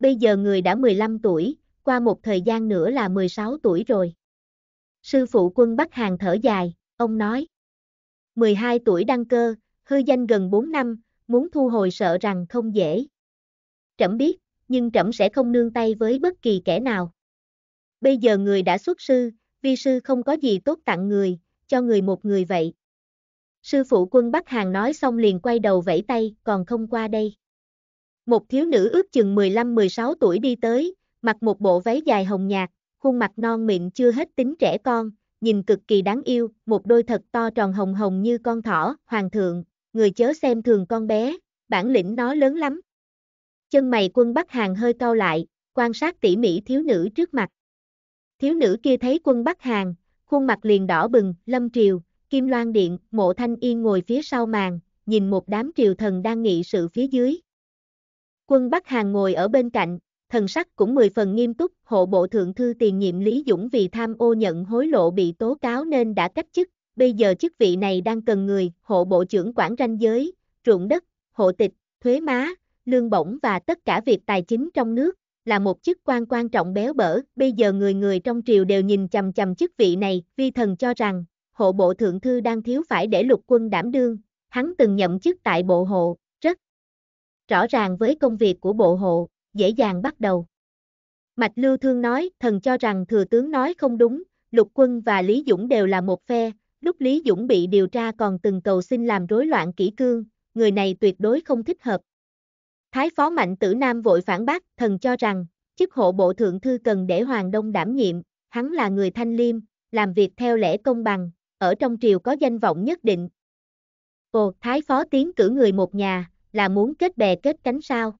bây giờ người đã 15 tuổi, qua một thời gian nữa là 16 tuổi rồi. Sư phụ quân Bắc Hàn thở dài, ông nói. 12 tuổi đăng cơ, hư danh gần 4 năm, muốn thu hồi sợ rằng không dễ. Trẫm biết, nhưng trẫm sẽ không nương tay với bất kỳ kẻ nào. Bây giờ người đã xuất sư, vi sư không có gì tốt tặng người, cho người một người vậy. Sư phụ quân Bắc Hàn nói xong liền quay đầu vẫy tay, còn không qua đây. Một thiếu nữ ước chừng 15-16 tuổi đi tới, mặc một bộ váy dài hồng nhạt, khuôn mặt non mịn chưa hết tính trẻ con, nhìn cực kỳ đáng yêu, một đôi thật to tròn hồng hồng như con thỏ, hoàng thượng, người chớ xem thường con bé, bản lĩnh nó lớn lắm. Chân mày quân Bắc Hàng hơi cau lại, quan sát tỉ mỉ thiếu nữ trước mặt. Thiếu nữ kia thấy quân Bắc Hàng, khuôn mặt liền đỏ bừng, lâm triều, kim loan điện, mộ thanh yên ngồi phía sau màn, nhìn một đám triều thần đang nghị sự phía dưới. Quân Bắc Hàn ngồi ở bên cạnh, thần sắc cũng mười phần nghiêm túc, hộ bộ thượng thư tiền nhiệm Lý Dũng vì tham ô nhận hối lộ bị tố cáo nên đã cách chức, bây giờ chức vị này đang cần người, hộ bộ trưởng quản ranh giới, ruộng đất, hộ tịch, thuế má, lương bổng và tất cả việc tài chính trong nước, là một chức quan quan trọng béo bở, bây giờ người người trong triều đều nhìn chằm chằm chức vị này, vi thần cho rằng, hộ bộ thượng thư đang thiếu phải để lục quân đảm đương, hắn từng nhậm chức tại bộ hộ, rõ ràng với công việc của bộ hộ, dễ dàng bắt đầu. Mạch Lưu Thương nói, thần cho rằng thừa tướng nói không đúng, Lục Quân và Lý Dũng đều là một phe, lúc Lý Dũng bị điều tra còn từng cầu xin làm rối loạn kỷ cương, người này tuyệt đối không thích hợp. Thái phó Mạnh Tử Nam vội phản bác, thần cho rằng, chức hộ bộ thượng thư cần để Hoàng Đông đảm nhiệm, hắn là người thanh liêm, làm việc theo lẽ công bằng, ở trong triều có danh vọng nhất định. Ồ, Thái phó tiến cử người một nhà, là muốn kết bè kết cánh sao?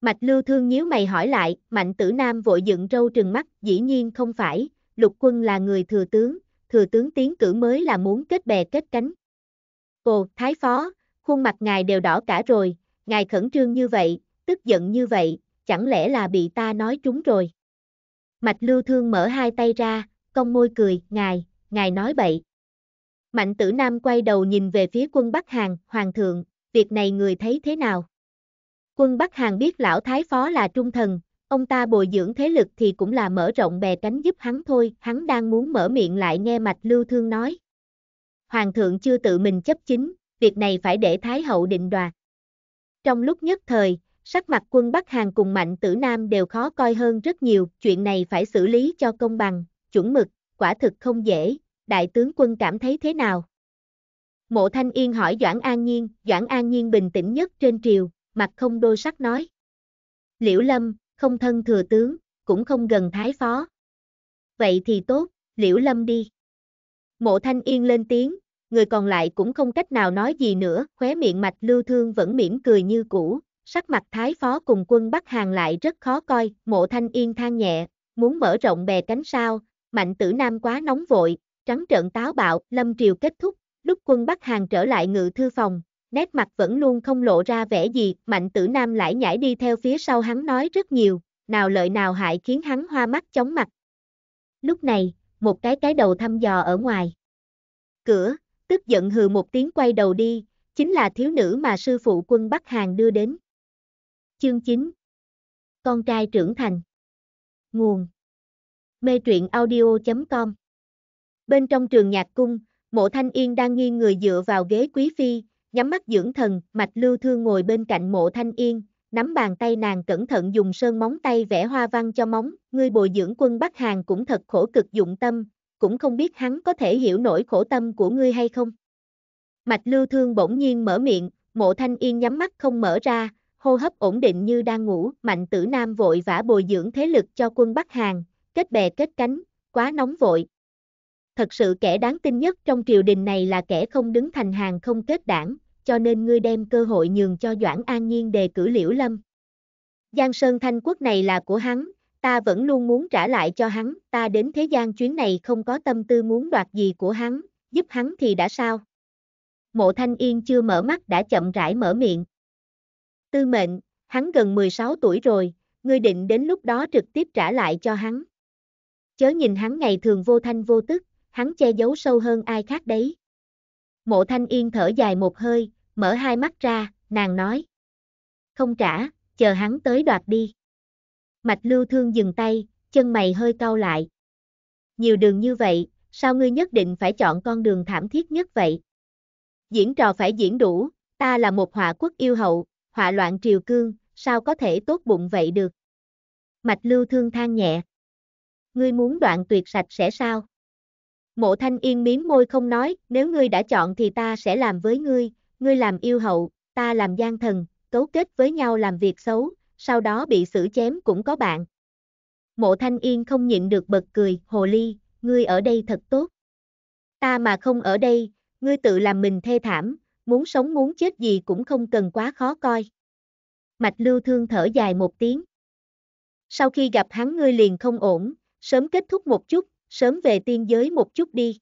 Mạch lưu thương nhíu mày hỏi lại, mạnh tử nam vội dựng râu trừng mắt, dĩ nhiên không phải, lục quân là người thừa tướng, thừa tướng tiến cử mới là muốn kết bè kết cánh. Ồ, thái phó, khuôn mặt ngài đều đỏ cả rồi, ngài khẩn trương như vậy, tức giận như vậy, chẳng lẽ là bị ta nói trúng rồi. Mạch lưu thương mở hai tay ra, cong môi cười, ngài, ngài nói bậy. Mạnh tử nam quay đầu nhìn về phía quân Bắc Hàng, hoàng thượng, việc này người thấy thế nào? Quân Bắc Hàn biết lão thái phó là trung thần, ông ta bồi dưỡng thế lực thì cũng là mở rộng bè cánh giúp hắn thôi, hắn đang muốn mở miệng lại nghe mạch lưu thương nói. Hoàng thượng chưa tự mình chấp chính, việc này phải để Thái hậu định đoạt. Trong lúc nhất thời, sắc mặt quân Bắc Hàn cùng mạnh tử Nam đều khó coi hơn rất nhiều, chuyện này phải xử lý cho công bằng, chuẩn mực, quả thực không dễ, đại tướng quân cảm thấy thế nào? Mộ Thanh Yên hỏi Doãn An Nhiên, Doãn An Nhiên bình tĩnh nhất trên triều, mặt không đôi sắc nói. Liễu Lâm, không thân thừa tướng, cũng không gần thái phó. Vậy thì tốt, Liễu Lâm đi. Mộ Thanh Yên lên tiếng, người còn lại cũng không cách nào nói gì nữa, khóe miệng mạch lưu thương vẫn mỉm cười như cũ, sắc mặt thái phó cùng quân Bắc Hàng lại rất khó coi, mộ Thanh Yên than nhẹ, muốn mở rộng bè cánh sao, mạnh tử nam quá nóng vội, trắng trợn táo bạo, lâm triều kết thúc, Lúc quân Bắc Hàng trở lại ngự thư phòng, nét mặt vẫn luôn không lộ ra vẻ gì, mạnh tử nam lại nhảy đi theo phía sau hắn nói rất nhiều, nào lợi nào hại khiến hắn hoa mắt chóng mặt. Lúc này, một cái cái đầu thăm dò ở ngoài. Cửa, tức giận hừ một tiếng quay đầu đi, chính là thiếu nữ mà sư phụ quân Bắc Hàng đưa đến. Chương 9 Con trai trưởng thành Nguồn Mê truyện audio.com Bên trong trường nhạc cung, Mộ Thanh Yên đang nghiêng người dựa vào ghế quý phi, nhắm mắt dưỡng thần, mạch lưu thương ngồi bên cạnh mộ Thanh Yên, nắm bàn tay nàng cẩn thận dùng sơn móng tay vẽ hoa văn cho móng, Người bồi dưỡng quân Bắc Hàn cũng thật khổ cực dụng tâm, cũng không biết hắn có thể hiểu nổi khổ tâm của ngươi hay không. Mạch lưu thương bỗng nhiên mở miệng, mộ Thanh Yên nhắm mắt không mở ra, hô hấp ổn định như đang ngủ, mạnh tử nam vội vã bồi dưỡng thế lực cho quân Bắc Hàn, kết bè kết cánh, quá nóng vội, thật sự kẻ đáng tin nhất trong triều đình này là kẻ không đứng thành hàng không kết đảng, cho nên ngươi đem cơ hội nhường cho Doãn An Nhiên đề cử Liễu Lâm. Giang Sơn Thanh Quốc này là của hắn, ta vẫn luôn muốn trả lại cho hắn, ta đến thế gian chuyến này không có tâm tư muốn đoạt gì của hắn, giúp hắn thì đã sao. Mộ Thanh Yên chưa mở mắt đã chậm rãi mở miệng. Tư mệnh, hắn gần 16 tuổi rồi, ngươi định đến lúc đó trực tiếp trả lại cho hắn. Chớ nhìn hắn ngày thường vô thanh vô tức, hắn che giấu sâu hơn ai khác đấy. Mộ thanh yên thở dài một hơi, mở hai mắt ra, nàng nói. Không trả, chờ hắn tới đoạt đi. Mạch lưu thương dừng tay, chân mày hơi cau lại. Nhiều đường như vậy, sao ngươi nhất định phải chọn con đường thảm thiết nhất vậy? Diễn trò phải diễn đủ, ta là một họa quốc yêu hậu, họa loạn triều cương, sao có thể tốt bụng vậy được? Mạch lưu thương than nhẹ. Ngươi muốn đoạn tuyệt sạch sẽ sao? Mộ thanh yên miếm môi không nói, nếu ngươi đã chọn thì ta sẽ làm với ngươi, ngươi làm yêu hậu, ta làm gian thần, cấu kết với nhau làm việc xấu, sau đó bị xử chém cũng có bạn. Mộ thanh yên không nhịn được bật cười, hồ ly, ngươi ở đây thật tốt. Ta mà không ở đây, ngươi tự làm mình thê thảm, muốn sống muốn chết gì cũng không cần quá khó coi. Mạch lưu thương thở dài một tiếng. Sau khi gặp hắn ngươi liền không ổn, sớm kết thúc một chút, sớm về tiên giới một chút đi.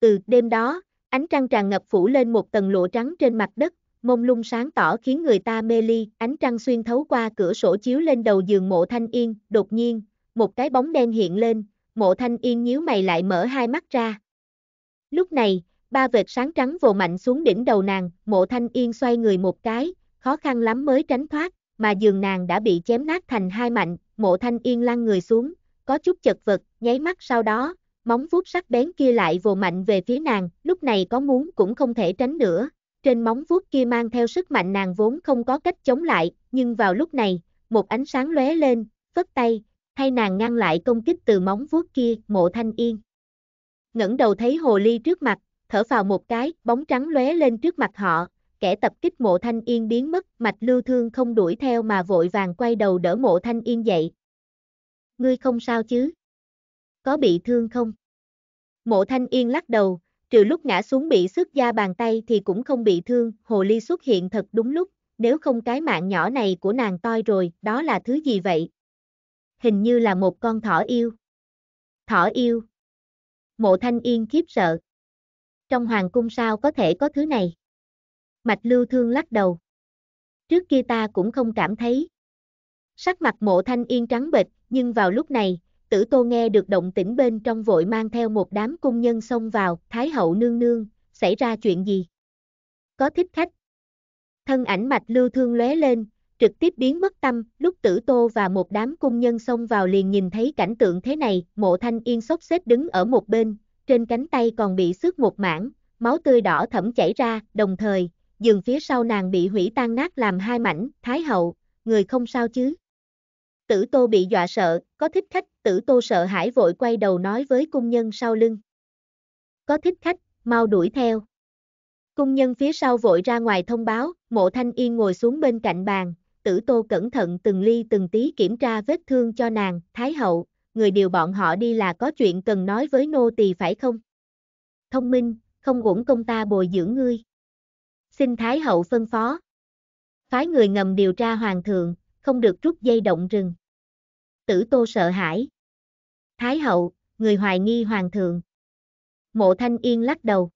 Từ đêm đó, ánh trăng tràn ngập phủ lên một tầng lụa trắng trên mặt đất, mông lung sáng tỏ khiến người ta mê ly, ánh trăng xuyên thấu qua cửa sổ chiếu lên đầu giường mộ thanh yên, đột nhiên, một cái bóng đen hiện lên, mộ thanh yên nhíu mày lại mở hai mắt ra. Lúc này, ba vệt sáng trắng vồ mạnh xuống đỉnh đầu nàng, mộ thanh yên xoay người một cái, khó khăn lắm mới tránh thoát, mà giường nàng đã bị chém nát thành hai mạnh, mộ thanh yên lăn người xuống, có chút chật vật, nháy mắt sau đó, móng vuốt sắc bén kia lại vồ mạnh về phía nàng, lúc này có muốn cũng không thể tránh nữa. Trên móng vuốt kia mang theo sức mạnh nàng vốn không có cách chống lại, nhưng vào lúc này, một ánh sáng lóe lên, phất tay, hay nàng ngăn lại công kích từ móng vuốt kia, mộ thanh yên. ngẩng đầu thấy hồ ly trước mặt, thở vào một cái, bóng trắng lóe lên trước mặt họ, kẻ tập kích mộ thanh yên biến mất, mạch lưu thương không đuổi theo mà vội vàng quay đầu đỡ mộ thanh yên dậy, ngươi không sao chứ? Có bị thương không? Mộ thanh yên lắc đầu, trừ lúc ngã xuống bị sức da bàn tay thì cũng không bị thương, hồ ly xuất hiện thật đúng lúc, nếu không cái mạng nhỏ này của nàng toi rồi, đó là thứ gì vậy? Hình như là một con thỏ yêu. Thỏ yêu. Mộ thanh yên khiếp sợ. Trong hoàng cung sao có thể có thứ này? Mạch lưu thương lắc đầu. Trước kia ta cũng không cảm thấy, Sắc mặt mộ thanh yên trắng bệch, nhưng vào lúc này, tử tô nghe được động tĩnh bên trong vội mang theo một đám cung nhân xông vào, thái hậu nương nương, xảy ra chuyện gì? Có thích khách. Thân ảnh mạch lưu thương lóe lên, trực tiếp biến mất tâm, lúc tử tô và một đám cung nhân xông vào liền nhìn thấy cảnh tượng thế này, mộ thanh yên sốc xếp đứng ở một bên, trên cánh tay còn bị xước một mảng, máu tươi đỏ thẫm chảy ra, đồng thời, giường phía sau nàng bị hủy tan nát làm hai mảnh, thái hậu, người không sao chứ tử tô bị dọa sợ, có thích khách, tử tô sợ hãi vội quay đầu nói với cung nhân sau lưng. Có thích khách, mau đuổi theo. Cung nhân phía sau vội ra ngoài thông báo, mộ thanh yên ngồi xuống bên cạnh bàn, tử tô cẩn thận từng ly từng tí kiểm tra vết thương cho nàng, thái hậu, người điều bọn họ đi là có chuyện cần nói với nô tỳ phải không? Thông minh, không uổng công ta bồi dưỡng ngươi. Xin thái hậu phân phó. Phái người ngầm điều tra hoàng thượng, không được rút dây động rừng. Tử Tô sợ hãi. Thái hậu, người hoài nghi hoàng thượng. Mộ Thanh Yên lắc đầu.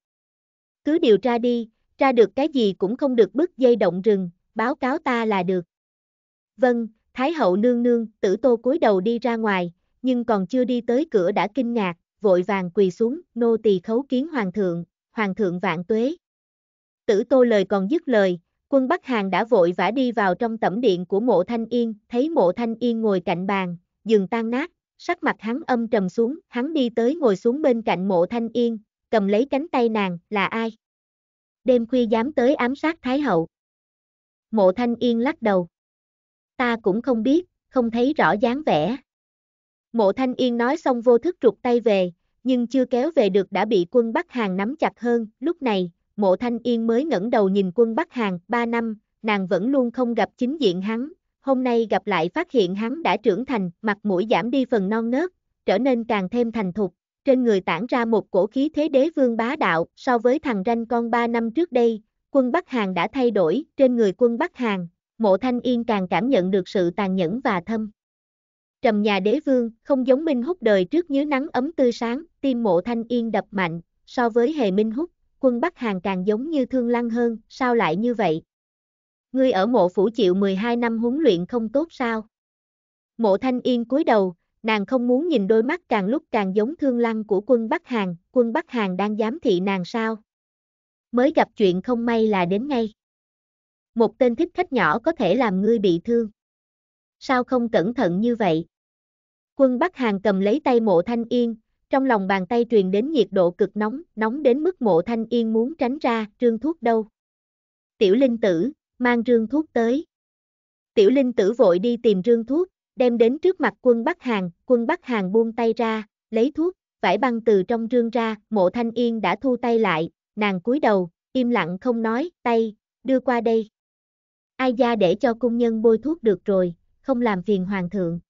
Cứ điều tra đi, tra được cái gì cũng không được bứt dây động rừng, báo cáo ta là được. Vâng, Thái hậu nương nương, tử tô cúi đầu đi ra ngoài, nhưng còn chưa đi tới cửa đã kinh ngạc, vội vàng quỳ xuống, nô tỳ khấu kiến hoàng thượng, hoàng thượng vạn tuế. Tử tô lời còn dứt lời, Quân Bắc Hàn đã vội vã đi vào trong tẩm điện của mộ thanh yên, thấy mộ thanh yên ngồi cạnh bàn, giường tan nát, sắc mặt hắn âm trầm xuống, hắn đi tới ngồi xuống bên cạnh mộ thanh yên, cầm lấy cánh tay nàng, là ai? Đêm khuya dám tới ám sát Thái Hậu. Mộ thanh yên lắc đầu. Ta cũng không biết, không thấy rõ dáng vẻ. Mộ thanh yên nói xong vô thức trục tay về, nhưng chưa kéo về được đã bị quân Bắc Hàn nắm chặt hơn, lúc này, mộ thanh yên mới ngẩng đầu nhìn quân Bắc Hàng, ba năm, nàng vẫn luôn không gặp chính diện hắn, hôm nay gặp lại phát hiện hắn đã trưởng thành, mặt mũi giảm đi phần non nớt, trở nên càng thêm thành thục, trên người tản ra một cổ khí thế đế vương bá đạo, so với thằng ranh con ba năm trước đây, quân Bắc Hàng đã thay đổi, trên người quân Bắc Hàng, mộ thanh yên càng cảm nhận được sự tàn nhẫn và thâm. Trầm nhà đế vương, không giống Minh Húc đời trước như nắng ấm tươi sáng, tim mộ thanh yên đập mạnh, so với hề Minh Húc, quân Bắc Hàn càng giống như thương lăng hơn, sao lại như vậy? Ngươi ở mộ phủ chịu 12 năm huấn luyện không tốt sao? Mộ thanh yên cúi đầu, nàng không muốn nhìn đôi mắt càng lúc càng giống thương lăng của quân Bắc Hàn, quân Bắc Hàn đang giám thị nàng sao? Mới gặp chuyện không may là đến ngay. Một tên thích khách nhỏ có thể làm ngươi bị thương. Sao không cẩn thận như vậy? Quân Bắc Hàn cầm lấy tay mộ thanh yên, trong lòng bàn tay truyền đến nhiệt độ cực nóng, nóng đến mức mộ thanh yên muốn tránh ra, trương thuốc đâu. Tiểu linh tử, mang trương thuốc tới. Tiểu linh tử vội đi tìm trương thuốc, đem đến trước mặt quân Bắc Hàng, quân Bắc Hàng buông tay ra, lấy thuốc, vải băng từ trong trương ra, mộ thanh yên đã thu tay lại, nàng cúi đầu, im lặng không nói, tay, đưa qua đây. Ai ra để cho cung nhân bôi thuốc được rồi, không làm phiền hoàng thượng.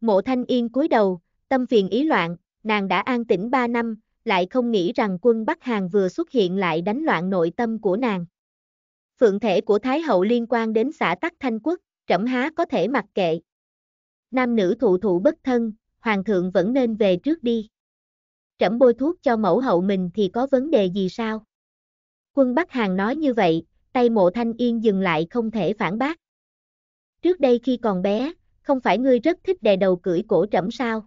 Mộ thanh yên cúi đầu, tâm phiền ý loạn, nàng đã an tĩnh 3 năm, lại không nghĩ rằng quân Bắc Hàn vừa xuất hiện lại đánh loạn nội tâm của nàng. Phượng thể của Thái hậu liên quan đến xã tắc Thanh Quốc, trẫm há có thể mặc kệ. Nam nữ thụ thụ bất thân, hoàng thượng vẫn nên về trước đi. Trẫm bôi thuốc cho mẫu hậu mình thì có vấn đề gì sao? Quân Bắc Hàn nói như vậy, tay mộ thanh yên dừng lại không thể phản bác. Trước đây khi còn bé, không phải ngươi rất thích đè đầu cưỡi cổ trẫm sao?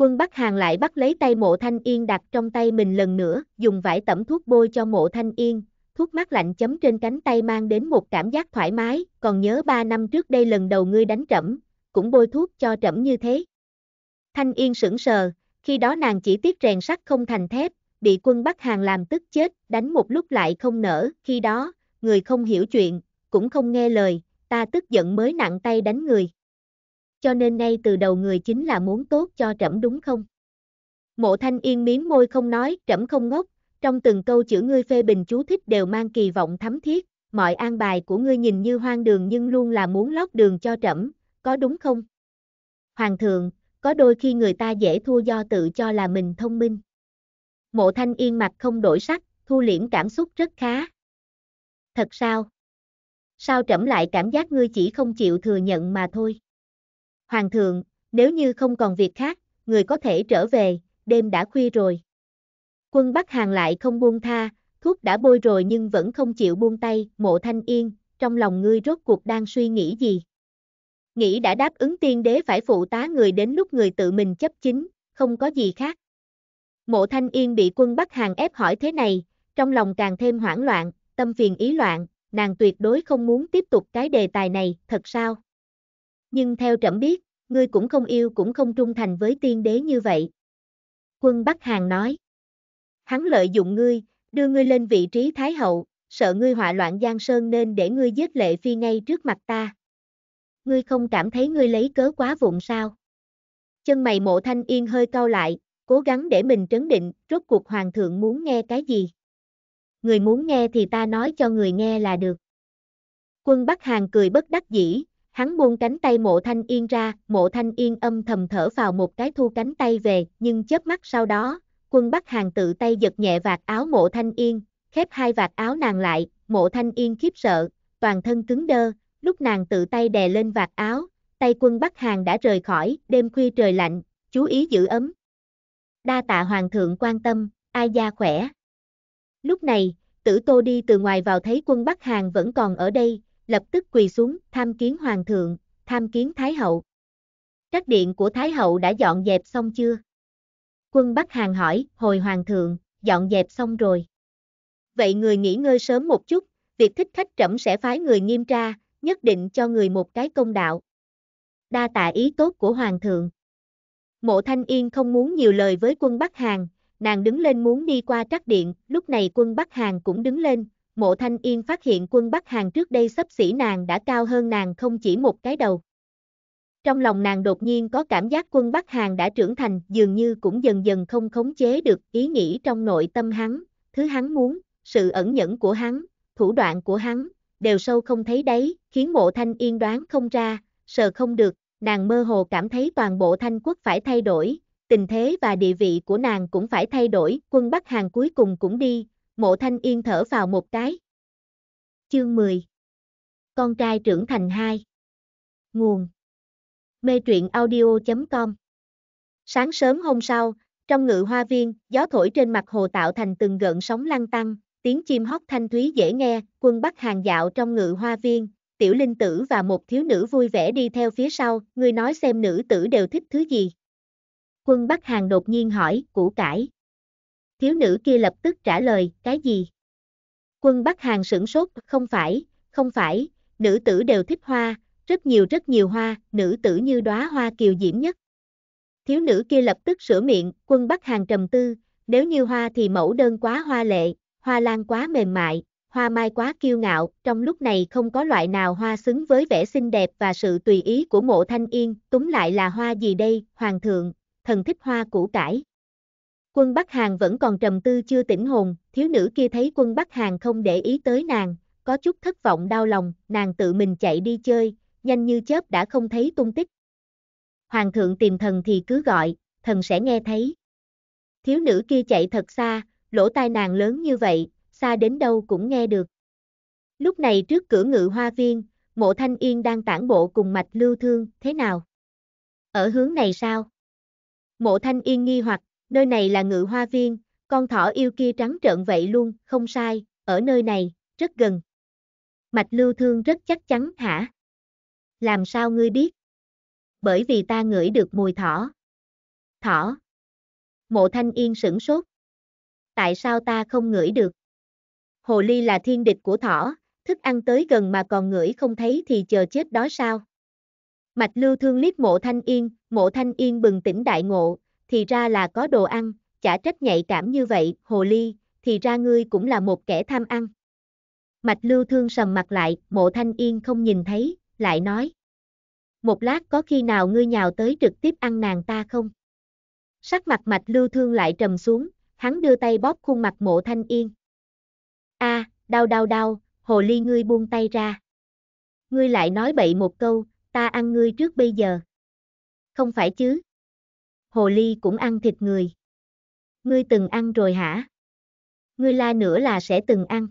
Quân Bắc Hàng lại bắt lấy tay mộ thanh yên đặt trong tay mình lần nữa, dùng vải tẩm thuốc bôi cho mộ thanh yên, thuốc mát lạnh chấm trên cánh tay mang đến một cảm giác thoải mái, còn nhớ 3 năm trước đây lần đầu ngươi đánh trẫm, cũng bôi thuốc cho trẫm như thế. Thanh Yên sững sờ, khi đó nàng chỉ tiếc rèn sắt không thành thép, bị quân Bắc Hàng làm tức chết, đánh một lúc lại không nở, khi đó, người không hiểu chuyện, cũng không nghe lời, ta tức giận mới nặng tay đánh người cho nên ngay từ đầu người chính là muốn tốt cho trẫm đúng không? Mộ thanh yên miếng môi không nói, trẫm không ngốc, trong từng câu chữ ngươi phê bình chú thích đều mang kỳ vọng thắm thiết, mọi an bài của ngươi nhìn như hoang đường nhưng luôn là muốn lót đường cho trẫm, có đúng không? Hoàng thượng, có đôi khi người ta dễ thua do tự cho là mình thông minh. Mộ thanh yên mặt không đổi sắc, thu liễm cảm xúc rất khá. Thật sao? Sao trẫm lại cảm giác ngươi chỉ không chịu thừa nhận mà thôi? Hoàng thượng, nếu như không còn việc khác, người có thể trở về, đêm đã khuya rồi. Quân Bắc Hàng lại không buông tha, thuốc đã bôi rồi nhưng vẫn không chịu buông tay, mộ thanh yên, trong lòng ngươi rốt cuộc đang suy nghĩ gì? Nghĩ đã đáp ứng tiên đế phải phụ tá người đến lúc người tự mình chấp chính, không có gì khác. Mộ thanh yên bị quân Bắc Hàng ép hỏi thế này, trong lòng càng thêm hoảng loạn, tâm phiền ý loạn, nàng tuyệt đối không muốn tiếp tục cái đề tài này, thật sao? Nhưng theo trẫm biết, ngươi cũng không yêu cũng không trung thành với tiên đế như vậy. Quân Bắc Hàn nói. Hắn lợi dụng ngươi, đưa ngươi lên vị trí Thái Hậu, sợ ngươi họa loạn Giang Sơn nên để ngươi giết lệ phi ngay trước mặt ta. Ngươi không cảm thấy ngươi lấy cớ quá vụng sao? Chân mày mộ thanh yên hơi cau lại, cố gắng để mình trấn định, rốt cuộc hoàng thượng muốn nghe cái gì? Người muốn nghe thì ta nói cho người nghe là được. Quân Bắc Hàn cười bất đắc dĩ, Hắn buông cánh tay mộ thanh yên ra, mộ thanh yên âm thầm thở vào một cái thu cánh tay về, nhưng chớp mắt sau đó, quân Bắc Hàng tự tay giật nhẹ vạt áo mộ thanh yên, khép hai vạt áo nàng lại, mộ thanh yên khiếp sợ, toàn thân cứng đơ, lúc nàng tự tay đè lên vạt áo, tay quân Bắc Hàng đã rời khỏi, đêm khuya trời lạnh, chú ý giữ ấm. Đa tạ hoàng thượng quan tâm, ai gia khỏe. Lúc này, tử tô đi từ ngoài vào thấy quân Bắc Hàng vẫn còn ở đây, lập tức quỳ xuống, tham kiến hoàng thượng, tham kiến thái hậu. Các điện của thái hậu đã dọn dẹp xong chưa? Quân Bắc Hàn hỏi, hồi hoàng thượng, dọn dẹp xong rồi. Vậy người nghỉ ngơi sớm một chút, việc thích khách trẫm sẽ phái người nghiêm tra, nhất định cho người một cái công đạo. Đa tạ ý tốt của hoàng thượng. Mộ Thanh Yên không muốn nhiều lời với quân Bắc Hàn, nàng đứng lên muốn đi qua trắc điện, lúc này quân Bắc Hàn cũng đứng lên, mộ thanh yên phát hiện quân Bắc Hàn trước đây sắp xỉ nàng đã cao hơn nàng không chỉ một cái đầu. Trong lòng nàng đột nhiên có cảm giác quân Bắc Hàn đã trưởng thành dường như cũng dần dần không khống chế được ý nghĩ trong nội tâm hắn, thứ hắn muốn, sự ẩn nhẫn của hắn, thủ đoạn của hắn, đều sâu không thấy đấy, khiến mộ thanh yên đoán không ra, sợ không được, nàng mơ hồ cảm thấy toàn bộ thanh quốc phải thay đổi, tình thế và địa vị của nàng cũng phải thay đổi, quân Bắc Hàn cuối cùng cũng đi, Mộ Thanh Yên thở vào một cái. Chương 10 Con trai trưởng thành 2 Nguồn Mê truyện audio.com Sáng sớm hôm sau, trong ngự hoa viên, gió thổi trên mặt hồ tạo thành từng gợn sóng lăn tăng, tiếng chim hót thanh thúy dễ nghe, quân Bắc hàng dạo trong ngự hoa viên, tiểu linh tử và một thiếu nữ vui vẻ đi theo phía sau, Người nói xem nữ tử đều thích thứ gì. Quân Bắc hàng đột nhiên hỏi, củ cải thiếu nữ kia lập tức trả lời, cái gì? Quân Bắc Hàn sửng sốt, không phải, không phải, nữ tử đều thích hoa, rất nhiều rất nhiều hoa, nữ tử như đóa hoa kiều diễm nhất. Thiếu nữ kia lập tức sửa miệng, quân Bắc Hàn trầm tư, nếu như hoa thì mẫu đơn quá hoa lệ, hoa lan quá mềm mại, hoa mai quá kiêu ngạo, trong lúc này không có loại nào hoa xứng với vẻ xinh đẹp và sự tùy ý của mộ thanh yên, túm lại là hoa gì đây, hoàng thượng, thần thích hoa củ cải. Quân Bắc Hàng vẫn còn trầm tư chưa tỉnh hồn, thiếu nữ kia thấy quân Bắc Hàng không để ý tới nàng, có chút thất vọng đau lòng, nàng tự mình chạy đi chơi, nhanh như chớp đã không thấy tung tích. Hoàng thượng tìm thần thì cứ gọi, thần sẽ nghe thấy. Thiếu nữ kia chạy thật xa, lỗ tai nàng lớn như vậy, xa đến đâu cũng nghe được. Lúc này trước cửa ngự hoa viên, mộ thanh yên đang tản bộ cùng mạch lưu thương, thế nào? Ở hướng này sao? Mộ thanh yên nghi hoặc nơi này là ngự hoa viên, con thỏ yêu kia trắng trợn vậy luôn, không sai, ở nơi này, rất gần. Mạch lưu thương rất chắc chắn hả? Làm sao ngươi biết? Bởi vì ta ngửi được mùi thỏ. Thỏ. Mộ thanh yên sửng sốt. Tại sao ta không ngửi được? Hồ ly là thiên địch của thỏ, thức ăn tới gần mà còn ngửi không thấy thì chờ chết đó sao? Mạch lưu thương liếc mộ thanh yên, mộ thanh yên bừng tỉnh đại ngộ, thì ra là có đồ ăn, chả trách nhạy cảm như vậy, hồ ly, thì ra ngươi cũng là một kẻ tham ăn. Mạch lưu thương sầm mặt lại, mộ thanh yên không nhìn thấy, lại nói. Một lát có khi nào ngươi nhào tới trực tiếp ăn nàng ta không? Sắc mặt mạch lưu thương lại trầm xuống, hắn đưa tay bóp khuôn mặt mộ thanh yên. a đau đau đau, hồ ly ngươi buông tay ra. Ngươi lại nói bậy một câu, ta ăn ngươi trước bây giờ. Không phải chứ hồ ly cũng ăn thịt người. Ngươi từng ăn rồi hả? Ngươi la nữa là sẽ từng ăn.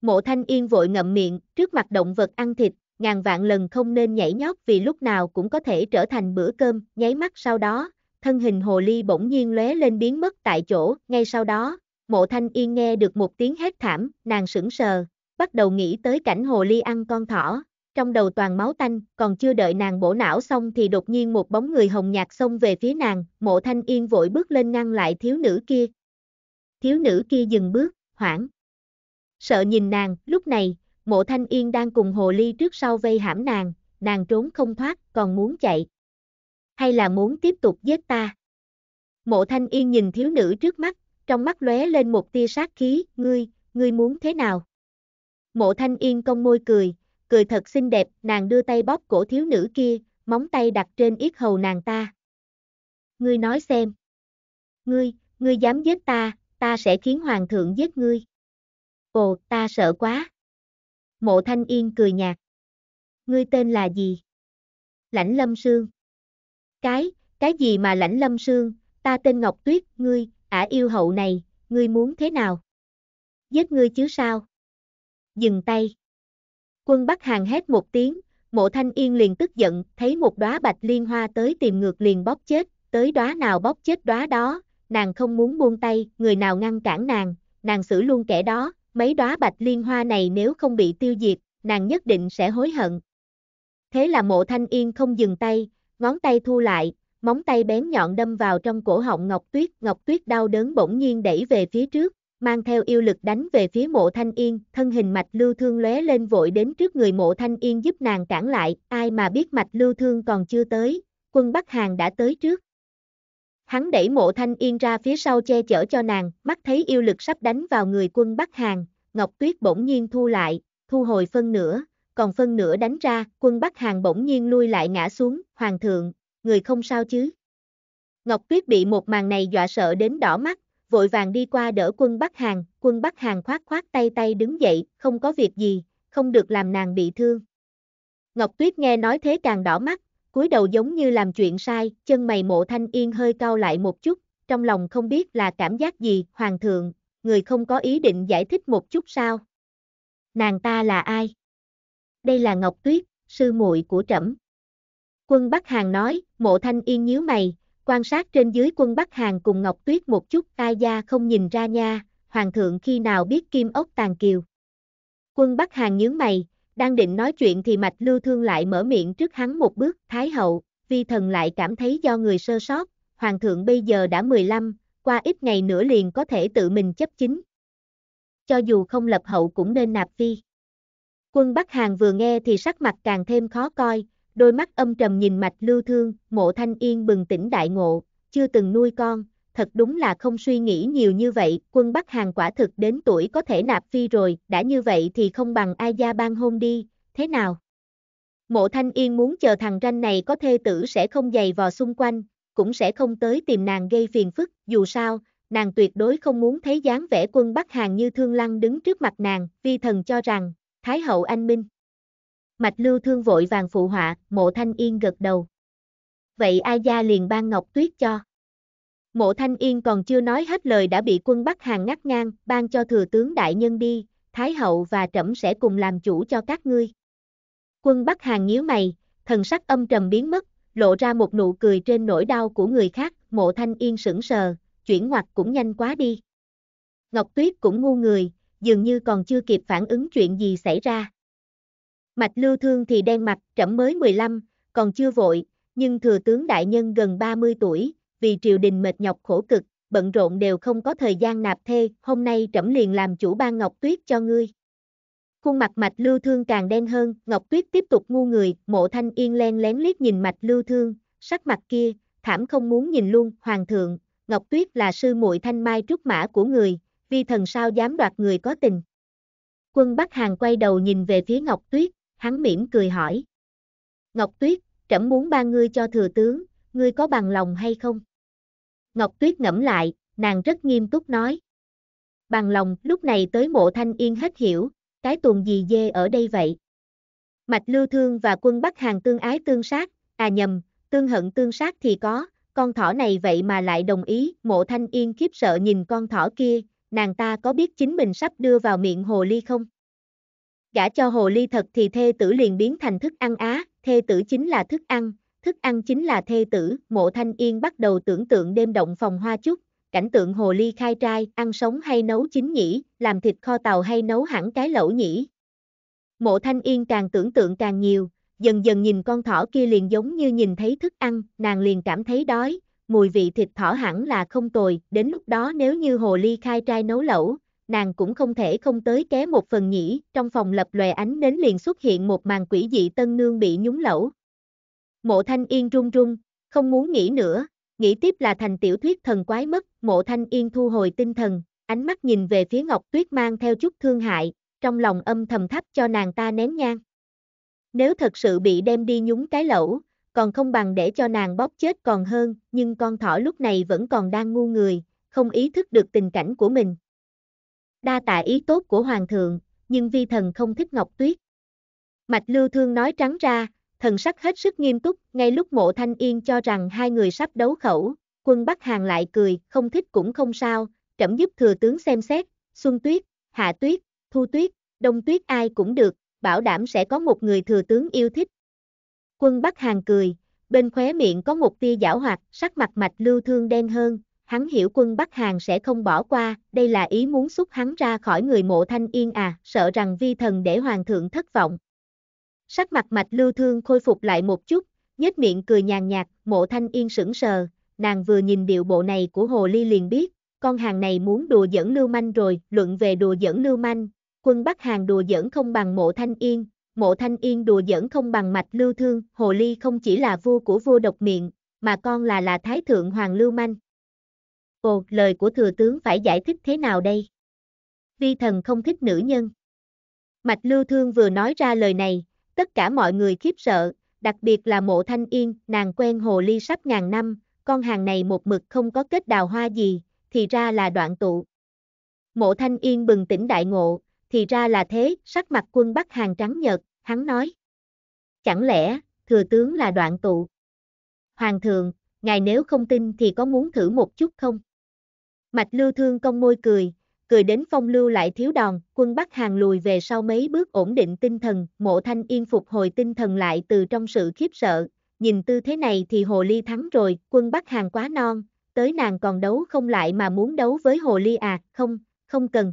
Mộ thanh yên vội ngậm miệng, trước mặt động vật ăn thịt, ngàn vạn lần không nên nhảy nhót vì lúc nào cũng có thể trở thành bữa cơm, nháy mắt sau đó, thân hình hồ ly bỗng nhiên lóe lên biến mất tại chỗ, ngay sau đó, mộ thanh yên nghe được một tiếng hét thảm, nàng sững sờ, bắt đầu nghĩ tới cảnh hồ ly ăn con thỏ, trong đầu toàn máu tanh, còn chưa đợi nàng bổ não xong thì đột nhiên một bóng người hồng nhạt xông về phía nàng, mộ thanh yên vội bước lên ngăn lại thiếu nữ kia. Thiếu nữ kia dừng bước, hoảng. Sợ nhìn nàng, lúc này, mộ thanh yên đang cùng hồ ly trước sau vây hãm nàng, nàng trốn không thoát, còn muốn chạy. Hay là muốn tiếp tục giết ta? Mộ thanh yên nhìn thiếu nữ trước mắt, trong mắt lóe lên một tia sát khí, ngươi, ngươi muốn thế nào? Mộ thanh yên cong môi cười, cười thật xinh đẹp, nàng đưa tay bóp cổ thiếu nữ kia, móng tay đặt trên yết hầu nàng ta. Ngươi nói xem. Ngươi, ngươi dám giết ta, ta sẽ khiến hoàng thượng giết ngươi. Ồ, ta sợ quá. Mộ thanh yên cười nhạt. Ngươi tên là gì? Lãnh lâm sương. Cái, cái gì mà lãnh lâm sương, ta tên Ngọc Tuyết, ngươi, ả yêu hậu này, ngươi muốn thế nào? Giết ngươi chứ sao? Dừng tay. Quân Bắc Hàng hét một tiếng, mộ thanh yên liền tức giận, thấy một đóa bạch liên hoa tới tìm ngược liền bóp chết, tới đóa nào bóp chết đóa đó, nàng không muốn buông tay, người nào ngăn cản nàng, nàng xử luôn kẻ đó, mấy đóa bạch liên hoa này nếu không bị tiêu diệt, nàng nhất định sẽ hối hận. Thế là mộ thanh yên không dừng tay, ngón tay thu lại, móng tay bén nhọn đâm vào trong cổ họng Ngọc Tuyết, Ngọc Tuyết đau đớn bỗng nhiên đẩy về phía trước, mang theo yêu lực đánh về phía mộ thanh yên, thân hình mạch lưu thương lóe lên vội đến trước người mộ thanh yên giúp nàng cản lại, ai mà biết mạch lưu thương còn chưa tới, quân Bắc Hàng đã tới trước. Hắn đẩy mộ thanh yên ra phía sau che chở cho nàng, mắt thấy yêu lực sắp đánh vào người quân Bắc Hàng, Ngọc Tuyết bỗng nhiên thu lại, thu hồi phân nửa, còn phân nửa đánh ra, quân Bắc Hàng bỗng nhiên lui lại ngã xuống, hoàng thượng, người không sao chứ. Ngọc Tuyết bị một màn này dọa sợ đến đỏ mắt, vội vàng đi qua đỡ quân Bắc Hàng, quân Bắc Hàng khoát khoát tay tay đứng dậy, không có việc gì, không được làm nàng bị thương. Ngọc Tuyết nghe nói thế càng đỏ mắt, cúi đầu giống như làm chuyện sai, chân mày mộ thanh yên hơi cau lại một chút, trong lòng không biết là cảm giác gì, hoàng thượng, người không có ý định giải thích một chút sao. Nàng ta là ai? Đây là Ngọc Tuyết, sư muội của trẫm. Quân Bắc Hàng nói, mộ thanh yên nhíu mày, Quan sát trên dưới quân Bắc Hàn cùng Ngọc Tuyết một chút ai Gia không nhìn ra nha, Hoàng thượng khi nào biết kim ốc tàn kiều. Quân Bắc Hàn nhướng mày, đang định nói chuyện thì mạch lưu thương lại mở miệng trước hắn một bước, Thái hậu, vi thần lại cảm thấy do người sơ sót, Hoàng thượng bây giờ đã 15, qua ít ngày nữa liền có thể tự mình chấp chính. Cho dù không lập hậu cũng nên nạp phi. Quân Bắc Hàn vừa nghe thì sắc mặt càng thêm khó coi, đôi mắt âm trầm nhìn mạch lưu thương, mộ thanh yên bừng tỉnh đại ngộ, chưa từng nuôi con, thật đúng là không suy nghĩ nhiều như vậy, quân Bắc Hàn quả thực đến tuổi có thể nạp phi rồi, đã như vậy thì không bằng ai gia ban hôn đi, thế nào? Mộ thanh yên muốn chờ thằng ranh này có thê tử sẽ không giày vò xung quanh, cũng sẽ không tới tìm nàng gây phiền phức, dù sao, nàng tuyệt đối không muốn thấy dáng vẻ quân Bắc Hàn như thương lăng đứng trước mặt nàng, vi thần cho rằng, Thái hậu anh minh. Mạch lưu thương vội vàng phụ họa, mộ thanh yên gật đầu. Vậy A gia liền ban ngọc tuyết cho. Mộ thanh yên còn chưa nói hết lời đã bị quân Bắc Hàng ngắt ngang, ban cho thừa tướng đại nhân đi, Thái hậu và trẫm sẽ cùng làm chủ cho các ngươi. Quân Bắc Hàng nhíu mày, thần sắc âm trầm biến mất, lộ ra một nụ cười trên nỗi đau của người khác, mộ thanh yên sững sờ, chuyển ngoặt cũng nhanh quá đi. Ngọc Tuyết cũng ngu người, dường như còn chưa kịp phản ứng chuyện gì xảy ra. Mạch lưu thương thì đen mặt, trẫm mới 15, còn chưa vội, nhưng thừa tướng đại nhân gần 30 tuổi, vì triều đình mệt nhọc khổ cực, bận rộn đều không có thời gian nạp thê, hôm nay trẫm liền làm chủ ban Ngọc Tuyết cho ngươi. Khuôn mặt Mạch Lưu Thương càng đen hơn, Ngọc Tuyết tiếp tục ngu người, mộ thanh yên len lén liếc nhìn Mạch Lưu Thương, sắc mặt kia, thảm không muốn nhìn luôn, Hoàng thượng, Ngọc Tuyết là sư muội thanh mai trúc mã của người, vi thần sao dám đoạt người có tình. Quân Bắc Hàng quay đầu nhìn về phía Ngọc Tuyết, hắn mỉm cười hỏi. Ngọc Tuyết, trẫm muốn ba ngươi cho thừa tướng, ngươi có bằng lòng hay không? Ngọc Tuyết ngẫm lại, nàng rất nghiêm túc nói. Bằng lòng, lúc này tới mộ thanh yên hết hiểu, cái tuồng gì dê ở đây vậy? Mạch lưu thương và quân Bắc Hàng tương ái tương sát, à nhầm, tương hận tương sát thì có, con thỏ này vậy mà lại đồng ý, mộ thanh yên khiếp sợ nhìn con thỏ kia, nàng ta có biết chính mình sắp đưa vào miệng hồ ly không? gả cho hồ ly thật thì thê tử liền biến thành thức ăn á, thê tử chính là thức ăn, thức ăn chính là thê tử, mộ thanh yên bắt đầu tưởng tượng đêm động phòng hoa chút, cảnh tượng hồ ly khai trai, ăn sống hay nấu chín nhỉ, làm thịt kho tàu hay nấu hẳn cái lẩu nhỉ. Mộ thanh yên càng tưởng tượng càng nhiều, dần dần nhìn con thỏ kia liền giống như nhìn thấy thức ăn, nàng liền cảm thấy đói, mùi vị thịt thỏ hẳn là không tồi, đến lúc đó nếu như hồ ly khai trai nấu lẩu, nàng cũng không thể không tới ké một phần nhỉ, trong phòng lập lòe ánh nến liền xuất hiện một màn quỷ dị tân nương bị nhúng lẩu. Mộ thanh yên run run, không muốn nghĩ nữa, nghĩ tiếp là thành tiểu thuyết thần quái mất, mộ thanh yên thu hồi tinh thần, ánh mắt nhìn về phía ngọc tuyết mang theo chút thương hại, trong lòng âm thầm thấp cho nàng ta nén nhang. Nếu thật sự bị đem đi nhúng cái lẩu, còn không bằng để cho nàng bóp chết còn hơn, nhưng con thỏ lúc này vẫn còn đang ngu người, không ý thức được tình cảnh của mình, đa tạ ý tốt của hoàng thượng, nhưng vi thần không thích Ngọc Tuyết. Mạch Lưu Thương nói trắng ra, thần sắc hết sức nghiêm túc, ngay lúc mộ thanh yên cho rằng hai người sắp đấu khẩu, quân Bắc Hàng lại cười, không thích cũng không sao, trẫm giúp thừa tướng xem xét, Xuân Tuyết, Hạ Tuyết, Thu Tuyết, Đông Tuyết ai cũng được, bảo đảm sẽ có một người thừa tướng yêu thích. Quân Bắc Hàng cười, bên khóe miệng có một tia giảo hoạt, sắc mặt mạch lưu thương đen hơn, hắn hiểu quân Bắc Hàn sẽ không bỏ qua, đây là ý muốn xúc hắn ra khỏi người mộ thanh yên à, sợ rằng vi thần để hoàng thượng thất vọng. Sắc mặt mạch lưu thương khôi phục lại một chút, nhếch miệng cười nhàn nhạt, mộ thanh yên sững sờ, nàng vừa nhìn điệu bộ này của hồ ly liền biết, con hàng này muốn đùa dẫn lưu manh rồi, luận về đùa dẫn lưu manh, quân Bắc Hàn đùa dẫn không bằng mộ thanh yên, mộ thanh yên đùa dẫn không bằng mạch lưu thương, hồ ly không chỉ là vua của vua độc miệng, mà con là là thái thượng hoàng lưu manh. Ồ, lời của thừa tướng phải giải thích thế nào đây? Vi thần không thích nữ nhân. Mạch Lưu Thương vừa nói ra lời này, tất cả mọi người khiếp sợ, đặc biệt là mộ thanh yên, nàng quen hồ ly sắp ngàn năm, con hàng này một mực không có kết đào hoa gì, thì ra là đoạn tụ. Mộ thanh yên bừng tỉnh đại ngộ, thì ra là thế, sắc mặt quân bắt hàng trắng nhợt, hắn nói. Chẳng lẽ, thừa tướng là đoạn tụ? Hoàng thượng, ngài nếu không tin thì có muốn thử một chút không? Mạch lưu thương công môi cười, cười đến phong lưu lại thiếu đòn, quân Bắc Hàng lùi về sau mấy bước ổn định tinh thần, mộ thanh yên phục hồi tinh thần lại từ trong sự khiếp sợ, nhìn tư thế này thì hồ ly thắng rồi, quân Bắc Hàng quá non, tới nàng còn đấu không lại mà muốn đấu với hồ ly à, không, không cần.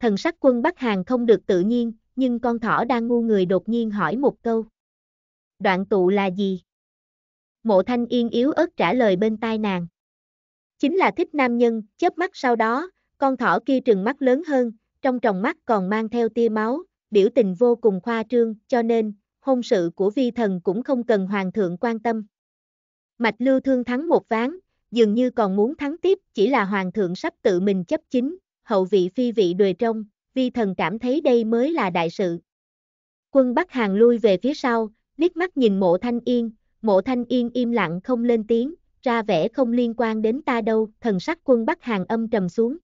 Thần sắc quân Bắc Hàng không được tự nhiên, nhưng con thỏ đang ngu người đột nhiên hỏi một câu. Đoạn tụ là gì? Mộ thanh yên yếu ớt trả lời bên tai nàng. Chính là thích nam nhân, chớp mắt sau đó, con thỏ kia trừng mắt lớn hơn, trong tròng mắt còn mang theo tia máu, biểu tình vô cùng khoa trương, cho nên, hôn sự của vi thần cũng không cần hoàng thượng quan tâm. Mạch lưu thương thắng một ván, dường như còn muốn thắng tiếp, chỉ là hoàng thượng sắp tự mình chấp chính, hậu vị phi vị đùi trong, vi thần cảm thấy đây mới là đại sự. Quân bắt Hàng lui về phía sau, liếc mắt nhìn mộ thanh yên, mộ thanh yên im lặng không lên tiếng, ra vẻ không liên quan đến ta đâu, thần sắc quân Bắc Hàng âm trầm xuống.